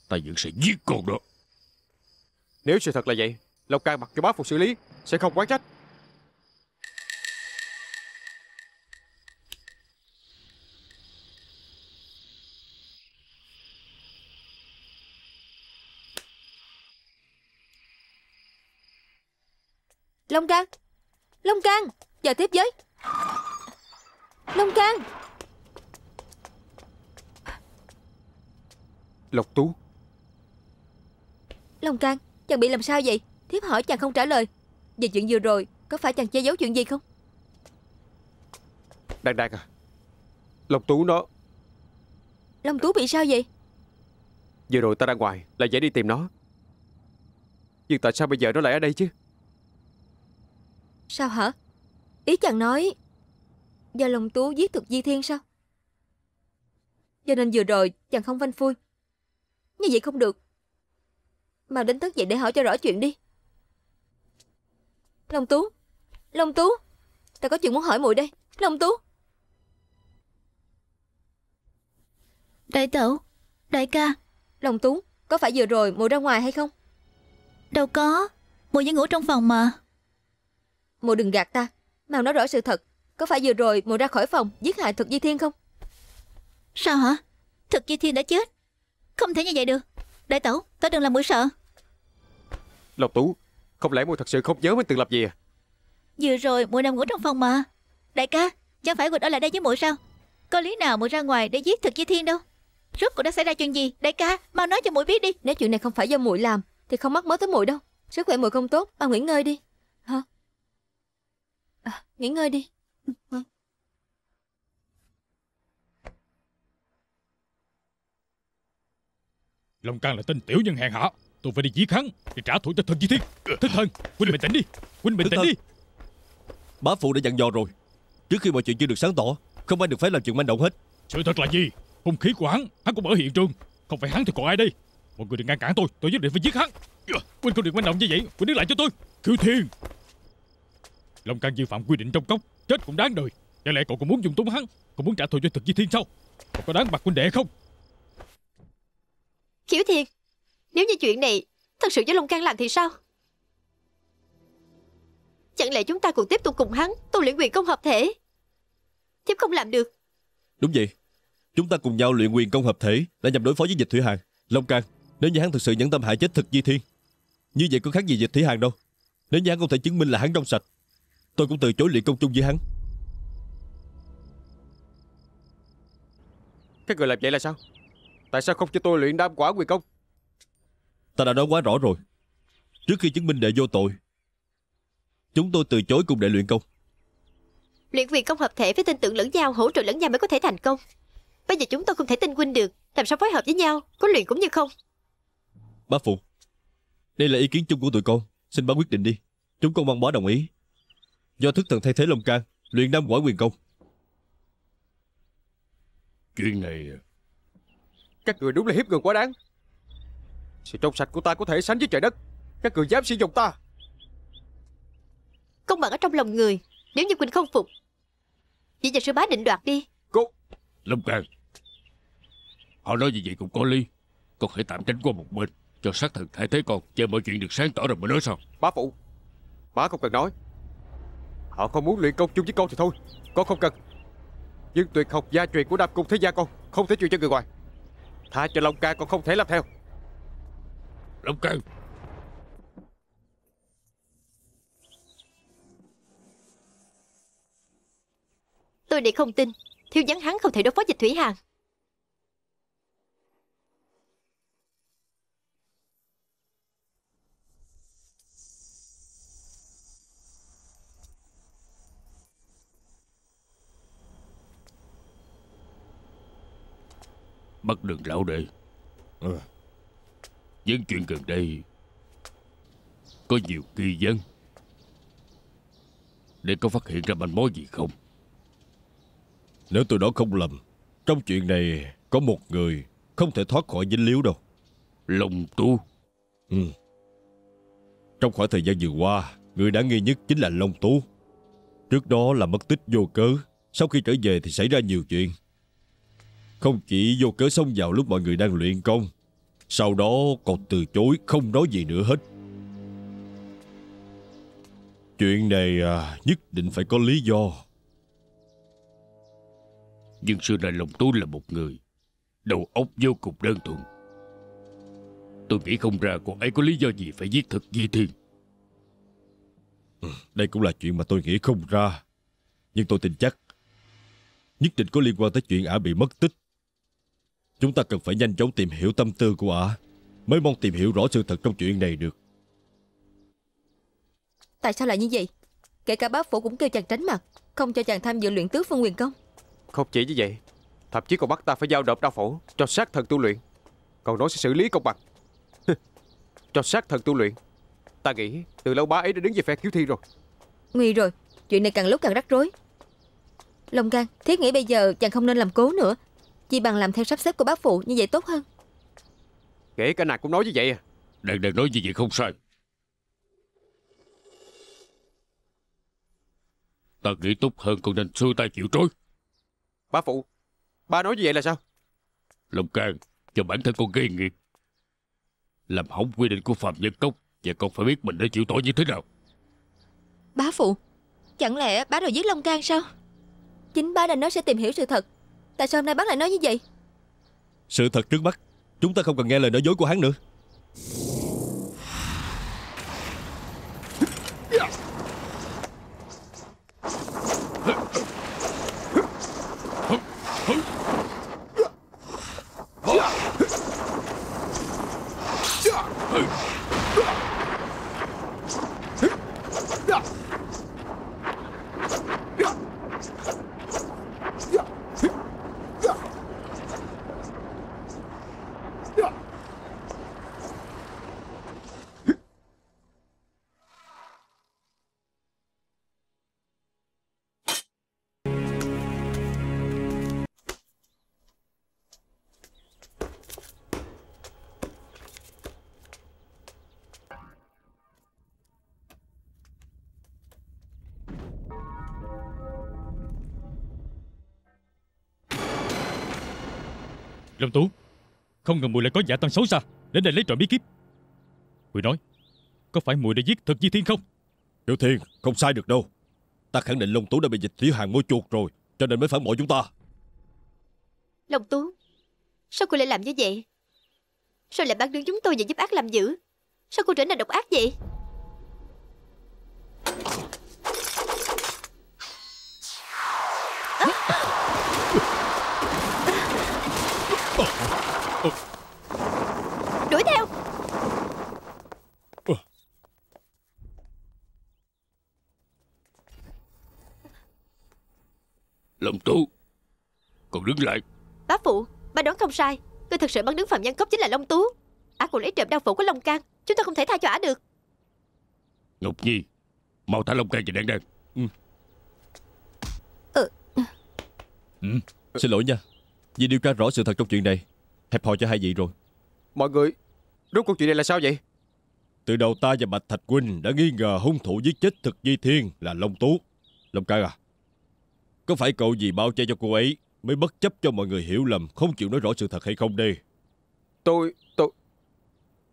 Ta vẫn sẽ giết con đó Nếu sự thật là vậy Lộc Cang mặc cho bác phục xử lý Sẽ không quán trách Long Cang Long Cang Giờ tiếp với Long Cang Lộc Tú Long Can Chàng bị làm sao vậy Thiếp hỏi chàng không trả lời Về chuyện vừa rồi Có phải chàng che giấu chuyện gì không Đang đang à Lộc Tú nó Long Tú bị sao vậy Vừa rồi ta ra ngoài Là dễ đi tìm nó Nhưng tại sao bây giờ nó lại ở đây chứ Sao hả Ý chàng nói Do Long Tú giết thực Di Thiên sao Cho nên vừa rồi chàng không phanh phui như vậy không được. Mà đến thức dậy để hỏi cho rõ chuyện đi. Long Tú, Long Tú, ta có chuyện muốn hỏi muội đây, Long Tú. Đại tẩu, đại ca. Long Tú, có phải vừa rồi muội ra ngoài hay không? Đâu có, muội vẫn ngủ trong phòng mà. Muội đừng gạt ta, mau nói rõ sự thật. Có phải vừa rồi muội ra khỏi phòng giết hại Thực Di Thiên không? Sao hả? Thực Di Thiên đã chết. Không thể như vậy được Đại tẩu tớ đừng làm mũi sợ Lộc Tú Không lẽ mũi thật sự không nhớ mình từng làm gì à Vừa rồi mũi nằm ngủ trong phòng mà Đại ca Chẳng phải quỳnh ở lại đây với mũi sao Có lý nào mũi ra ngoài để giết thực với thiên đâu Rốt cuộc đã xảy ra chuyện gì Đại ca mau nói cho mũi biết đi Nếu chuyện này không phải do mũi làm Thì không mắc mớ tới mũi đâu Sức khỏe mũi không tốt Bà nghỉ ngơi đi Hả à, Nghỉ ngơi đi ừ, ừ. Long Cang là tên tiểu nhân hèn hạ Tôi phải đi giết hắn Để trả thù cho thần chi thiên Thích thần Huynh bình tĩnh đi quỳnh bình tĩnh đi Bá phụ đã dặn dò rồi Trước khi mọi chuyện chưa được sáng tỏ Không ai được phép làm chuyện manh động hết Sự thật là gì Hung khí của hắn Hắn cũng ở hiện trường Không phải hắn thì còn ai đây Mọi người đừng ngăn cản tôi Tôi nhất định phải giết hắn Quỳnh không được manh động như vậy quỳnh đứng lại cho tôi Cửu thiên Long Cang vi phạm quy định trong cốc Chết cũng đáng đời Chẳng lẽ cậu còn muốn dùng túng hắn Còn muốn trả thù cho thực chi thiên sao Cậu có đáng mặt huynh đệ không Khiếu Thiên, nếu như chuyện này thật sự với Long Can làm thì sao? Chẳng lẽ chúng ta còn tiếp tục cùng hắn tu luyện quyền công hợp thể? Thiếp không làm được. Đúng vậy. Chúng ta cùng nhau luyện quyền công hợp thể đã nhằm đối phó với dịch thủy hàng. Long Can. nếu như hắn thực sự nhẫn tâm hại chết thực Di Thiên, như vậy có khác gì dịch thủy hàng đâu. Nếu như hắn không thể chứng minh là hắn trong sạch, tôi cũng từ chối luyện công chung với hắn. Các người làm vậy là sao? Tại sao không cho tôi luyện đam quả quy công Ta đã nói quá rõ rồi Trước khi chứng minh đệ vô tội Chúng tôi từ chối cùng đệ luyện công Luyện quyền công hợp thể với tin tưởng lẫn nhau Hỗ trợ lẫn nhau mới có thể thành công Bây giờ chúng tôi không thể tin huynh được Làm sao phối hợp với nhau Có luyện cũng như không Bá Phụ Đây là ý kiến chung của tụi con Xin bá quyết định đi Chúng con mong bá đồng ý Do thức thần thay thế lông can Luyện nam quả quyền công Chuyện này các người đúng là hiếp người quá đáng Sự trong sạch của ta có thể sánh với trời đất Các người dám sử dụng ta Công bằng ở trong lòng người Nếu như Quỳnh không phục chỉ và sư bá định đoạt đi Cô Lâm Càng Họ nói như vậy cũng có lý Con hãy tạm tránh qua một bên Cho sát thần thay thế con Chờ mọi chuyện được sáng tỏ rồi mới nói sau Bá phụ Bá không cần nói Họ không muốn luyện công chung với con thì thôi Con không cần Nhưng tuyệt học gia truyền của đam cung thế gia con Không thể chịu cho người ngoài Tha cho Long Ca con không thể làm theo Long Ca Tôi để không tin Thiếu vắng hắn không thể đối phó dịch thủy hàng bắt được lão đệ à. Ừ. Dân chuyện gần đây Có nhiều kỳ dân Để có phát hiện ra manh mối gì không Nếu tôi đó không lầm Trong chuyện này Có một người Không thể thoát khỏi dính líu đâu Lòng tu Ừ Trong khoảng thời gian vừa qua Người đã nghi nhất chính là Long Tú Trước đó là mất tích vô cớ Sau khi trở về thì xảy ra nhiều chuyện không chỉ vô cớ xông vào lúc mọi người đang luyện công Sau đó còn từ chối không nói gì nữa hết Chuyện này à, nhất định phải có lý do Nhưng xưa nay lòng tôi là một người Đầu óc vô cùng đơn thuần Tôi nghĩ không ra cô ấy có lý do gì phải giết thực Di Thiên ừ, Đây cũng là chuyện mà tôi nghĩ không ra Nhưng tôi tin chắc Nhất định có liên quan tới chuyện ả bị mất tích Chúng ta cần phải nhanh chóng tìm hiểu tâm tư của ả Mới mong tìm hiểu rõ sự thật trong chuyện này được Tại sao lại như vậy Kể cả bác phủ cũng kêu chàng tránh mặt Không cho chàng tham dự luyện tứ phân quyền công Không chỉ như vậy Thậm chí còn bắt ta phải giao nộp đau phổ Cho sát thần tu luyện Còn nói sẽ xử lý công bằng Cho sát thần tu luyện Ta nghĩ từ lâu bá ấy đã đứng về phe khiếu thi rồi Nguy rồi Chuyện này càng lúc càng rắc rối Long Gan Thiết nghĩ bây giờ chàng không nên làm cố nữa chỉ bằng làm theo sắp xếp của bác phụ Như vậy tốt hơn Kể cả nàng cũng nói như vậy à Đừng đừng nói như vậy không sai Ta nghĩ tốt hơn con nên xuôi tay chịu trói Ba phụ Ba nói như vậy là sao Lòng càng cho bản thân con gây nghiệt Làm hỏng quy định của Phạm Nhân Cốc Và con phải biết mình đã chịu tội như thế nào Bá phụ Chẳng lẽ bá đòi giết Long Can sao Chính bá đã nói sẽ tìm hiểu sự thật Tại sao hôm nay bác lại nói như vậy Sự thật trước mắt Chúng ta không cần nghe lời nói dối của hắn nữa Long Tú Không ngờ mùi lại có giả tâm xấu xa Đến đây lấy trộm bí kíp muội nói Có phải mùi đã giết Thật Di Thiên không Tiểu Thiên không sai được đâu Ta khẳng định Long Tú đã bị dịch tiểu hàng mua chuột rồi Cho nên mới phản bội chúng ta Long Tú Sao cô lại làm như vậy Sao lại bắt đứng chúng tôi và giúp ác làm dữ Sao cô trở nên độc ác vậy Lòng Tu, Còn đứng lại Bá phụ Ba đoán không sai Tôi thật sự bắn đứng Phạm nhân Cốc chính là Long Tú Ả à, còn lấy trộm đau phủ của Long Can Chúng ta không thể tha cho ả được Ngọc Nhi Mau thả Long Can về đàn đàn ừ. ừ. Ừ. ừ. Xin lỗi nha Vì điều tra rõ sự thật trong chuyện này Hẹp hò cho hai vị rồi Mọi người Rốt cuộc chuyện này là sao vậy Từ đầu ta và Bạch Thạch Huynh đã nghi ngờ hung thủ giết chết thực di thiên là Long Tú Long Can à có phải cậu gì bao che cho cô ấy Mới bất chấp cho mọi người hiểu lầm Không chịu nói rõ sự thật hay không đi Tôi, tôi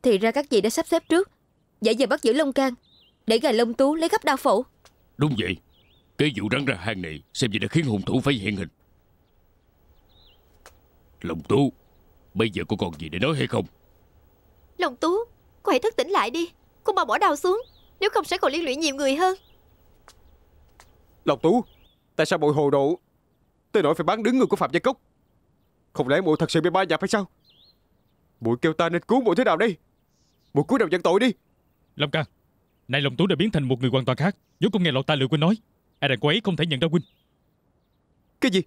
Thì ra các vị đã sắp xếp trước giải giờ bắt giữ Long Cang Để gài Long Tú lấy gấp đao phổ Đúng vậy Cái vụ rắn ra hang này Xem gì đã khiến hùng thủ phải hiện hình Long Tú Bây giờ cô còn gì để nói hay không Long Tú Cô hãy thức tỉnh lại đi Cô mau bỏ đào xuống Nếu không sẽ còn liên lụy nhiều người hơn Long Tú Tại sao bội hồ độ Tới nỗi phải bán đứng người của Phạm Gia Cốc Không lẽ muội thật sự bị ba nhập hay sao muội kêu ta nên cứu muội thế nào đây muội cúi đầu nhận tội đi Long ca Nay lòng tú đã biến thành một người hoàn toàn khác Nếu con nghe lọt ta lừa Quynh nói ai e đàn cô ấy không thể nhận ra Quynh Cái gì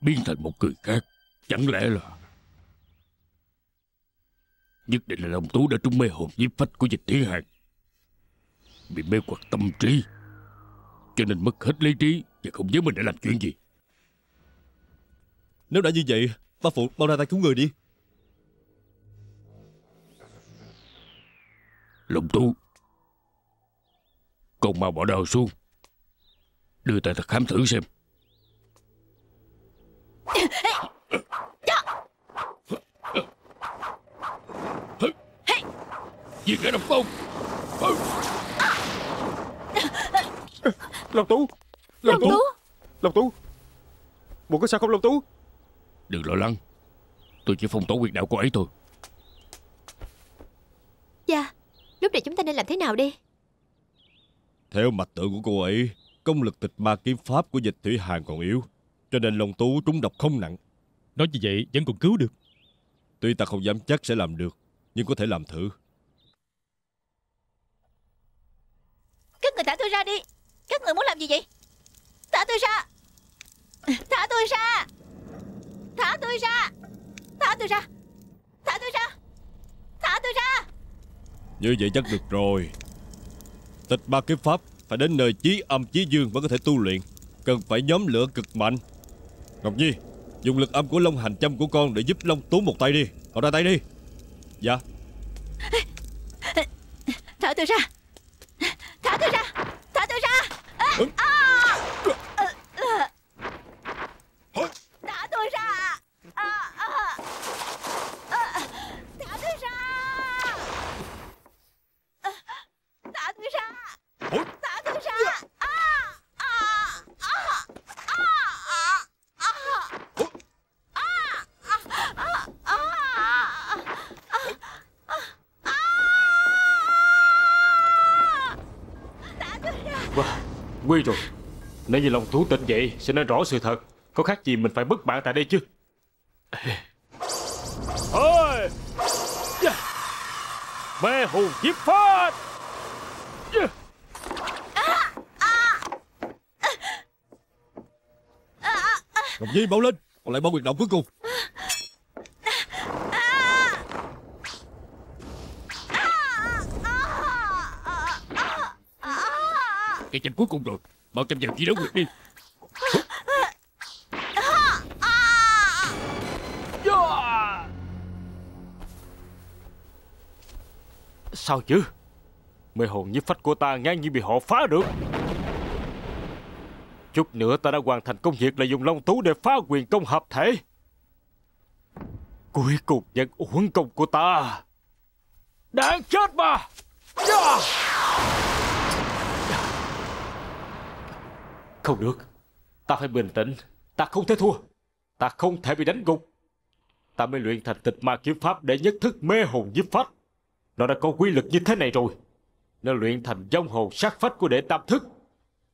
Biến thành một người khác Chẳng lẽ là Nhất định là lòng tú đã trúng mê hồn giết phách của dịch thiên hàng bị mê hoặc tâm trí cho nên mất hết lý trí và không nhớ mình đã làm chuyện gì nếu đã như vậy ba phụ mau ra tay cứu người đi lục tu con mau bỏ đầu xuống đưa tay thật khám thử xem giết cái độc công Long Tú Long, Tú Long Tú Mụ có sao không Long Tú Đừng lo lắng Tôi chỉ phong tỏa quyệt đạo của ấy thôi Dạ Lúc này chúng ta nên làm thế nào đi Theo mạch tượng của cô ấy Công lực tịch ma kiếm pháp của dịch thủy hàng còn yếu Cho nên Long Tú trúng độc không nặng Nói như vậy vẫn còn cứu được Tuy ta không dám chắc sẽ làm được Nhưng có thể làm thử Các người thả tôi ra đi Các người muốn làm gì vậy Thả tôi ra Thả tôi ra Thả tôi ra Thả tôi ra Thả tôi ra Thả tôi ra Như vậy chắc được rồi Tịch ba kiếp pháp Phải đến nơi chí âm chí dương mới có thể tu luyện Cần phải nhóm lửa cực mạnh Ngọc Nhi Dùng lực âm của Long Hành Châm của con Để giúp Long Tú một tay đi Cậu ra tay đi Dạ Thả tôi ra Oh. quy rồi Nếu như lòng thú tịnh vậy Sẽ nói rõ sự thật Có khác gì mình phải bất bạn tại đây chứ Ôi dạ! Mê hồn chiếc phát dạ! à, à. Ngọc Nhi mau lên Còn lại bao quyền động cuối cùng cạnh tranh cuối cùng rồi Mau chăm vào chiến đấu nguyệt đi dạ. Sao chứ Mê hồn với phách của ta ngang như bị họ phá được Chút nữa ta đã hoàn thành công việc là dùng long tú để phá quyền công hợp thể Cuối cùng nhận uổng công của ta Đáng chết mà yeah! Dạ. Không được Ta phải bình tĩnh Ta không thể thua Ta không thể bị đánh gục Ta mới luyện thành tịch ma kiếm pháp Để nhất thức mê hồn giết phách Nó đã có quy lực như thế này rồi Nó luyện thành dông hồn sát phách của đệ tam thức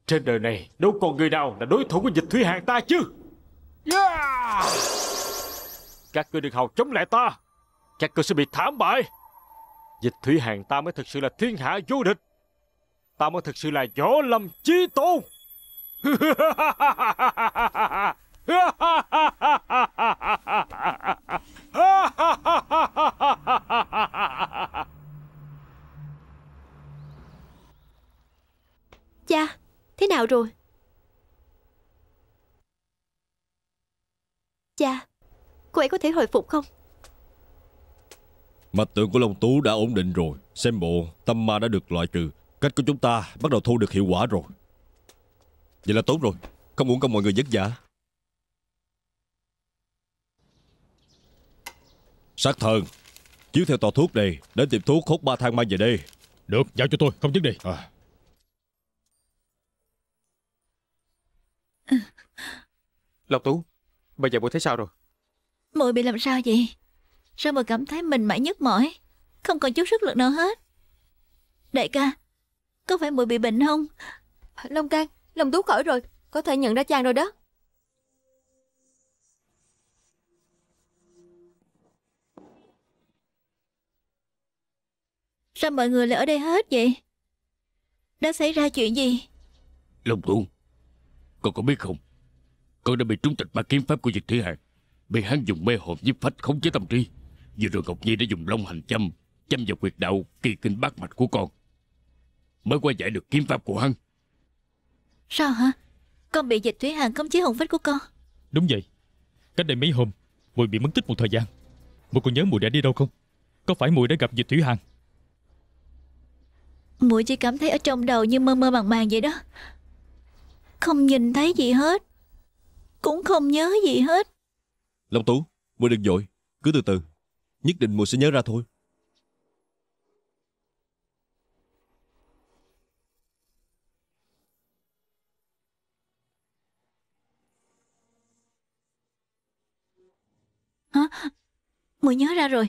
Trên đời này Đâu còn người nào là đối thủ của dịch thủy hàng ta chứ yeah! Các ngươi đừng hòng chống lại ta Các ngươi sẽ bị thảm bại Dịch thủy hàng ta mới thực sự là thiên hạ vô địch Ta mới thực sự là võ lâm chí tôn Cha, thế nào rồi? Cha, cô ấy có thể hồi phục không? Mạch tượng của Long Tú đã ổn định rồi Xem bộ, tâm ma đã được loại trừ Cách của chúng ta bắt đầu thu được hiệu quả rồi Vậy là tốt rồi Không muốn có mọi người vất vả Sát thần Chiếu theo tòa thuốc này Đến tiệm thuốc hút ba thang mang về đây Được giao cho tôi không vấn đi. à. Ừ. Lộc Tú Bây giờ muội thấy sao rồi Muội bị làm sao vậy Sao muội cảm thấy mình mãi nhức mỏi Không còn chút sức lực nào hết Đại ca Có phải muội bị bệnh không Long Cang Lòng Tú khỏi rồi Có thể nhận ra chàng rồi đó Sao mọi người lại ở đây hết vậy Đã xảy ra chuyện gì Lòng Tú Con có biết không Con đã bị trúng tịch ba kiếm pháp của Diệt Thủy Hạng Bị hắn dùng mê hồn giúp phách khống chế tâm trí Vừa rồi Ngọc Nhi đã dùng long hành châm Châm vào quyệt đạo kỳ kinh bát mạch của con Mới qua giải được kiếm pháp của hắn Sao hả? Con bị dịch thủy hàng không chế hồn phách của con Đúng vậy Cách đây mấy hôm Mùi bị mất tích một thời gian Mùi còn nhớ mùi đã đi đâu không? Có phải mùi đã gặp dịch thủy hàng? Mùi chỉ cảm thấy ở trong đầu như mơ mơ màng màng vậy đó Không nhìn thấy gì hết Cũng không nhớ gì hết Long Tú Mùi đừng vội Cứ từ từ Nhất định mùi sẽ nhớ ra thôi Muội nhớ ra rồi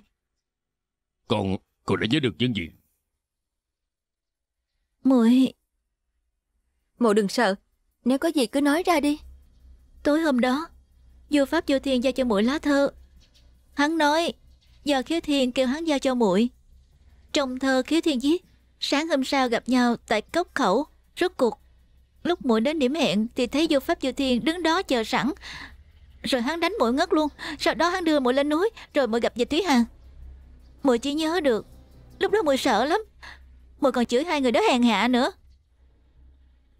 Con, con đã nhớ được những gì Muội Muội đừng sợ Nếu có gì cứ nói ra đi Tối hôm đó Vua Pháp Vô Thiên giao cho muội lá thơ Hắn nói giờ Khiếu Thiên kêu hắn giao cho muội Trong thơ Khiếu Thiên viết Sáng hôm sau gặp nhau tại cốc khẩu Rốt cuộc Lúc muội đến điểm hẹn Thì thấy vô pháp vô thiên đứng đó chờ sẵn rồi hắn đánh mũi ngất luôn Sau đó hắn đưa mũi lên núi Rồi mũi gặp Dịch Thúy Hằng mũi chỉ nhớ được Lúc đó mũi sợ lắm mũi còn chửi hai người đó hèn hạ nữa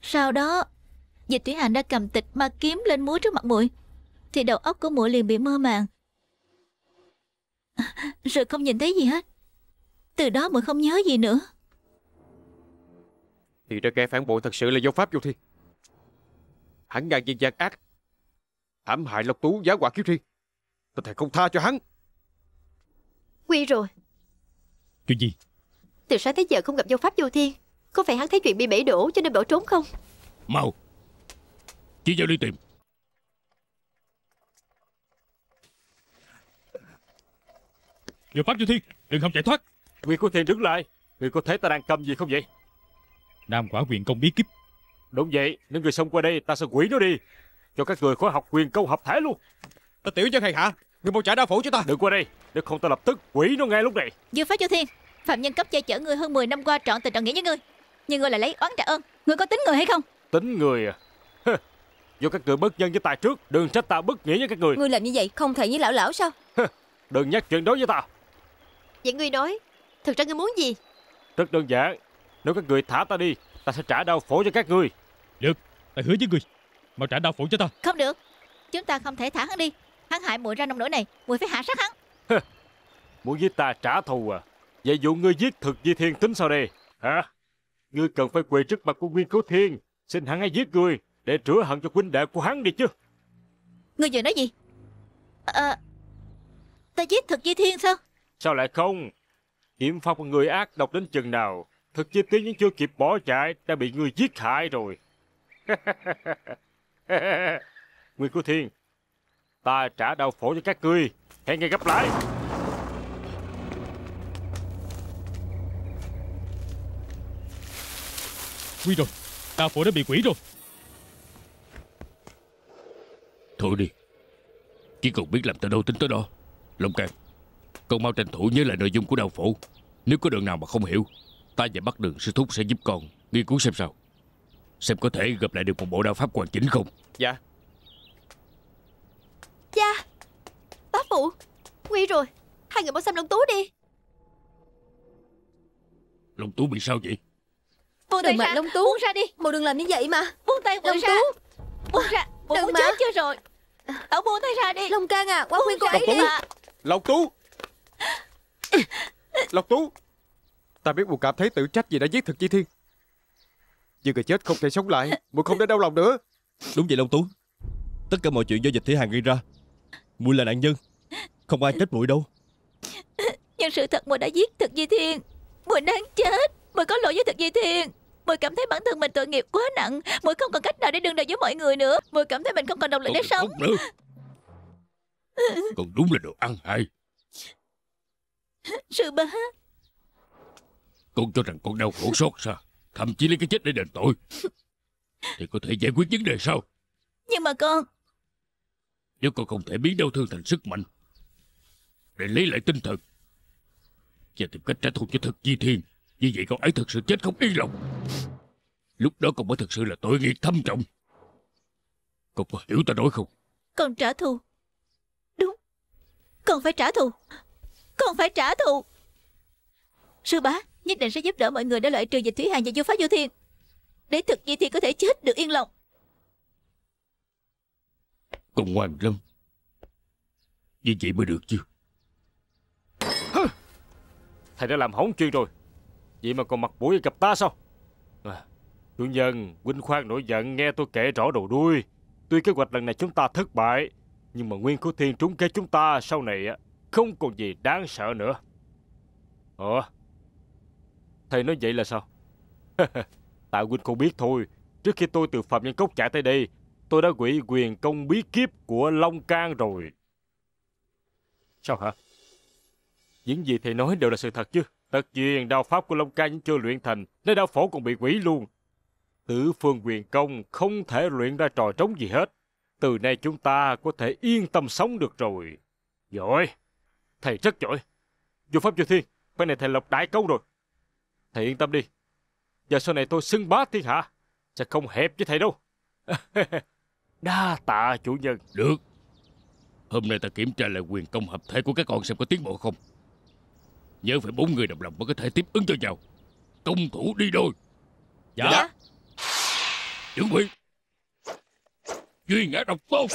Sau đó Dịch Thúy Hằng đã cầm tịch ma kiếm lên múa trước mặt mũi, Thì đầu óc của mũi liền bị mơ màng Rồi không nhìn thấy gì hết Từ đó mũi không nhớ gì nữa Thì ra kẻ phản bội thật sự là vô pháp vô thi, Hắn ngàn nhiên gian ác ám hại Lộc Tú giá quả kiếp thiên. Ta thề không tha cho hắn. Quy rồi. Chuyện gì? Từ sáng tới giờ không gặp vô pháp vô thiên. Có phải hắn thấy chuyện bị bể đổ cho nên bỏ trốn không? Mau. Chỉ giao đi tìm. Vô pháp vô thiên, đừng không chạy thoát. Quy của thiên đứng lại. Người có thấy ta đang cầm gì không vậy? Nam quả quyền công bí kíp. Đúng vậy, nếu người xông qua đây ta sẽ quỷ nó đi cho các người khỏi học quyền câu hợp thể luôn Ta tiểu chân hay hả? Người mau trả đau phủ cho ta Đừng qua đây Nếu không ta lập tức quỷ nó nghe lúc này Dương phá cho thiên Phạm nhân cấp che chở người hơn 10 năm qua trọn tình trọn nghĩa với ngươi Nhưng ngươi lại lấy oán trả ơn Ngươi có tính người hay không Tính người à Do các người bất nhân với ta trước Đừng trách ta bất nghĩa với các người Ngươi làm như vậy không thể với lão lão sao Đừng nhắc chuyện đó với ta Vậy ngươi nói Thực ra ngươi muốn gì Rất đơn giản Nếu các người thả ta đi Ta sẽ trả đau phổ cho các ngươi Được Ta hứa với ngươi Mau trả đao phủ cho ta Không được Chúng ta không thể thả hắn đi Hắn hại muội ra nông nỗi này muội phải hạ sát hắn muội với ta trả thù à Vậy vụ ngươi giết thực di thiên tính sao đây Hả Ngươi cần phải quỳ trước mặt của Nguyên Cứu Thiên Xin hắn hãy giết ngươi Để rửa hận cho huynh đệ của hắn đi chứ Ngươi vừa nói gì à, Ta giết thực di thiên sao Sao lại không Yểm phong người ác độc đến chừng nào Thực di tiến vẫn chưa kịp bỏ chạy Đã bị ngươi giết hại rồi Nguyên của thiên Ta trả đau phổ cho các ngươi Hẹn ngày gặp lại Nguy rồi Đao phổ đã bị quỷ rồi Thôi đi Chỉ cần biết làm tới đâu tính tới đó Long Càng Con mau tranh thủ nhớ lại nội dung của đau phổ Nếu có đường nào mà không hiểu Ta và bắt đường sư thúc sẽ giúp con Nghiên cứu xem sao Xem có thể gặp lại được một bộ đao pháp hoàn chỉnh không Dạ Cha dạ. Bá phụ Nguy rồi Hai người mau xem Long Tú đi Long Tú bị sao vậy Buông tay ra Long Tú Buông ra đi Mụ đừng làm như vậy mà Buông tay Long ra. Tú Buông ra Mụ đừng chết chưa rồi Tao buông tay ra đi Long Cang à Quá khuyên cô ấy đi Long Tú Long Tú Ta biết mụ cảm thấy tự trách vì đã giết thực chi thiên Dương người chết không thể sống lại Muội không thể đau lòng nữa Đúng vậy Long Tú Tất cả mọi chuyện do dịch thể hàng gây ra Muội là nạn nhân Không ai trách muội đâu Nhưng sự thật muội đã giết Thực Di Thiên Muội đang chết Muội có lỗi với Thực Di Thiên Muội cảm thấy bản thân mình tội nghiệp quá nặng Muội không còn cách nào để đương đầu với mọi người nữa Muội cảm thấy mình không còn động lực để sống nữa. Còn đúng là đồ ăn hay. Sư bá Con cho rằng con đau khổ sốt sao Thậm chí lấy cái chết để đền tội Thì có thể giải quyết vấn đề sao Nhưng mà con Nếu con không thể biến đau thương thành sức mạnh Để lấy lại tinh thần Và tìm cách trả thù cho thật di thiên Như vậy con ấy thật sự chết không yên lòng Lúc đó con mới thật sự là tội nghiệp thâm trọng Con có hiểu ta nói không Con trả thù Đúng Con phải trả thù Con phải trả thù Sư bá nhất định sẽ giúp đỡ mọi người để loại trừ dịch thủy hàng và vô pháp vô thiên để thực di thiên có thể chết được yên lòng còn hoàng lâm như vậy mới được chứ thầy đã làm hỏng chuyện rồi vậy mà còn mặt mũi gặp ta sao à, chủ nhân huynh khoan nổi giận nghe tôi kể rõ đầu đuôi tuy kế hoạch lần này chúng ta thất bại nhưng mà nguyên khố thiên trúng kế chúng ta sau này không còn gì đáng sợ nữa ờ Thầy nói vậy là sao? Tạ huynh không biết thôi. Trước khi tôi từ Phạm Nhân Cốc chạy tới đây, tôi đã quỷ quyền công bí kiếp của Long Can rồi. Sao hả? Những gì thầy nói đều là sự thật chứ. Tất nhiên đao pháp của Long can vẫn chưa luyện thành, nên đao phổ còn bị quỷ luôn. Tử phương quyền công không thể luyện ra trò trống gì hết. Từ nay chúng ta có thể yên tâm sống được rồi. Giỏi! Thầy rất giỏi! Dù pháp vô thiên, bên này thầy lập đại công rồi. Thầy yên tâm đi. Giờ sau này tôi xưng bá thiên hạ. Sẽ không hẹp với thầy đâu. Đa tạ chủ nhân. Được. Hôm nay ta kiểm tra lại quyền công hợp thể của các con xem có tiến bộ không. Nhớ phải bốn người đồng lòng mới có thể tiếp ứng cho nhau. Công thủ đi đôi. Dạ. dạ. Chuẩn bị. Duy ngã độc tôn.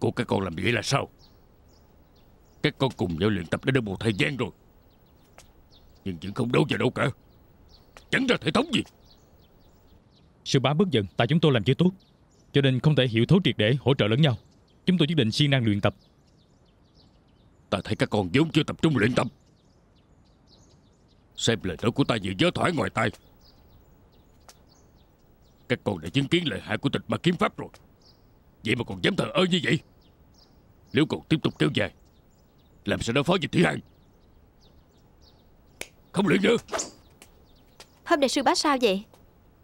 của các con làm vậy là sao Các con cùng nhau luyện tập đã được một thời gian rồi Nhưng vẫn không đấu vào đâu cả Chẳng ra thể thống gì Sư bá bớt giận Tại chúng tôi làm chưa tốt Cho nên không thể hiểu thấu triệt để hỗ trợ lẫn nhau Chúng tôi quyết định siêng năng luyện tập Ta thấy các con vốn chưa tập trung luyện tập Xem lời nói của ta như gió thoải ngoài tay. Các con đã chứng kiến lợi hại của tịch ma kiếm pháp rồi Vậy mà còn dám thờ ơ như vậy Nếu còn tiếp tục kéo dài Làm sao đối phó với Thủy Hằng Không luyện nữa Hôm nay sư bá sao vậy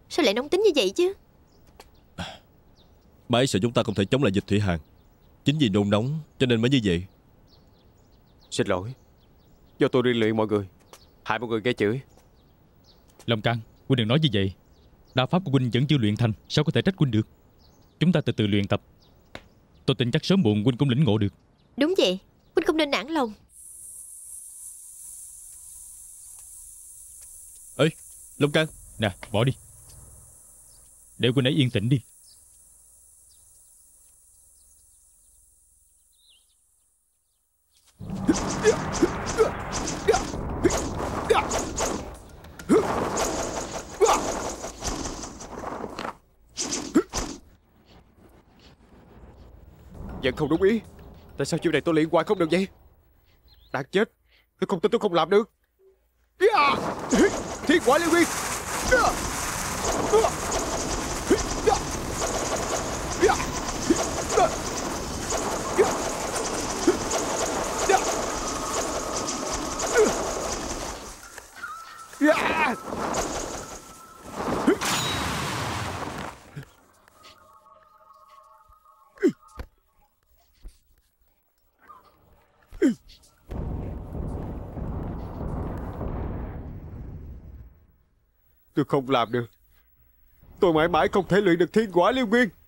Sao lại nóng tính như vậy chứ Bà ấy sợ chúng ta không thể chống lại dịch Thủy Hằng Chính vì nôn nóng cho nên mới như vậy Xin lỗi Do tôi liên luyện mọi người Hại mọi người gây chửi Lòng căng Huynh đừng nói như vậy Đạo pháp của Huynh vẫn chưa luyện thành Sao có thể trách Huynh được Chúng ta từ từ luyện tập Tôi tin chắc sớm muộn huynh cũng lĩnh ngộ được Đúng vậy Huynh không nên nản lòng Ê Long Cang Nè bỏ đi Để huynh ấy yên tĩnh đi vẫn không đúng ý Tại sao chuyện này tôi liên quan không được vậy Đáng chết Tôi không tin tôi không làm được dạ. Thiên quả liên nguyên dạ. Tôi không làm được Tôi mãi mãi không thể luyện được thiên quả liêu nguyên